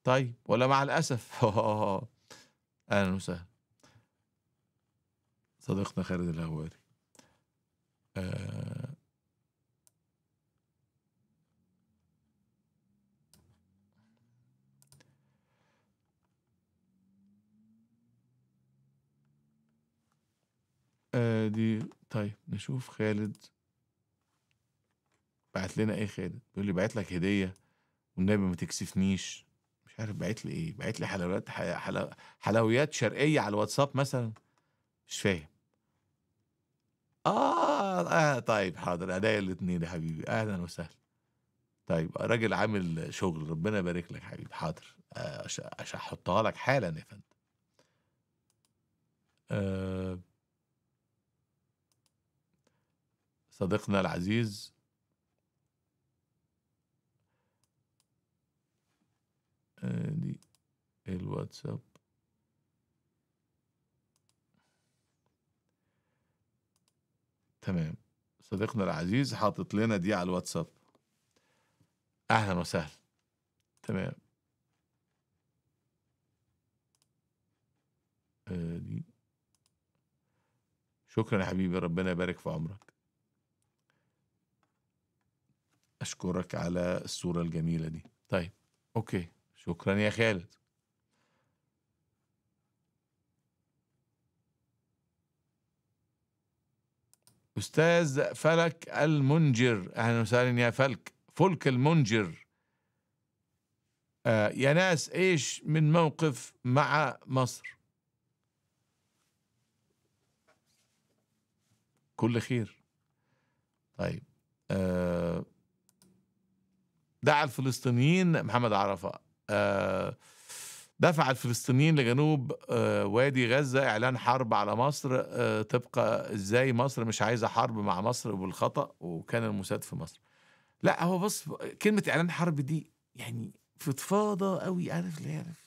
طيب ولا مع الاسف <laughs> اهلا وسهلا صديقنا خالد الهواري آه. آه دي طيب نشوف خالد بعت لنا ايه خالد بيقول لي بعت لك هديه والنبي ما تكسفنيش مش عارف بعت لي ايه بعت لي حلويات حلويات شرقيه على الواتساب مثلا مش فاهم آه, آه طيب حاضر عينيا الاتنين يا حبيبي أهلا وسهلا طيب راجل عامل شغل ربنا يبارك لك حبيبي حاضر عشان آه، أحطها لك حالا يا فندم آه صديقنا العزيز ادي الواتساب تمام صديقنا العزيز حاطط لنا دي على الواتساب اهلا وسهلا تمام دي شكرا يا حبيبي ربنا يبارك في عمرك اشكرك على الصوره الجميله دي طيب اوكي شكرا يا خالد أستاذ فلك المنجر أهلا وسهلا يا فلك فلك المنجر آه يا ناس إيش من موقف مع مصر كل خير طيب آه دعا الفلسطينيين محمد عرفة آه، دفع الفلسطينيين لجنوب آه، وادي غزة إعلان حرب على مصر آه، تبقى إزاي مصر مش عايزة حرب مع مصر بالخطأ وكان الموساد في مصر لا هو بص كلمة إعلان حرب دي يعني فضفاضة قوي عارف ليه عارف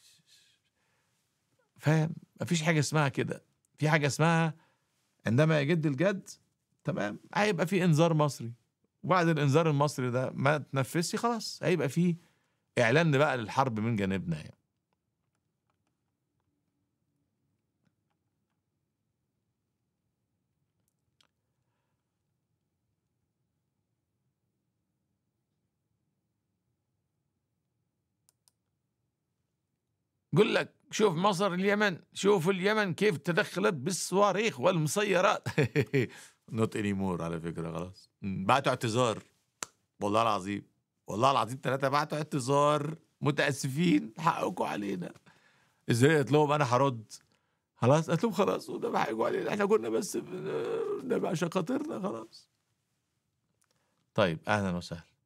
فاهم مفيش حاجة اسمها كده في حاجة اسمها عندما يجد الجد تمام هيبقى في انذار مصري وبعد الانذار المصري ده ما تنفذش خلاص هيبقى فيه إعلان بقى للحرب من جانبنا يعني. يقول لك شوف مصر اليمن شوف اليمن كيف تدخلت بالصواريخ والمسيرات نوت اني مور على فكره خلاص بعتوا اعتذار والله العظيم والله العظيم ثلاثه بعتوا اعتذار متاسفين حقكم علينا ازاي قلت لهم انا هرد خلاص قلت لهم خلاص وده حقكم علينا احنا كنا بس ده عشان خاطرنا خلاص طيب اهلا وسهلا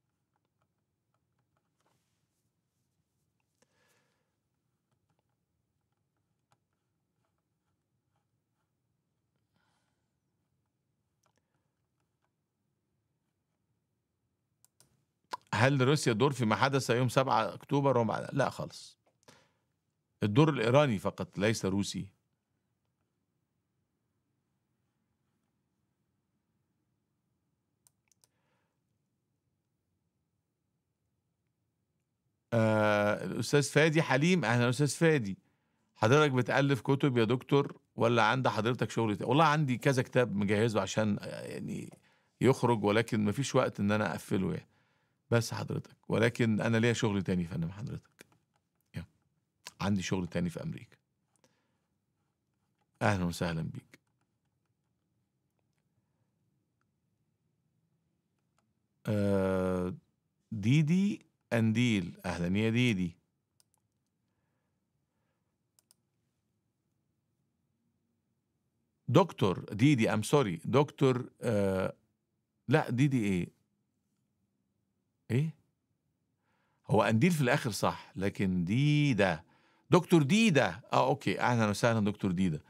هل روسيا دور فيما حدث يوم 7 اكتوبر وما لا خالص الدور الايراني فقط ليس روسي آه الاستاذ فادي حليم اهلا استاذ فادي حضرتك بتالف كتب يا دكتور ولا عند حضرتك شغل والله عندي كذا كتاب مجهزه عشان يعني يخرج ولكن مفيش وقت ان انا اقفله يعني بس حضرتك ولكن انا ليا شغل تاني يا فندم حضرتك يا. عندي شغل تاني في امريكا اهلا وسهلا بيك ديدي آه، انديل اهلا يا ديدي دكتور ديدي ام سوري دكتور آه لا ديدي ايه ايه هو قنديل في الاخر صح لكن دي ده دكتور دي ده اه اوكي اهلا وسهلا دكتور دي ده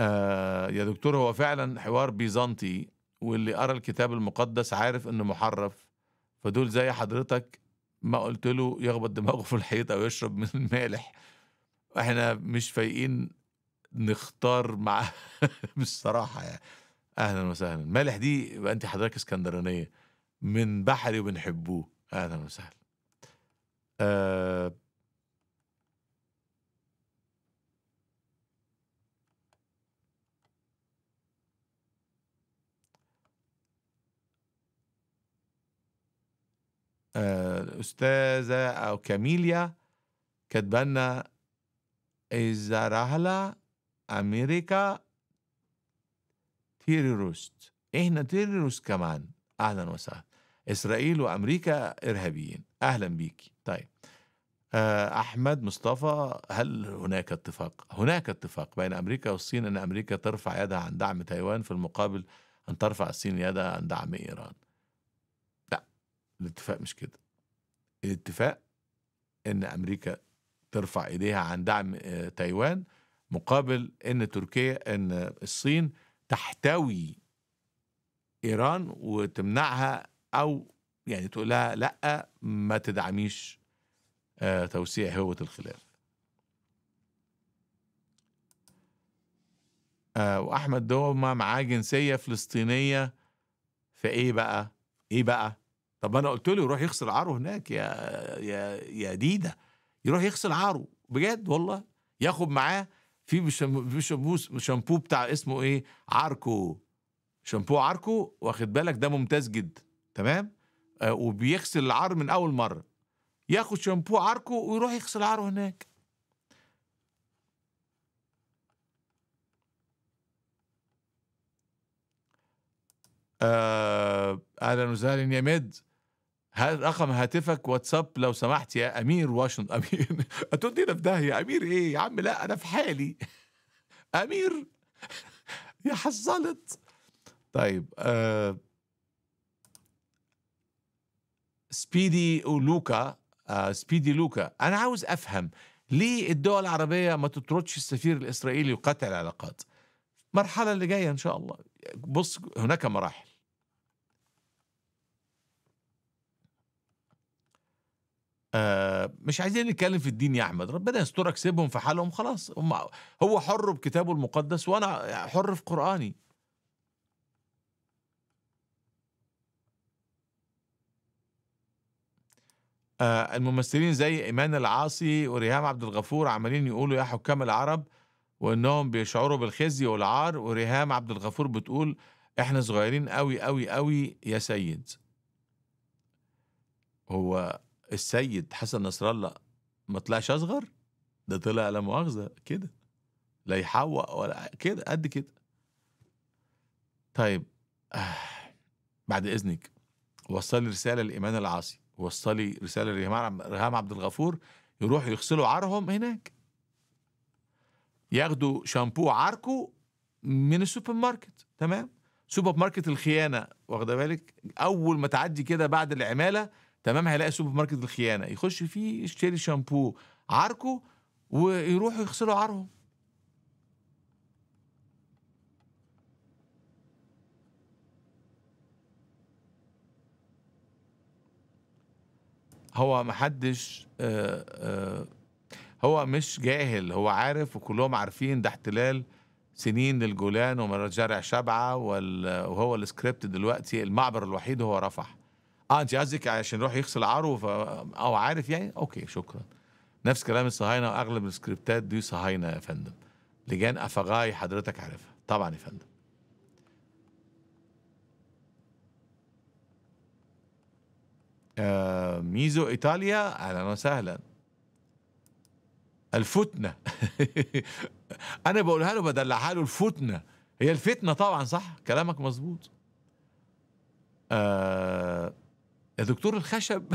آه يا دكتور هو فعلا حوار بيزنطي واللي قرا الكتاب المقدس عارف انه محرف فدول زي حضرتك ما قلت له يخبط دماغه في الحيط او يشرب من المالح احنا مش فايقين نختار مع <laughs> بالصراحه يعني اهلا وسهلا مالح دي يبقى انت حضرتك اسكندرانيه من بحري وبنحبوه اهلا وسهلا آه،, آه أستاذة أو كاميليا كتبنا إذا رحلة أمريكا تيري روست إحنا تيري روست كمان أهلا وسهلا اسرائيل وامريكا ارهابيين اهلا بيكي طيب آه، احمد مصطفى هل هناك اتفاق هناك اتفاق بين امريكا والصين ان امريكا ترفع يدها عن دعم تايوان في المقابل ان ترفع الصين يدها عن دعم ايران لا الاتفاق مش كده الاتفاق ان امريكا ترفع ايديها عن دعم آه، تايوان مقابل ان تركيا ان الصين تحتوي ايران وتمنعها او يعني تقول لها لا ما تدعميش آه، توسيع هوة الخلاف آه، واحمد دوما معاه جنسيه فلسطينيه فايه بقى ايه بقى طب انا قلت له يروح يغسل عاره هناك يا يا يا ديده يروح يغسل عاره بجد والله ياخد معاه في شامبو شامبو بتاع اسمه ايه عاركو شامبو عاركو واخد بالك ده ممتاز جدا تمام آه، وبيغسل العار من اول مره ياخد شامبو عاركو ويروح يغسل عاره هناك آه اهلا وسهلا يا مد رقم هاتفك واتساب لو سمحت يا امير واشنطن <laughs> امير هتودي في داهيه امير ايه يا عم لا انا في حالي <laughs> امير يا حصلت طيب آه سبيدي ولوكا آه سبيدي لوكا انا عاوز افهم ليه الدول العربيه ما تطردش السفير الاسرائيلي وقطع العلاقات المرحله اللي جايه ان شاء الله بص هناك مراحل آه مش عايزين نتكلم في الدين يا احمد ربنا يسترك سيبهم في حالهم خلاص هم هو حر بكتابه المقدس وانا حر في قراني آه، الممثلين زي إيمان العاصي وريهام عبد الغفور عمالين يقولوا يا حكام العرب وإنهم بيشعروا بالخزي والعار وريهام عبد الغفور بتقول إحنا صغيرين قوي قوي قوي يا سيد هو السيد حسن نصر الله ما طلعش أصغر ده طلع لا مؤاخذة كده لا يحوق ولا كده قد كده طيب آه، بعد إذنك وصل رسالة لإيمان العاصي وصلي رساله لرهام عبد الغفور يروح يغسلوا عارهم هناك ياخدوا شامبو عاركو من السوبر ماركت تمام سوبر ماركت الخيانه واخده بالك اول ما تعدي كده بعد العماله تمام هيلاقي سوبر ماركت الخيانه يخش فيه يشتري شامبو عاركو ويروحوا يغسلوا عارهم هو محدش حدش آه، آه، هو مش جاهل هو عارف وكلهم عارفين ده احتلال سنين للجولان ومرجع شبعة وهو السكريبت دلوقتي المعبر الوحيد هو رفح اه انت قصدك عشان يروح يغسل عرو او عارف يعني اوكي شكرا نفس كلام الصهاينه واغلب السكريبتات دي صهاينه يا فندم لجان افغاي حضرتك عارفها طبعا يا فندم آه، ميزو ايطاليا اهلا وسهلا الفتنه <laughs> انا بقولها له بدلعها له الفتنه هي الفتنه طبعا صح كلامك مظبوط آه، يا دكتور الخشب <laughs>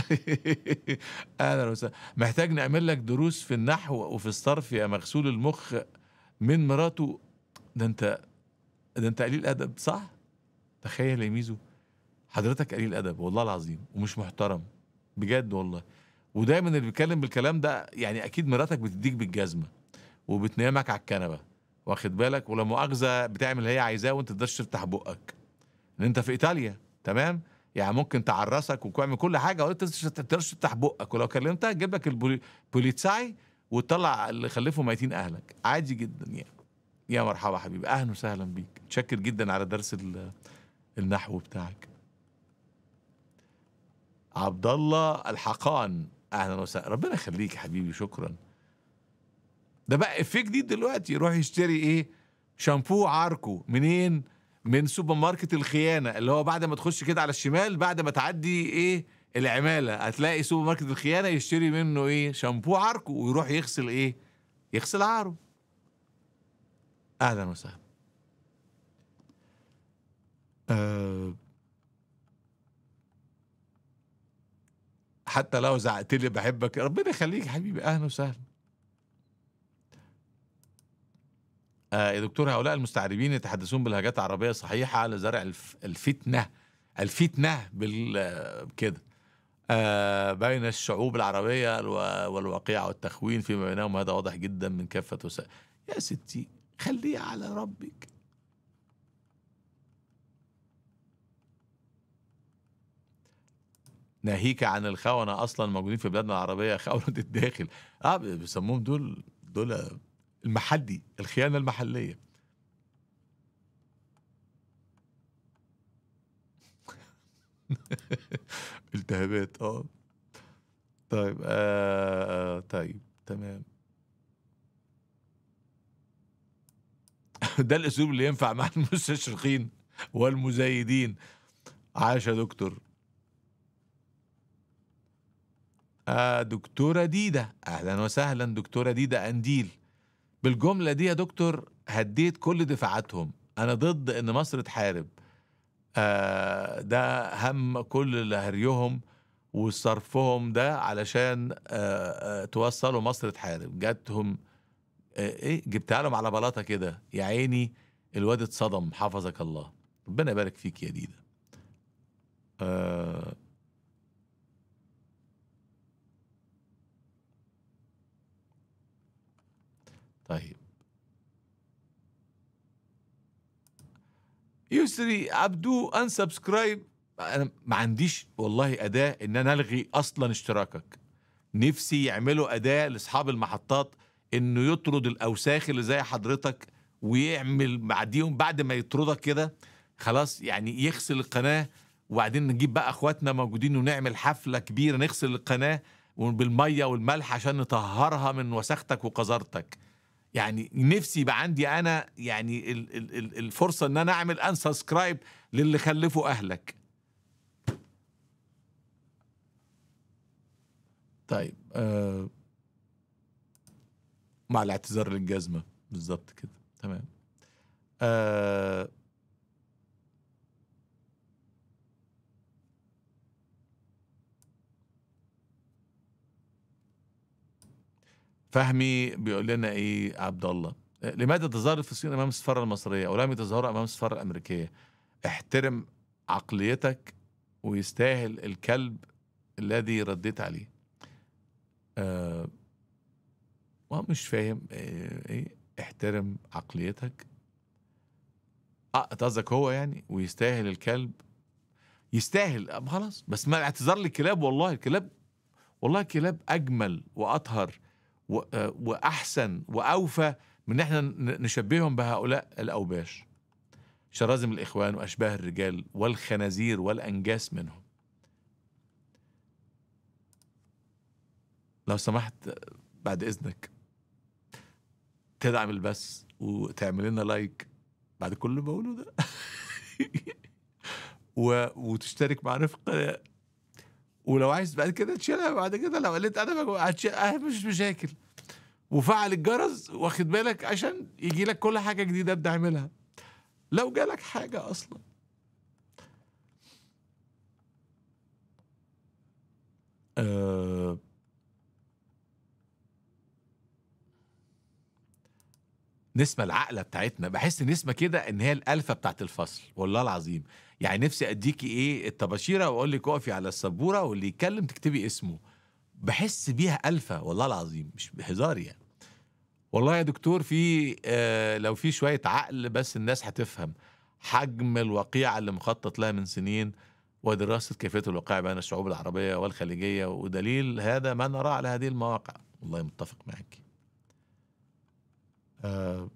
اهلا وسهلا محتاج نعمل لك دروس في النحو وفي الصرف يا مغسول المخ من مراته ده انت ده انت قليل ادب صح تخيل يا ميزو حضرتك قليل ادب والله العظيم ومش محترم بجد والله ودايما اللي بيتكلم بالكلام ده يعني اكيد مراتك بتديك بالجزمه وبتنامك على الكنبه واخد بالك ولا مؤاخذه بتعمل اللي هي عايزاه وانت تقدرش تفتح بقك ان انت في ايطاليا تمام يعني ممكن تعرسك وتعمل كل حاجه وانت ما تقدرش تفتح بقك ولو كلمتها تجيب لك البوليتساي وتطلع اللي خلفوا ميتين اهلك عادي جدا يعني يا مرحبا حبيبي اهلا وسهلا بيك متشكر جدا على درس النحو بتاعك عبد الله الحقان اهلا وسهلا ربنا يخليك يا حبيبي شكرا ده بقى في جديد دلوقتي يروح يشتري ايه شامبو عاركو منين من سوبر ماركت الخيانه اللي هو بعد ما تخش كده على الشمال بعد ما تعدي ايه العماله هتلاقي سوبر ماركت الخيانه يشتري منه ايه شامبو عاركو ويروح يغسل ايه يغسل عاره اهلا وسهلا أه حتى لو زعقت لي بحبك ربنا يخليك يا حبيبي اهلا وسهلا آه يا دكتور هؤلاء المستعربين يتحدثون بلهجات عربيه صحيحه على زرع الفتنه الفتنه بال كده آه بين الشعوب العربيه والوقيعه والتخوين فيما بينهم هذا واضح جدا من كافه وسائل يا ستي خليه على ربك ناهيك عن الخونه اصلا موجودين في بلادنا العربيه خونه الداخل اه بيسموهم دول دول المحلي الخيانه المحليه <laughs> التهابات اه طيب آه, آه، طيب تمام <laughs> ده الاسلوب اللي ينفع مع المستشرقين والمزايدين عاش يا دكتور آه دكتورة ديدة أهلا وسهلا دكتورة ديدة أنديل بالجملة دي يا دكتور هديت كل دفاعاتهم أنا ضد إن مصر تحارب آه ده هم كل لهريهم وصرفهم ده علشان آه،, آه توصلوا مصر تحارب جاتهم آه، ايه جبتها لهم على بلاطه كده يا عيني الواد اتصدم حفظك الله ربنا يبارك فيك يا ديده آه طيب يسري عبدو انسبسكرايب انا ما عنديش والله اداه ان انا الغي اصلا اشتراكك نفسي يعملوا اداه لاصحاب المحطات انه يطرد الاوساخ اللي زي حضرتك ويعمل بعديهم بعد ما يطردك كده خلاص يعني يغسل القناه وبعدين نجيب بقى اخواتنا موجودين ونعمل حفله كبيره نغسل القناه بالميه والملح عشان نطهرها من وسختك وقذرتك يعني نفسي يبقى عندي انا يعني الفرصه ان انا اعمل انسبسكرايب للي خلفه اهلك طيب آه مع الاعتذار للجزمه بالظبط كده تمام آه فهمي بيقول لنا ايه عبد الله آه، لماذا تظهر الفلسطينيين امام السفاره المصريه ولم يتظاهروا امام السفاره الامريكيه احترم عقليتك ويستاهل الكلب الذي رديت عليه آه مش فاهم آه، ايه احترم عقليتك آه، قصدك هو يعني ويستاهل الكلب يستاهل خلاص بس ما الاعتذار للكلاب والله الكلاب والله الكلاب اجمل واطهر آه، واحسن واوفى من احنا نشبههم بهؤلاء الاوباش شرازم الاخوان واشباه الرجال والخنازير والانجاس منهم لو سمحت بعد اذنك تدعم البث وتعمل لنا لايك بعد كل اللي بقوله ده <laughs> و... وتشترك معنا في القناه ولو عايز بعد كده تشيلها بعد كده لو قلت انا هتشيلها مش مشاكل وفعل الجرس واخد بالك عشان يجي لك كل حاجه جديده ابدا اعملها لو جالك حاجه اصلا آه، نسمة العقلة بتاعتنا بحس نسمة كده ان هي الالفة بتاعت الفصل والله العظيم يعني نفسي اديكي ايه الطباشيره واقول لك اقفي على السبوره واللي يتكلم تكتبي اسمه بحس بيها الفه والله العظيم مش بهزار يعني والله يا دكتور في آه لو في شويه عقل بس الناس هتفهم حجم الوقيعه اللي مخطط لها من سنين ودراسه كيفيه الوقائع بين الشعوب العربيه والخليجيه ودليل هذا ما نراه على هذه المواقع والله متفق معك آه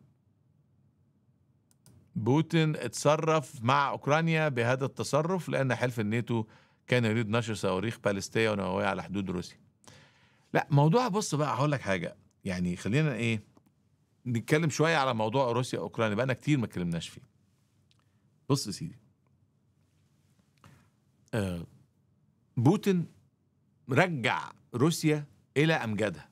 بوتين اتصرف مع أوكرانيا بهذا التصرف لأن حلف الناتو كان يريد نشر صواريخ باليستية ونووية على حدود روسيا لا موضوع بص بقى هقول لك حاجة يعني خلينا إيه نتكلم شوية على موضوع روسيا أوكرانيا بقى كتير ما اتكلمناش فيه بص يا سيدي آه، بوتين رجع روسيا إلى أمجادها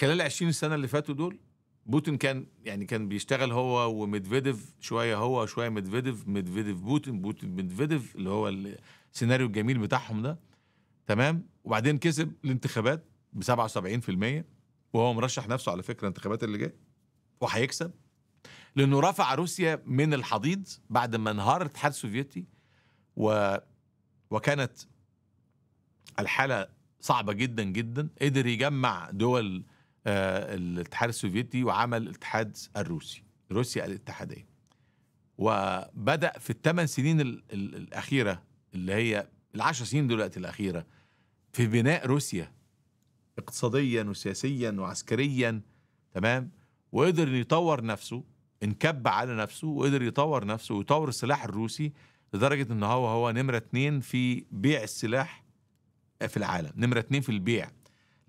خلال 20 سنة اللي فاتوا دول بوتين كان يعني كان بيشتغل هو وميدفيديف شويه هو شويه ميدفيديف ميدفيديف بوتين بوتين ميدفيديف اللي هو السيناريو الجميل بتاعهم ده تمام وبعدين كسب الانتخابات ب 77% وهو مرشح نفسه على فكره الانتخابات اللي جايه وهيكسب لانه رفع روسيا من الحضيض بعد ما انهار الاتحاد السوفيتي و وكانت الحاله صعبه جدا جدا قدر يجمع دول آه، الاتحاد السوفيتي وعمل الاتحاد الروسي روسيا الاتحاديه وبدا في الثمان سنين الاخيره اللي هي العشر سنين دلوقتي الاخيره في بناء روسيا اقتصاديا وسياسيا وعسكريا تمام وقدر يطور نفسه انكب على نفسه وقدر يطور نفسه ويطور السلاح الروسي لدرجه ان هو هو نمره اتنين في بيع السلاح في العالم نمره اتنين في البيع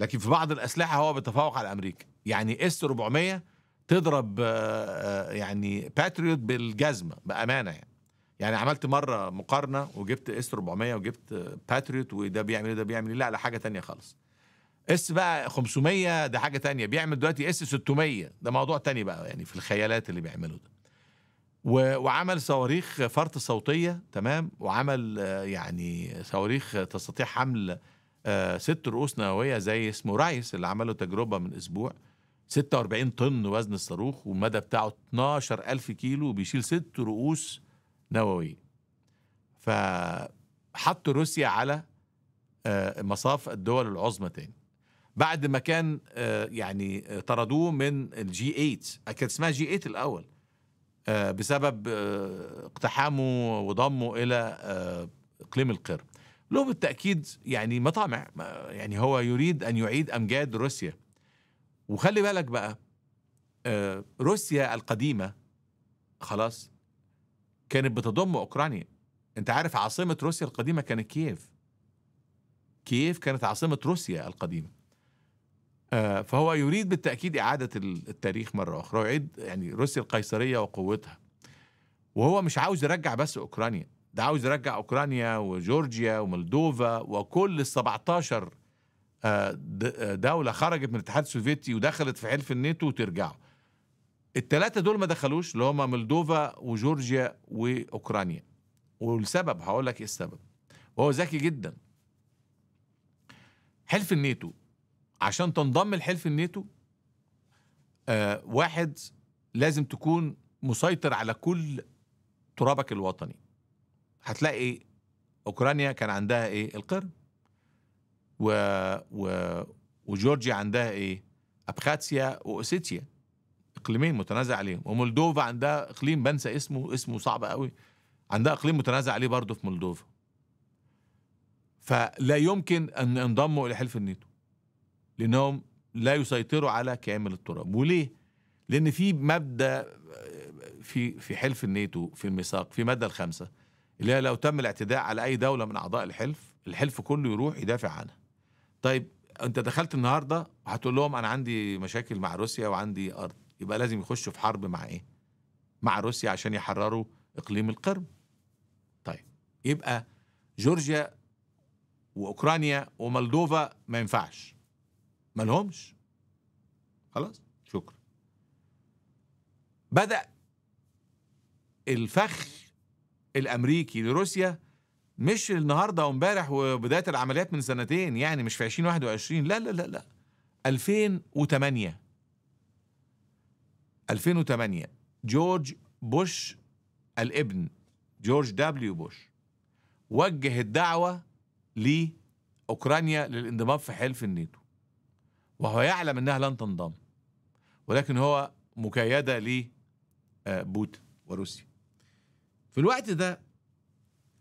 لكن في بعض الأسلحة هو بيتفوق على أمريكا يعني اس 400 تضرب آه، آه، يعني باتريوت بالجزمة بأمانة يعني يعني عملت مرة مقارنة وجبت اس 400 وجبت باتريوت وده بيعمل ايه ده بيعمل ايه لا لا حاجة تانية خالص اس بقى 500 ده حاجة تانية بيعمل دلوقتي اس 600 ده موضوع تاني بقى يعني في الخيالات اللي بيعمله ده وعمل صواريخ فرط صوتية تمام وعمل آه، يعني صواريخ تستطيع حمل آه، ست رؤوس نوويه زي اسمه رايس اللي عملوا تجربه من اسبوع 46 طن وزن الصاروخ والمدى بتاعه 12000 كيلو بيشيل ست رؤوس نوويه فحطوا روسيا على آه، مصاف الدول العظمى تاني بعد ما كان آه، يعني طردوه من الجي 8 كانت اسمها جي 8 الاول بسبب اقتحامه وضمه الى اقليم القرم له بالتأكيد يعني مطامع يعني هو يريد أن يعيد أمجاد روسيا وخلي بالك بقى آه، روسيا القديمة خلاص كانت بتضم أوكرانيا أنت عارف عاصمة روسيا القديمة كانت كييف كييف كانت عاصمة روسيا القديمة آه، فهو يريد بالتأكيد إعادة التاريخ مرة أخرى يعيد يعني روسيا القيصرية وقوتها وهو مش عاوز يرجع بس أوكرانيا ده عاوز يرجع اوكرانيا وجورجيا ومولدوفا وكل ال 17 آه، آه، دوله خرجت من الاتحاد السوفيتي ودخلت في حلف الناتو وترجعوا. الثلاثه دول ما دخلوش اللي هم مولدوفا وجورجيا واوكرانيا. والسبب هقول لك ايه السبب. وهو ذكي جدا. حلف الناتو عشان تنضم لحلف الناتو آه واحد لازم تكون مسيطر على كل ترابك الوطني هتلاقي اوكرانيا كان عندها ايه القرم و... و... وجورجيا عندها ايه ابخاتسيا واوسيتيا اقليمين متنازع عليهم ومولدوفا عندها اقليم بنسى اسمه اسمه صعب قوي عندها اقليم متنازع عليه برضه في مولدوفا فلا يمكن ان ينضموا الى حلف الناتو لانهم لا يسيطروا على كامل التراب وليه لان في مبدا في في حلف الناتو في الميثاق في الماده الخامسه اللي هي لو تم الاعتداء على أي دولة من أعضاء الحلف الحلف كله يروح يدافع عنها طيب أنت دخلت النهاردة هتقول لهم أنا عندي مشاكل مع روسيا وعندي أرض يبقى لازم يخشوا في حرب مع إيه مع روسيا عشان يحرروا إقليم القرم طيب يبقى جورجيا وأوكرانيا ومولدوفا ما ينفعش ما لهمش خلاص شكرا بدأ الفخ الامريكي لروسيا مش النهارده وامبارح وبدايه العمليات من سنتين يعني مش في 2021 لا لا لا لا 2008 2008 جورج بوش الابن جورج دبليو بوش وجه الدعوه لاوكرانيا للانضمام في حلف الناتو وهو يعلم انها لن تنضم ولكن هو مكايده لبوتين وروسيا في الوقت ده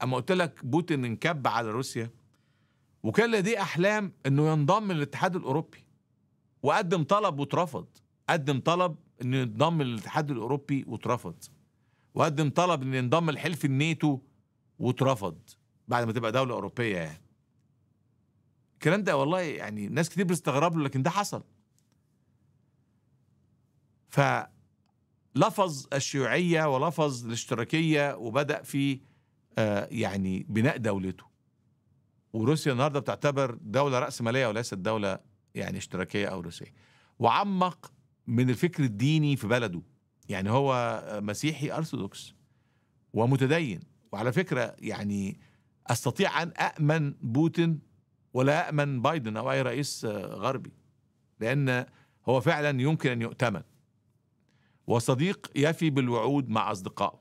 اما قلت لك بوتين انكب على روسيا وكان لديه احلام انه ينضم للاتحاد الاوروبي وقدم طلب واترفض قدم طلب انه ينضم للاتحاد الاوروبي واترفض وقدم طلب انه ينضم لحلف الناتو واترفض بعد ما تبقى دوله اوروبيه يعني الكلام ده والله يعني ناس كتير بتستغرب له لكن ده حصل ف لفظ الشيوعية ولفظ الاشتراكية وبدأ في آه، يعني بناء دولته وروسيا النهاردة بتعتبر دولة رأسمالية وليست دولة يعني اشتراكية أو روسية وعمق من الفكر الديني في بلده يعني هو مسيحي أرثوذكس ومتدين وعلى فكرة يعني أستطيع أن أأمن بوتين ولا أأمن بايدن أو أي رئيس آه، غربي لأن هو فعلا يمكن أن يؤتمن وصديق يفي بالوعود مع أصدقائه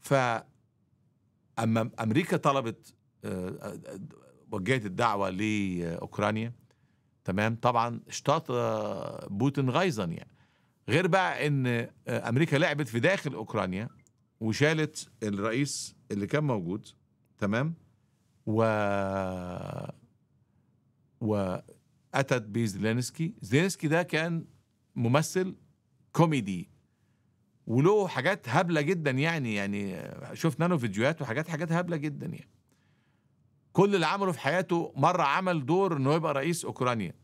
فأما أمريكا طلبت آه، آه، وجهت الدعوة لأوكرانيا تمام طبعا اشتاط آه، بوتين غيظا يعني غير بقى ان امريكا لعبت في داخل اوكرانيا وشالت الرئيس اللي كان موجود تمام و واتت بزيلينسكي زيلينسكي ده كان ممثل كوميدي وله حاجات هبله جدا يعني يعني شفنا له فيديوهات وحاجات حاجات هبله جدا يعني كل اللي عمله في حياته مره عمل دور انه يبقى رئيس اوكرانيا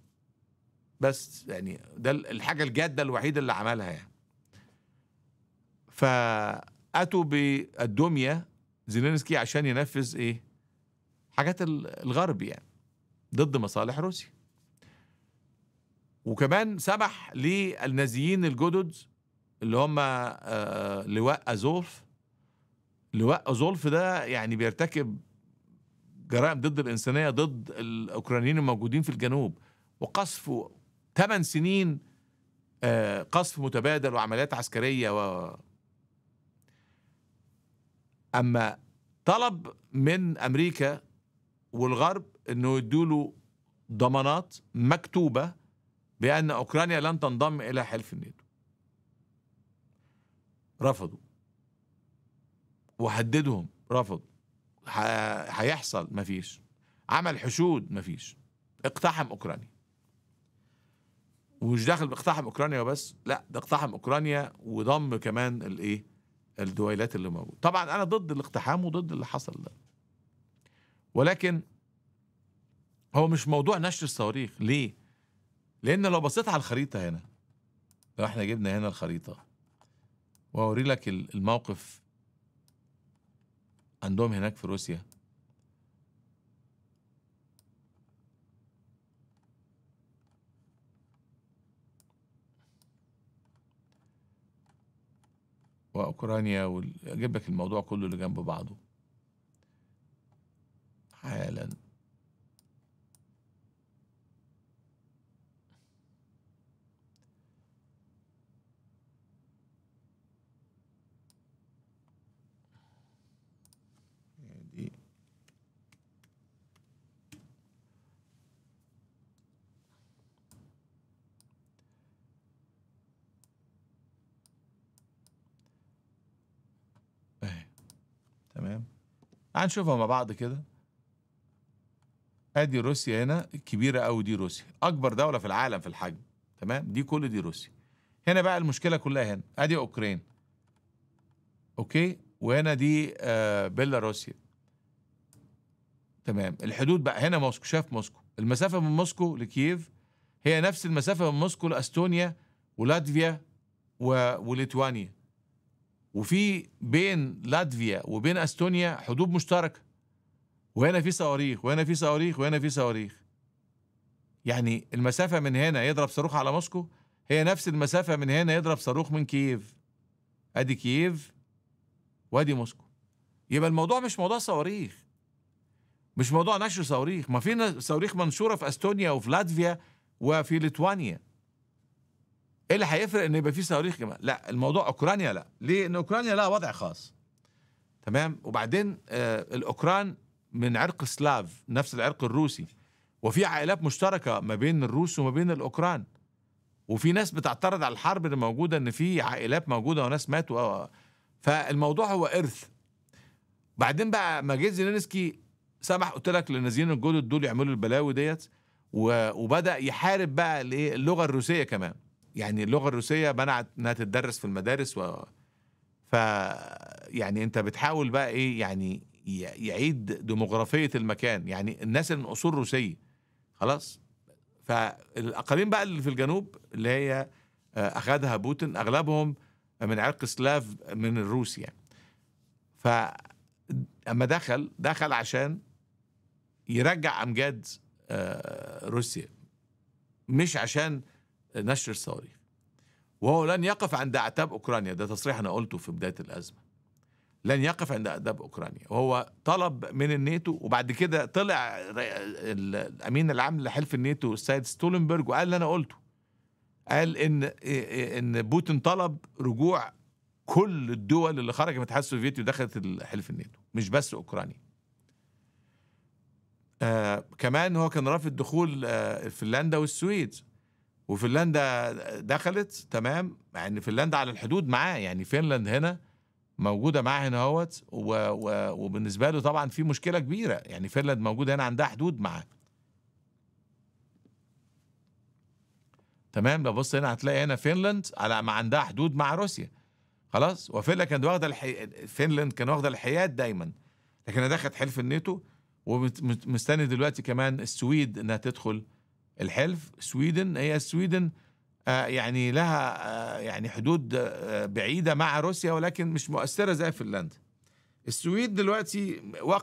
بس يعني ده الحاجه الجاده الوحيده اللي عملها يعني فاتوا بالدميه زيلينسكي عشان ينفذ ايه حاجات الغرب يعني ضد مصالح روسيا وكمان سمح للنازيين الجدد اللي هم آه، لواء أزولف لواء أزولف ده يعني بيرتكب جرائم ضد الإنسانية ضد الأوكرانيين الموجودين في الجنوب وقصفه 8 سنين آه، قصف متبادل وعمليات عسكرية و أما طلب من أمريكا والغرب أنه يدوا له ضمانات مكتوبة بأن أوكرانيا لن تنضم إلى حلف الناتو رفضوا وحددهم رفضوا هيحصل مفيش عمل حشود مفيش اقتحم أوكرانيا ومش داخل باقتحم أوكرانيا وبس لا ده اقتحم أوكرانيا وضم كمان الإيه الدويلات اللي موجودة طبعا أنا ضد الاقتحام وضد اللي حصل ده ولكن هو مش موضوع نشر الصواريخ ليه لان لو بصيت على الخريطه هنا لو احنا جبنا هنا الخريطه واوري لك الموقف عندهم هناك في روسيا واوكرانيا واجيب لك الموضوع كله اللي جنب بعضه حالا تمام هنشوفها مع بعض كده ادي روسيا هنا كبيره قوي دي روسيا اكبر دوله في العالم في الحجم تمام دي كل دي روسيا هنا بقى المشكله كلها هنا ادي اوكرين اوكي وهنا دي آه بيلاروسيا تمام الحدود بقى هنا موسكو شاف موسكو المسافه من موسكو لكييف هي نفس المسافه من موسكو لاستونيا ولاتفيا و... وليتوانيا وفي بين لاتفيا وبين استونيا حدود مشتركه وهنا في صواريخ وهنا في صواريخ وهنا في صواريخ يعني المسافه من هنا يضرب صاروخ على موسكو هي نفس المسافه من هنا يضرب صاروخ من كييف ادي كييف وادي موسكو يبقى الموضوع مش موضوع صواريخ مش موضوع نشر صواريخ ما في صواريخ منشوره في استونيا وفي لاتفيا وفي ليتوانيا ايه اللي هيفرق ان يبقى في صواريخ كمان لا الموضوع اوكرانيا لا ليه ان اوكرانيا لها وضع خاص تمام وبعدين آه الاوكران من عرق سلاف نفس العرق الروسي وفي عائلات مشتركه ما بين الروس وما بين الاوكران وفي ناس بتعترض على الحرب اللي موجوده ان في عائلات موجوده وناس ماتوا آه، آه. فالموضوع هو ارث بعدين بقى ما جيت زيلينسكي سمح قلت لك للنازيين الجدد دول يعملوا البلاوي ديت وبدا يحارب بقى اللغه الروسيه كمان يعني اللغه الروسيه منعت انها تتدرس في المدارس و ف يعني انت بتحاول بقى ايه يعني يعيد ديموغرافيه المكان يعني الناس اللي من اصول روسيه خلاص فالاقاليم بقى اللي في الجنوب اللي هي آه، اخذها بوتين اغلبهم من عرق سلاف من الروس يعني ف اما دخل دخل عشان يرجع امجاد آه، روسيا مش عشان نشر الصواريخ وهو لن يقف عند اعتاب اوكرانيا ده تصريح انا قلته في بدايه الازمه لن يقف عند اعتاب اوكرانيا وهو طلب من الناتو وبعد كده طلع الامين العام لحلف الناتو السيد ستولنبرج وقال اللي انا قلته قال ان ان بوتين طلب رجوع كل الدول اللي خرجت من الاتحاد السوفيتي ودخلت الحلف الناتو مش بس اوكرانيا آه كمان هو كان رافض دخول آه فنلندا والسويد وفنلندا دخلت تمام مع ان فنلندا على الحدود معاه يعني فنلند هنا موجوده معاه هنا اهوت وبالنسبه له طبعا في مشكله كبيره يعني فنلند موجوده هنا عندها حدود معاه تمام لو بص هنا هتلاقي هنا فنلند على ما عندها حدود مع روسيا خلاص وفنلند كانت واخده الحي... فنلند كان واخده الحياد دايما لكن دخلت حلف الناتو ومستني دلوقتي كمان السويد انها تدخل الحلف سويدن هي السويدن آه، يعني لها آه، يعني حدود آه، بعيدة مع روسيا ولكن مش مؤثرة زي فنلندا السويد دلوقتي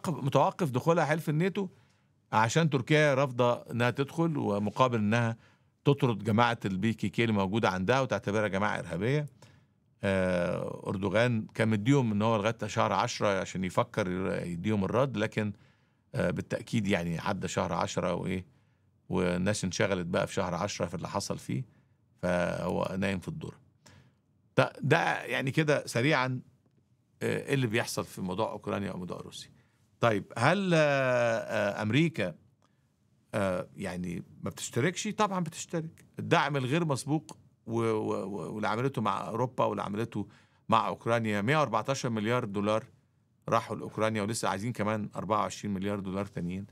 متوقف دخولها حلف الناتو عشان تركيا رافضة انها تدخل ومقابل انها تطرد جماعة البيكي كي اللي موجودة عندها وتعتبرها جماعة إرهابية أردوغان كان مديهم ان هو لغاية شهر عشرة عشان يفكر يديهم الرد لكن بالتأكيد يعني عدى شهر عشرة وإيه والناس انشغلت بقى في شهر عشرة في اللي حصل فيه فهو نايم في الدور ده, يعني كده سريعا آه، ايه اللي بيحصل في موضوع اوكرانيا وموضوع روسيا طيب هل آه، آه، امريكا يعني ما بتشتركش طبعا بتشترك الدعم الغير مسبوق واللي عملته مع اوروبا واللي عملته مع اوكرانيا 114 مليار دولار راحوا لاوكرانيا ولسه عايزين كمان 24 مليار دولار تانيين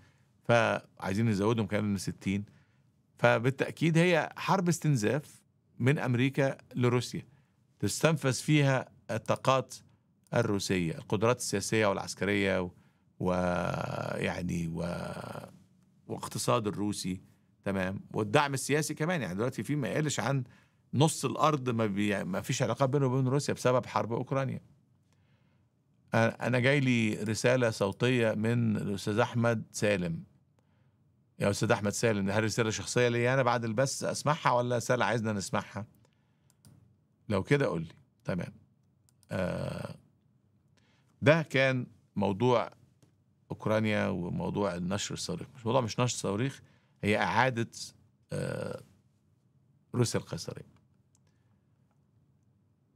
فعايزين نزودهم كمان من 60 فبالتاكيد هي حرب استنزاف من امريكا لروسيا تستنفذ فيها الطاقات الروسيه القدرات السياسيه والعسكريه ويعني و... واقتصاد الروسي تمام والدعم السياسي كمان يعني دلوقتي في ما يقلش عن نص الارض ما, بي... ما فيش علاقات بينه وبين روسيا بسبب حرب اوكرانيا انا جاي لي رساله صوتيه من الاستاذ احمد سالم يا استاذ احمد سائل ان هل رساله شخصيه لي انا بعد البث اسمعها ولا رساله عايزنا نسمعها لو كده قول لي تمام آه ده كان موضوع اوكرانيا وموضوع النشر الصواريخ مش موضوع مش نشر صواريخ هي اعاده آه روسيا القيصريه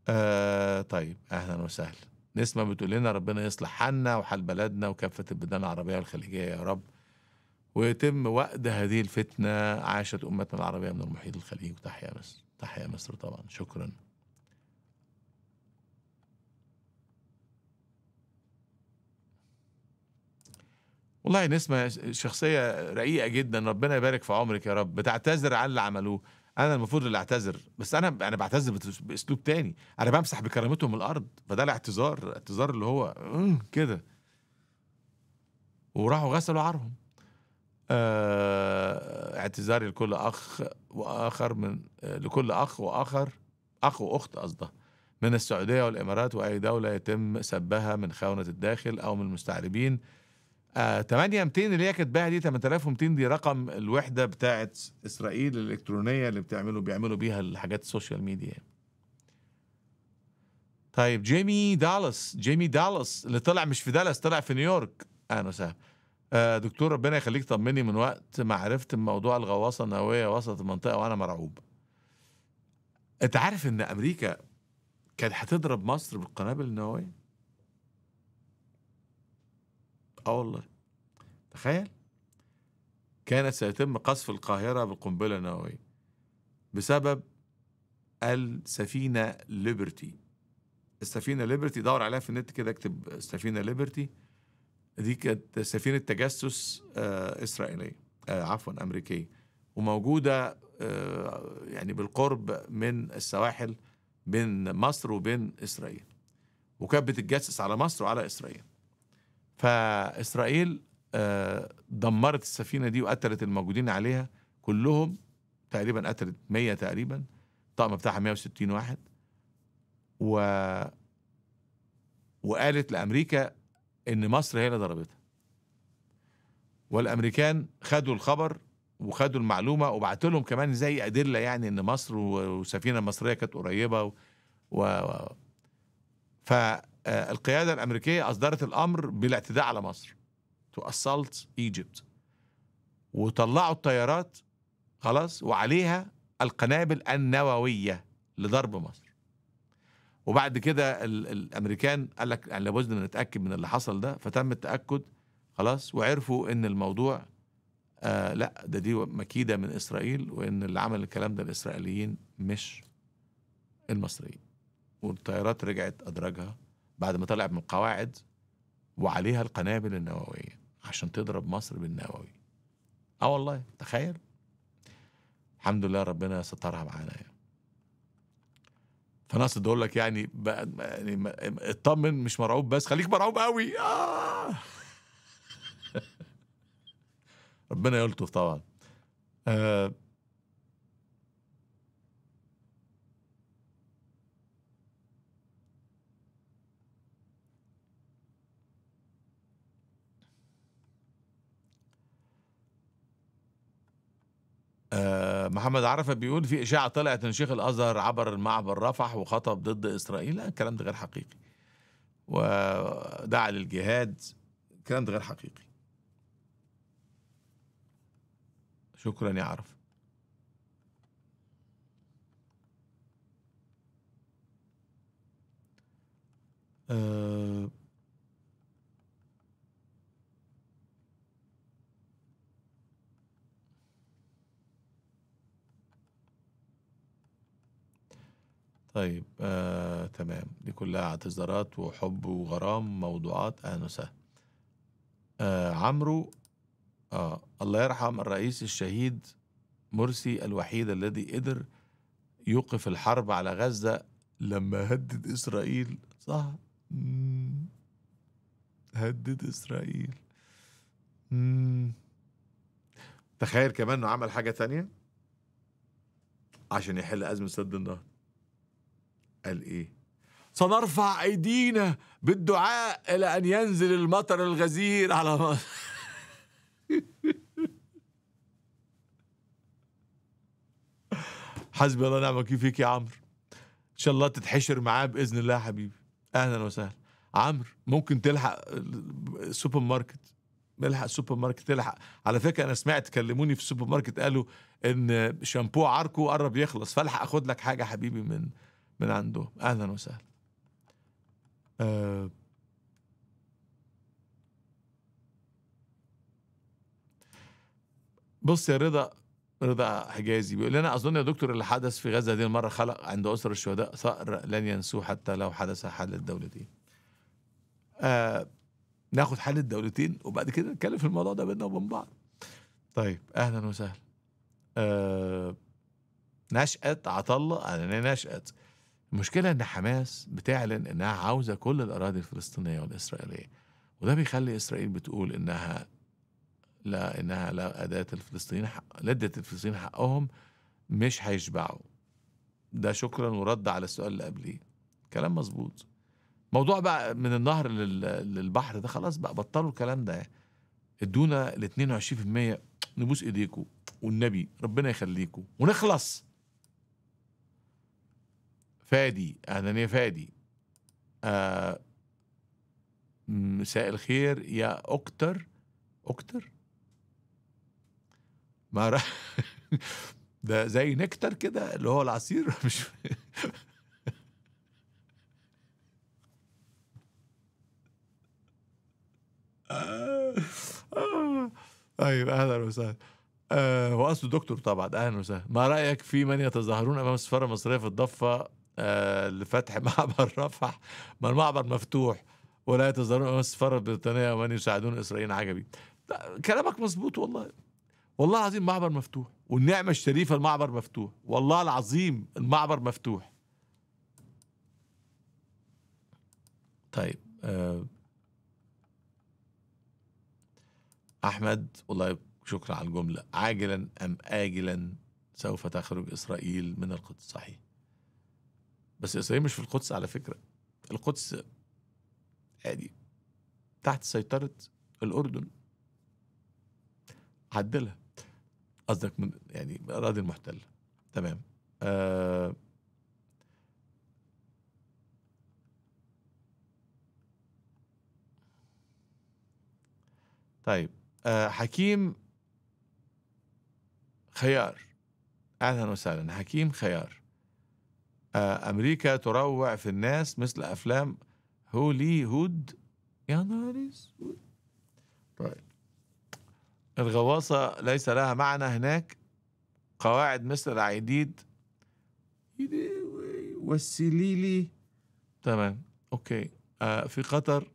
آه طيب اهلا وسهلا نسمة بتقول لنا ربنا يصلح حالنا وحال بلدنا وكافة البلدان العربية والخليجية يا رب ويتم وأد هذه الفتنة عاشت أمتنا العربية من المحيط الخليج وتحيا مصر تحيا مصر طبعا شكرا والله نسمة شخصية رقيقة جدا ربنا يبارك في عمرك يا رب بتعتذر على اللي عملوه انا المفروض اللي اعتذر بس انا انا بعتذر باسلوب تاني انا بمسح بكرامتهم الارض فده الاعتذار الاعتذار اللي هو أمم، كده وراحوا غسلوا عارهم آه، اعتذاري لكل اخ واخر من آه، لكل اخ واخر اخ واخت قصده من السعوديه والامارات واي دوله يتم سبها من خونه الداخل او من المستعربين آه 8200 اللي هي كاتباها دي 8200 دي رقم الوحده بتاعه اسرائيل الالكترونيه اللي بتعملوا بيعملوا بيها الحاجات السوشيال ميديا يعني. طيب جيمي دالاس جيمي دالاس اللي طلع مش في دالاس طلع في نيويورك اهلا وسهلا آه، دكتور ربنا يخليك طمني من وقت ما عرفت موضوع الغواصه النوويه وسط المنطقه وانا مرعوب انت عارف ان امريكا كانت هتضرب مصر بالقنابل النوويه اه والله تخيل كانت سيتم قصف القاهره بالقنبله النوويه بسبب السفينه ليبرتي السفينه ليبرتي دور عليها في النت كده اكتب سفينه ليبرتي دي كانت سفينة تجسس آه، إسرائيلية آه، عفوا أمريكية وموجودة آه، يعني بالقرب من السواحل بين مصر وبين إسرائيل وكانت بتتجسس على مصر وعلى إسرائيل فإسرائيل دمرت السفينة دي وقتلت الموجودين عليها كلهم تقريبا قتلت 100 تقريبا الطقم بتاعها 160 واحد و وقالت لامريكا ان مصر هي اللي ضربتها والامريكان خدوا الخبر وخدوا المعلومه وبعتوا لهم كمان زي ادله يعني ان مصر والسفينه المصريه كانت قريبه و... و... فالقياده آه، الامريكيه اصدرت الامر بالاعتداء على مصر تو اسالت ايجيبت وطلعوا الطيارات خلاص وعليها القنابل النوويه لضرب مصر وبعد كده الامريكان قال لك يعني لابد ان نتاكد من اللي حصل ده فتم التاكد خلاص وعرفوا ان الموضوع آه لا ده دي مكيده من اسرائيل وان اللي عمل الكلام ده الاسرائيليين مش المصريين والطيارات رجعت ادراجها بعد ما طلعت من القواعد وعليها القنابل النوويه عشان تضرب مصر بالنووي اه والله تخيل الحمد لله ربنا سترها معانا يعني. فانا اقصد اقول لك يعني, يعني اطمن مش مرعوب بس خليك مرعوب قوي آه. <laughs> ربنا يلطف طبعا آه آه، محمد عرفة بيقول في إشاعة طلعت إن شيخ الأزهر عبر المعبر رفح وخطب ضد إسرائيل لا الكلام ده غير حقيقي ودعا للجهاد الكلام ده غير حقيقي شكرا يا عرفة أه طيب آه تمام دي كلها اعتذارات وحب وغرام موضوعات اهلا وسهلا آه عمرو آه الله يرحم الرئيس الشهيد مرسي الوحيد الذي قدر يوقف الحرب على غزة لما هدد إسرائيل صح هدد إسرائيل تخيل كمان أنه عمل حاجة تانية عشان يحل أزمة سد النهضة قال إيه سنرفع أيدينا بالدعاء إلى أن ينزل المطر الغزير على مصر <laughs> حسبي الله ونعم الوكيل فيك يا عمرو ان شاء الله تتحشر معاه باذن الله يا حبيبي اهلا وسهلا عمرو ممكن تلحق السوبر ماركت ملحق السوبر ماركت تلحق على فكره انا سمعت كلموني في السوبر ماركت قالوا ان شامبو عركو قرب يخلص فالحق اخد لك حاجه حبيبي من من عنده اهلا وسهلا أه بص يا رضا رضا حجازي بيقول لنا اظن يا دكتور اللي حدث في غزه هذه المره خلق عند اسر الشهداء ثأر لن ينسوه حتى لو حدث حل الدولتين. آه ناخد حل الدولتين وبعد كده نتكلم في الموضوع ده بينا وبين بعض. طيب اهلا وسهلا. آه نشأت عطله يعني نشأت المشكلة إن حماس بتعلن إنها عاوزة كل الأراضي الفلسطينية والإسرائيلية وده بيخلي إسرائيل بتقول إنها لا إنها لا أداة الفلسطينيين حق لا أدت الفلسطينيين حقهم مش هيشبعوا ده شكرا ورد على السؤال اللي قبليه كلام مظبوط موضوع بقى من النهر للبحر ده خلاص بقى بطلوا الكلام ده ادونا ال 22% نبوس ايديكم والنبي ربنا يخليكم ونخلص فادي اهلا يا فادي آه مساء الخير يا اكتر اكتر ما رأ... <laughs> ده زي نكتر كده اللي هو العصير <laughs> مش آه، آه، ايوه اهلا وسهلا أه وقصده دكتور طبعا اهلا وسهلا ما رايك في من يتظاهرون امام السفاره المصريه في الضفه آه، لفتح <laughs> معبر رفح ما المعبر مفتوح ولا يتظاهرون امام السفاره البريطانيه ومن يساعدون اسرائيل عجبي كلامك مظبوط والله والله العظيم معبر مفتوح والنعمه الشريفه المعبر مفتوح والله العظيم المعبر مفتوح طيب آه، احمد والله شكرا على الجمله عاجلا ام اجلا سوف تخرج اسرائيل من القدس صحيح بس اسرائيل مش في القدس على فكره القدس عادي تحت سيطره الاردن عدلها قصدك من يعني الاراضي المحتله تمام آه طيب آه حكيم خيار اهلا وسهلا حكيم خيار امريكا تروع في الناس مثل افلام هولي هود يا نهار اسود طيب الغواصه ليس لها معنى هناك قواعد مثل العديد والسليلي تمام اوكي آه في قطر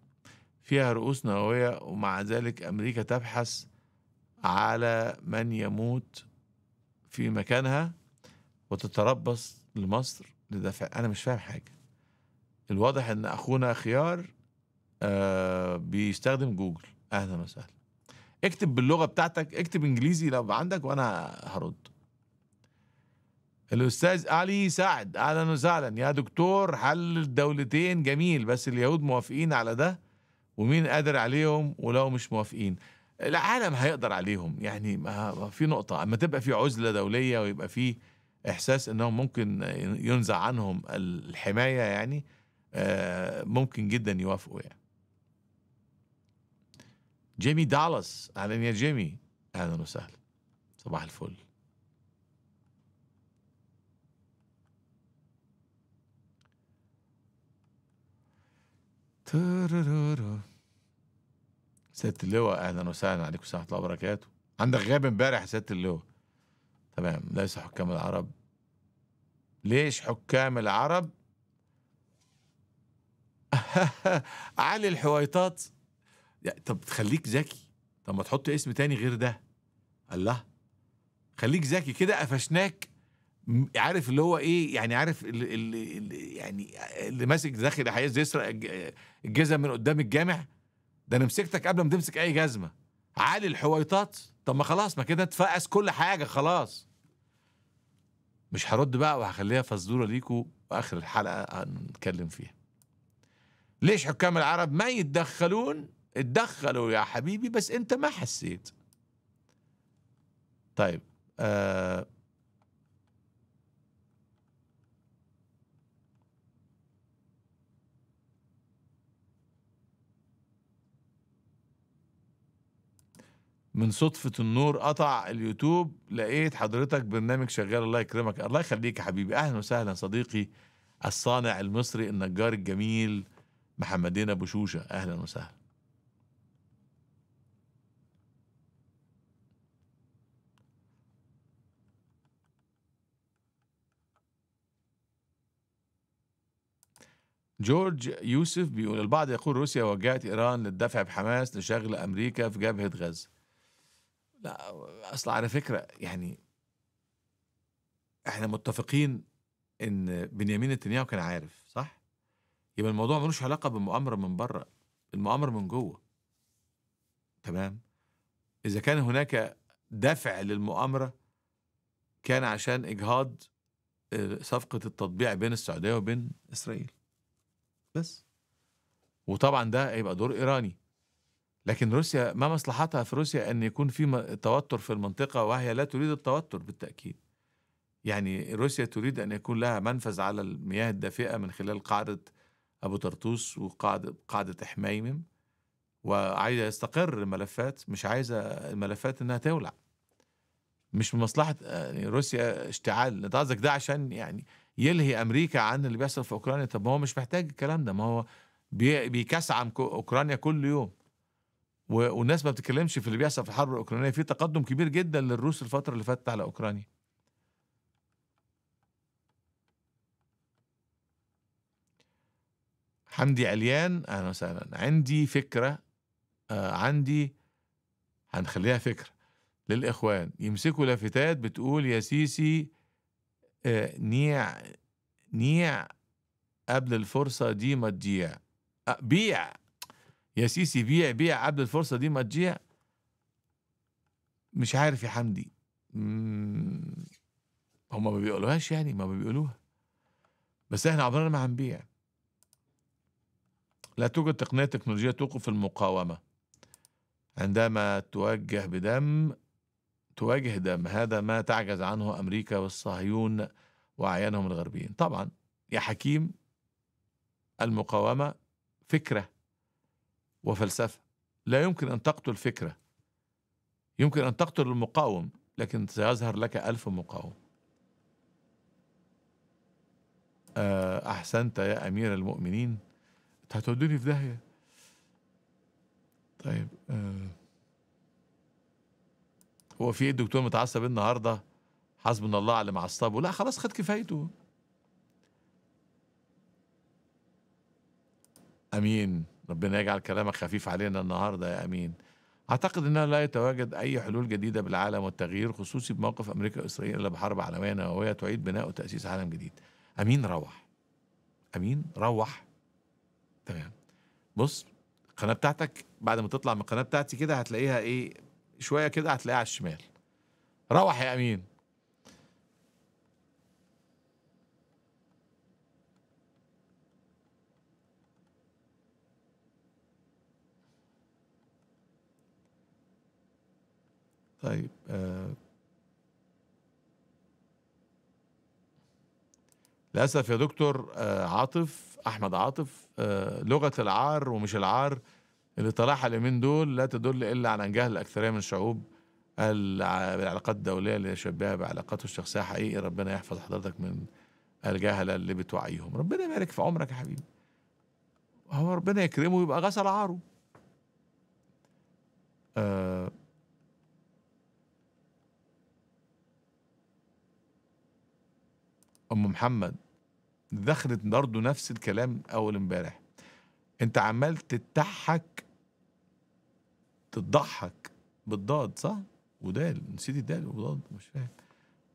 فيها رؤوس نوويه ومع ذلك امريكا تبحث على من يموت في مكانها وتتربص لمصر لدفع انا مش فاهم حاجه الواضح ان اخونا خيار آه بيستخدم جوجل اهلا وسهلا اكتب باللغه بتاعتك اكتب انجليزي لو عندك وانا هرد الاستاذ علي سعد اهلا وسهلا يا دكتور حل الدولتين جميل بس اليهود موافقين على ده ومين قادر عليهم ولو مش موافقين العالم هيقدر عليهم يعني ما في نقطه اما تبقى في عزله دوليه ويبقى في احساس انهم ممكن ينزع عنهم الحمايه يعني آه، ممكن جدا يوافقوا يعني جيمي دالاس اهلا يا جيمي اهلا وسهلا صباح الفل سيادة اللواء اهلا وسهلا عليكم ورحمة الله وبركاته عندك غاب امبارح يا سيادة اللواء تمام ليس حكام العرب ليش حكام العرب <laughs> علي الحويطات طب تخليك ذكي طب ما تحط اسم تاني غير ده الله خليك ذكي كده قفشناك عارف اللي هو ايه يعني عارف اللي, اللي يعني اللي ماسك داخل عايز يسرق الجزم من قدام الجامع ده انا مسكتك قبل ما تمسك اي جزمه علي الحويطات طب ما خلاص ما كده تفقس كل حاجه خلاص مش هرد بقى وهخليها فزوره ليكم واخر الحلقه هنتكلم فيها ليش حكام العرب ما يتدخلون اتدخلوا يا حبيبي بس انت ما حسيت طيب آه من صدفة النور قطع اليوتيوب لقيت حضرتك برنامج شغال الله يكرمك الله يخليك يا حبيبي أهلا وسهلا صديقي الصانع المصري النجار الجميل محمدين أبو شوشة أهلا وسهلا جورج يوسف بيقول البعض يقول روسيا وجهت إيران للدفع بحماس لشغل أمريكا في جبهة غزة لا اصل على فكره يعني احنا متفقين ان بنيامين نتنياهو كان عارف صح؟ يبقى الموضوع ملوش علاقه بالمؤامره من بره المؤامره من جوه تمام؟ اذا كان هناك دفع للمؤامره كان عشان اجهاض آه، صفقه التطبيع بين السعوديه وبين اسرائيل بس وطبعا ده هيبقى دور ايراني لكن روسيا ما مصلحتها في روسيا أن يكون في توتر في المنطقة وهي لا تريد التوتر بالتأكيد يعني روسيا تريد أن يكون لها منفذ على المياه الدافئة من خلال قاعدة أبو طرطوس وقاعدة قاعدة حميمم وعايزة يستقر الملفات مش عايزة الملفات إنها تولع مش من مصلحة يعني روسيا اشتعال أنت قصدك ده عشان يعني يلهي أمريكا عن اللي بيحصل في أوكرانيا طب ما هو مش محتاج الكلام ده ما هو بيكسعم أوكرانيا كل يوم والناس ما بتتكلمش في اللي بيحصل في الحرب الاوكرانيه في تقدم كبير جدا للروس الفتره اللي فاتت على اوكرانيا حمدي عليان اهلا وسهلا عندي فكره آه عندي هنخليها فكره للاخوان يمسكوا لافتات بتقول يا سيسي آه نيع نيع قبل الفرصه دي ما تضيع بيع يا سيسي بيع بيع قبل الفرصة دي ما تجيع مش عارف يا حمدي هما ما بيقولوهاش يعني ما بيقولوها بس احنا عمرنا ما هنبيع لا توجد تقنية تكنولوجية توقف المقاومة عندما توجه بدم تواجه دم هذا ما تعجز عنه أمريكا والصهيون وأعيانهم الغربيين طبعا يا حكيم المقاومة فكرة وفلسفة لا يمكن أن تقتل فكرة يمكن أن تقتل المقاوم لكن سيظهر لك ألف مقاوم آه، أحسنت يا أمير المؤمنين هتودوني في داهية طيب أه هو في ايه الدكتور متعصب النهارده حسبنا الله على اللي معصبه لا خلاص خد كفايته امين ربنا يجعل كلامك خفيف علينا النهارده يا امين اعتقد انه لا يتواجد اي حلول جديده بالعالم والتغيير خصوصي بموقف امريكا واسرائيل الا بحرب عالميه نوويه تعيد بناء وتاسيس عالم جديد امين روح امين روح تمام بص القناه بتاعتك بعد ما تطلع من القناه بتاعتي كده هتلاقيها ايه شويه كده هتلاقيها على الشمال روح يا امين طيب آه، للاسف يا دكتور آه، عاطف احمد عاطف آه، لغه العار ومش العار اللي طالعها اليومين دول لا تدل الا على جهل الاكثريه من الشعوب بالعلاقات الدوليه اللي شبهها بعلاقاته الشخصيه حقيقي ربنا يحفظ حضرتك من الجهله اللي بتوعيهم ربنا يبارك في عمرك يا حبيبي هو ربنا يكرمه يبقى غسل عاره آه ام محمد دخلت برضه نفس الكلام اول امبارح انت عمال تتحك تضحك بالضاد صح ودال نسيت الدال وضاد مش فاهم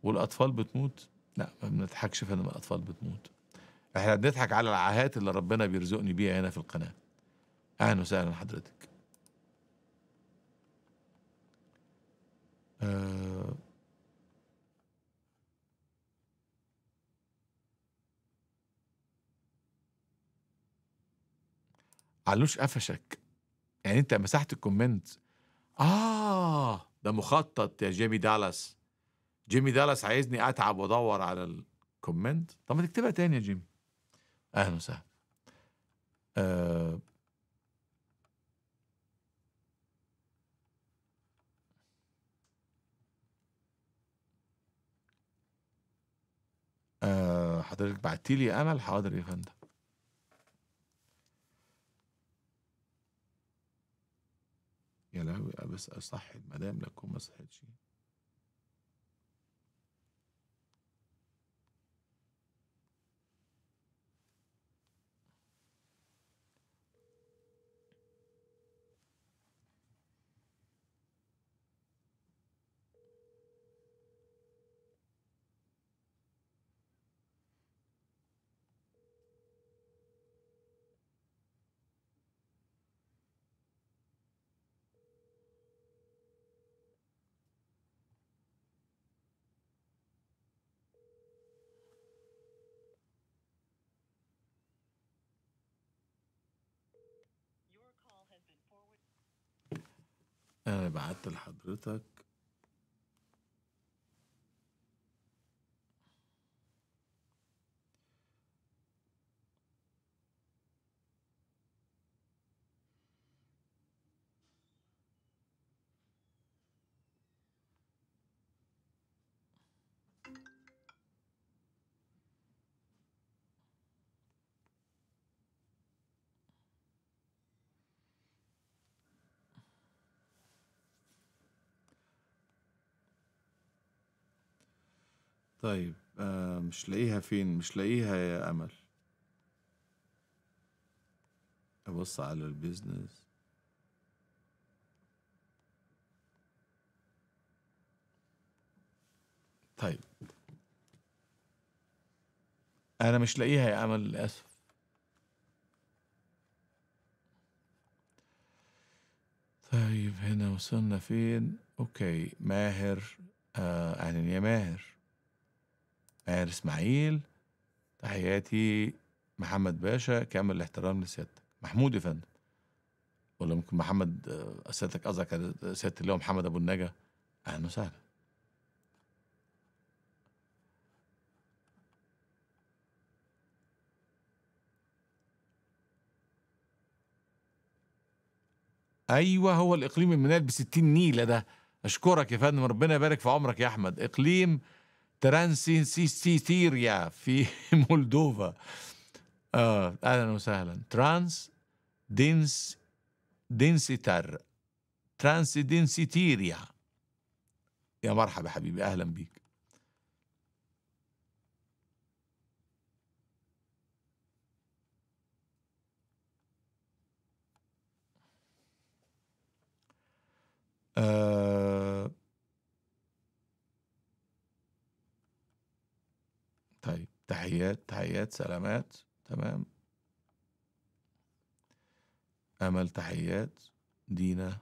والاطفال بتموت لا ما بنضحكش فانا الاطفال بتموت احنا بنضحك على العاهات اللي ربنا بيرزقني بيها هنا في القناه اهلا وسهلا حضرتك أه علوش قفشك يعني انت مسحت الكومنت اه ده مخطط يا جيمي دالاس جيمي دالاس عايزني اتعب وادور على الكومنت طب ما تكتبها تاني يا جيمي اهلا وسهلا آه, آه، حضرتك بعتيلي انا امل حاضر يا فندم يا لهوي بس اصحي المدام لكم ما صحيتش آه، بعت لحضرتك طيب آه مش لاقيها فين مش لاقيها يا أمل أبص على البيزنس طيب أنا مش لاقيها يا أمل للأسف طيب هنا وصلنا فين أوكي ماهر آه أهلا يعني يا ماهر ماهر اسماعيل تحياتي محمد باشا كامل الاحترام لسيادتك محمود يا فندم ولا ممكن محمد آه، سيادتك قصدك سياده اللي هو محمد ابو النجا اهلا وسهلا ايوه هو الاقليم المنال ب 60 نيله ده اشكرك يا فندم ربنا يبارك في عمرك يا احمد اقليم ترانسيستيريا في <laughs> مولدوفا اه اهلا وسهلا ترانس دينس دينسيتر ترانس دينسيتيريا يا مرحبا حبيبي اهلا بيك آه تحيات تحيات سلامات تمام أمل تحيات دينا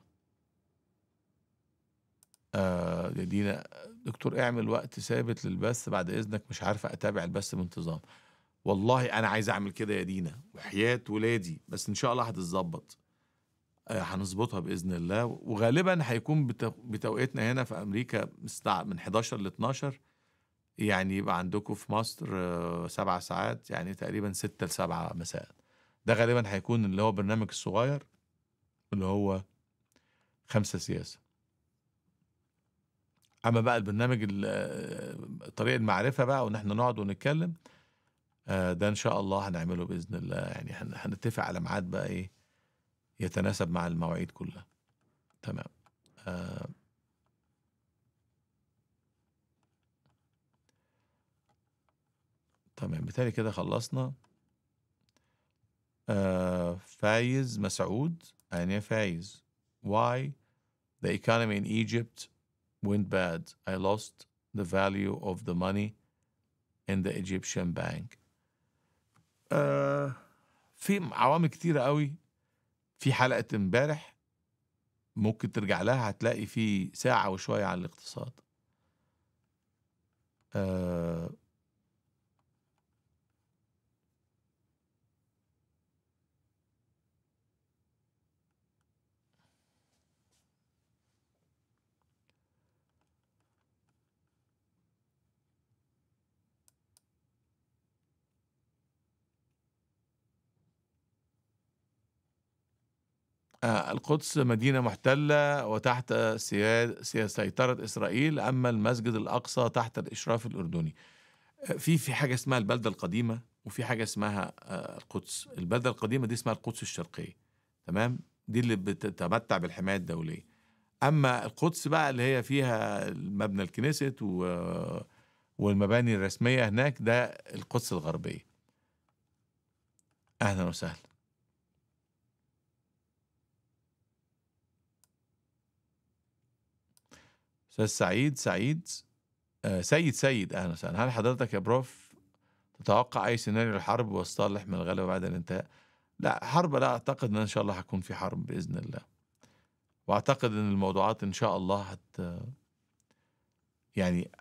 آه دينا دكتور اعمل وقت ثابت للبث بعد إذنك مش عارفة أتابع البث بانتظام والله أنا عايز أعمل كده يا دينا وحياة ولادي بس إن شاء الله هتتظبط آه، هنظبطها باذن الله وغالبا هيكون بتوقيتنا هنا في امريكا من 11 ل 12 يعني يبقى عندكم في مصر آه، سبع ساعات يعني تقريبا ستة لسبعة مساء ده غالبا هيكون اللي هو برنامج الصغير اللي هو خمسة سياسة أما بقى البرنامج آه، طريق المعرفة بقى وإن احنا نقعد ونتكلم آه، ده إن شاء الله هنعمله بإذن الله يعني هنتفق على ميعاد بقى إيه يتناسب مع المواعيد كلها تمام تمام بالتالي كده خلصنا آه فايز مسعود أنا فايز why the economy in Egypt went bad I lost the value of the money in the Egyptian bank آه في عوامل كتيرة قوي في حلقة امبارح ممكن ترجع لها هتلاقي في ساعة وشوية عن الاقتصاد آه آه، القدس مدينة محتلة وتحت سيطرة إسرائيل أما المسجد الأقصى تحت الإشراف الأردني آه، في في حاجة اسمها البلدة القديمة وفي حاجة اسمها آه، القدس البلدة القديمة دي اسمها القدس الشرقية تمام دي اللي بتتمتع بالحماية الدولية أما القدس بقى اللي هي فيها مبنى الكنيسة و... والمباني الرسمية هناك ده القدس الغربية أهلا وسهلا بس سعيد سعيد آه سيد سيد اهلا وسهلا هل حضرتك يا بروف تتوقع اي سيناريو الحرب والصالح من الغلبه بعد الانتهاء؟ لا حرب لا اعتقد ان ان شاء الله هكون في حرب باذن الله. واعتقد ان الموضوعات ان شاء الله هت يعني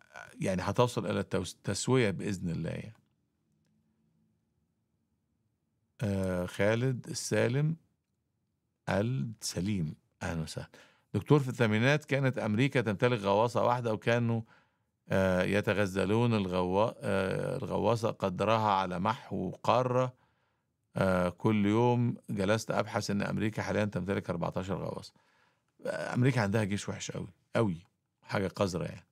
يعني هتوصل الى التسويه باذن الله يعني. آه خالد السالم السليم اهلا وسهلا دكتور في الثمانينات كانت امريكا تمتلك غواصه واحده وكانوا آه، يتغزلون الغوا... آه، الغواصه قدرها على محو قاره آه، كل يوم جلست ابحث ان امريكا حاليا تمتلك 14 غواصه امريكا عندها جيش وحش قوي قوي حاجه قذره يعني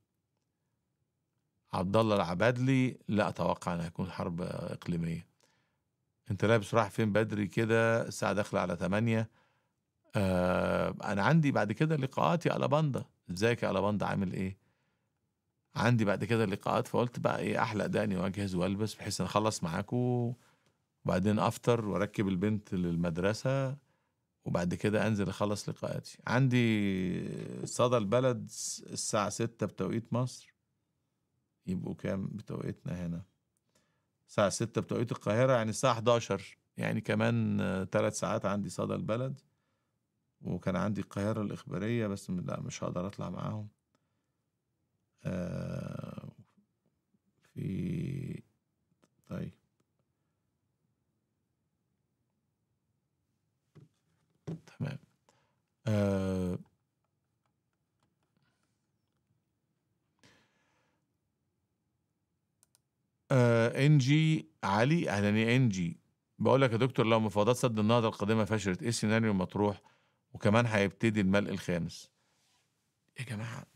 عبد الله العبادلي لا اتوقع ان يكون حرب اقليميه انت لابس رايح فين بدري كده الساعه داخله على 8 آه، انا عندي بعد كده لقاءات يا الاباندا ازيك يا الاباندا عامل ايه عندي بعد كده لقاءات فقلت بقى ايه احلق دقني واجهز والبس بحيث ان اخلص معاكم وبعدين افطر واركب البنت للمدرسه وبعد كده انزل اخلص لقاءاتي عندي صدى البلد الساعه ستة بتوقيت مصر يبقوا كام بتوقيتنا هنا الساعه ستة بتوقيت القاهره يعني الساعه 11 يعني كمان ثلاث ساعات عندي صدى البلد وكان عندي القاهرة الإخبارية بس لا مش هقدر أطلع معاهم آه، في طيب تمام آه آه انجي علي اهلا يا انجي بقول لك يا دكتور لو مفاوضات سد النهضه القادمه فشلت ايه السيناريو المطروح وكمان هيبتدي الملء الخامس يا جماعة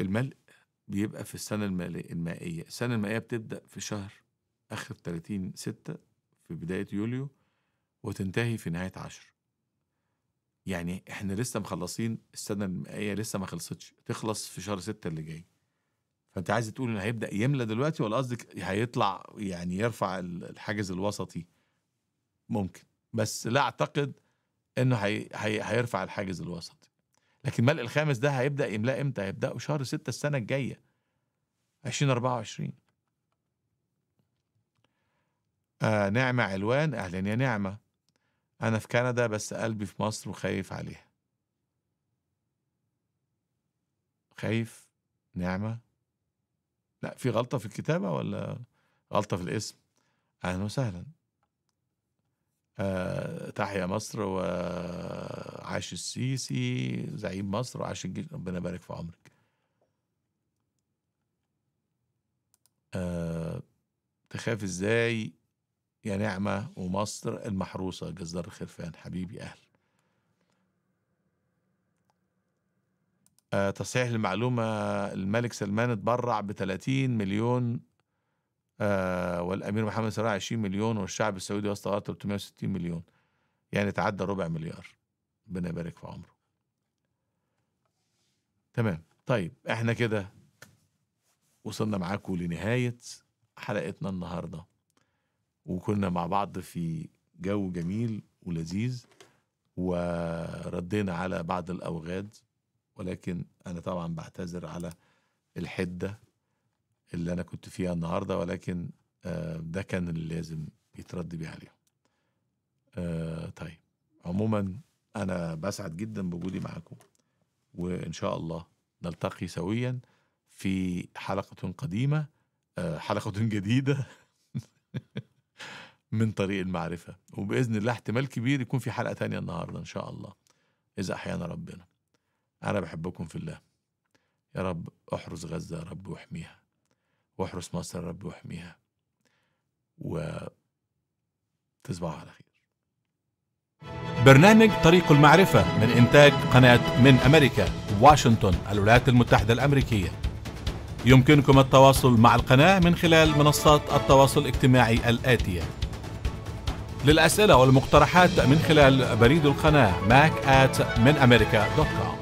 الملء بيبقى في السنة المائية السنة المائية بتبدأ في شهر آخر 30 ستة في بداية يوليو وتنتهي في نهاية عشر يعني احنا لسه مخلصين السنة المائية لسه ما خلصتش تخلص في شهر ستة اللي جاي فانت عايز تقول انه هيبدأ يملى دلوقتي ولا قصدك هيطلع يعني يرفع الحاجز الوسطي ممكن بس لا اعتقد انه هي... هي... هيرفع الحاجز الوسطي لكن ملء الخامس ده هيبدا يملاه امتى هيبدا شهر 6 السنه الجايه 2024 آه نعمة علوان أهلا يا نعمة أنا في كندا بس قلبي في مصر وخايف عليها خايف نعمة لا في غلطة في الكتابة ولا غلطة في الاسم أهلا وسهلا آه، تحيا مصر وعاش السيسي زعيم مصر وعاش الجيش ربنا يبارك في عمرك آه، تخاف ازاي يا نعمة ومصر المحروسة جزار الخرفان حبيبي أهل آه، تصحيح المعلومة الملك سلمان اتبرع ب 30 مليون آه، والامير محمد صلاح 20 مليون والشعب السعودي وصل 360 مليون يعني تعدى ربع مليار ربنا يبارك في عمره تمام طيب احنا كده وصلنا معاكم لنهاية حلقتنا النهاردة وكنا مع بعض في جو جميل ولذيذ وردينا على بعض الأوغاد ولكن أنا طبعا بعتذر على الحدة اللي انا كنت فيها النهارده ولكن آه، ده كان اللي لازم يترد بيه عليهم آه، طيب عموما انا بسعد جدا بوجودي معاكم وان شاء الله نلتقي سويا في حلقه قديمه آه، حلقه جديده <laughs> من طريق المعرفة وبإذن الله احتمال كبير يكون في حلقة تانية النهاردة إن شاء الله إذا أحيانا ربنا أنا بحبكم في الله يا رب احرس غزة يا رب واحميها واحرس مصر الرب واحميها وتصبح على خير برنامج طريق المعرفة من إنتاج قناة من أمريكا واشنطن الولايات المتحدة الأمريكية يمكنكم التواصل مع القناة من خلال منصات التواصل الاجتماعي الآتية للأسئلة والمقترحات من خلال بريد القناة mac at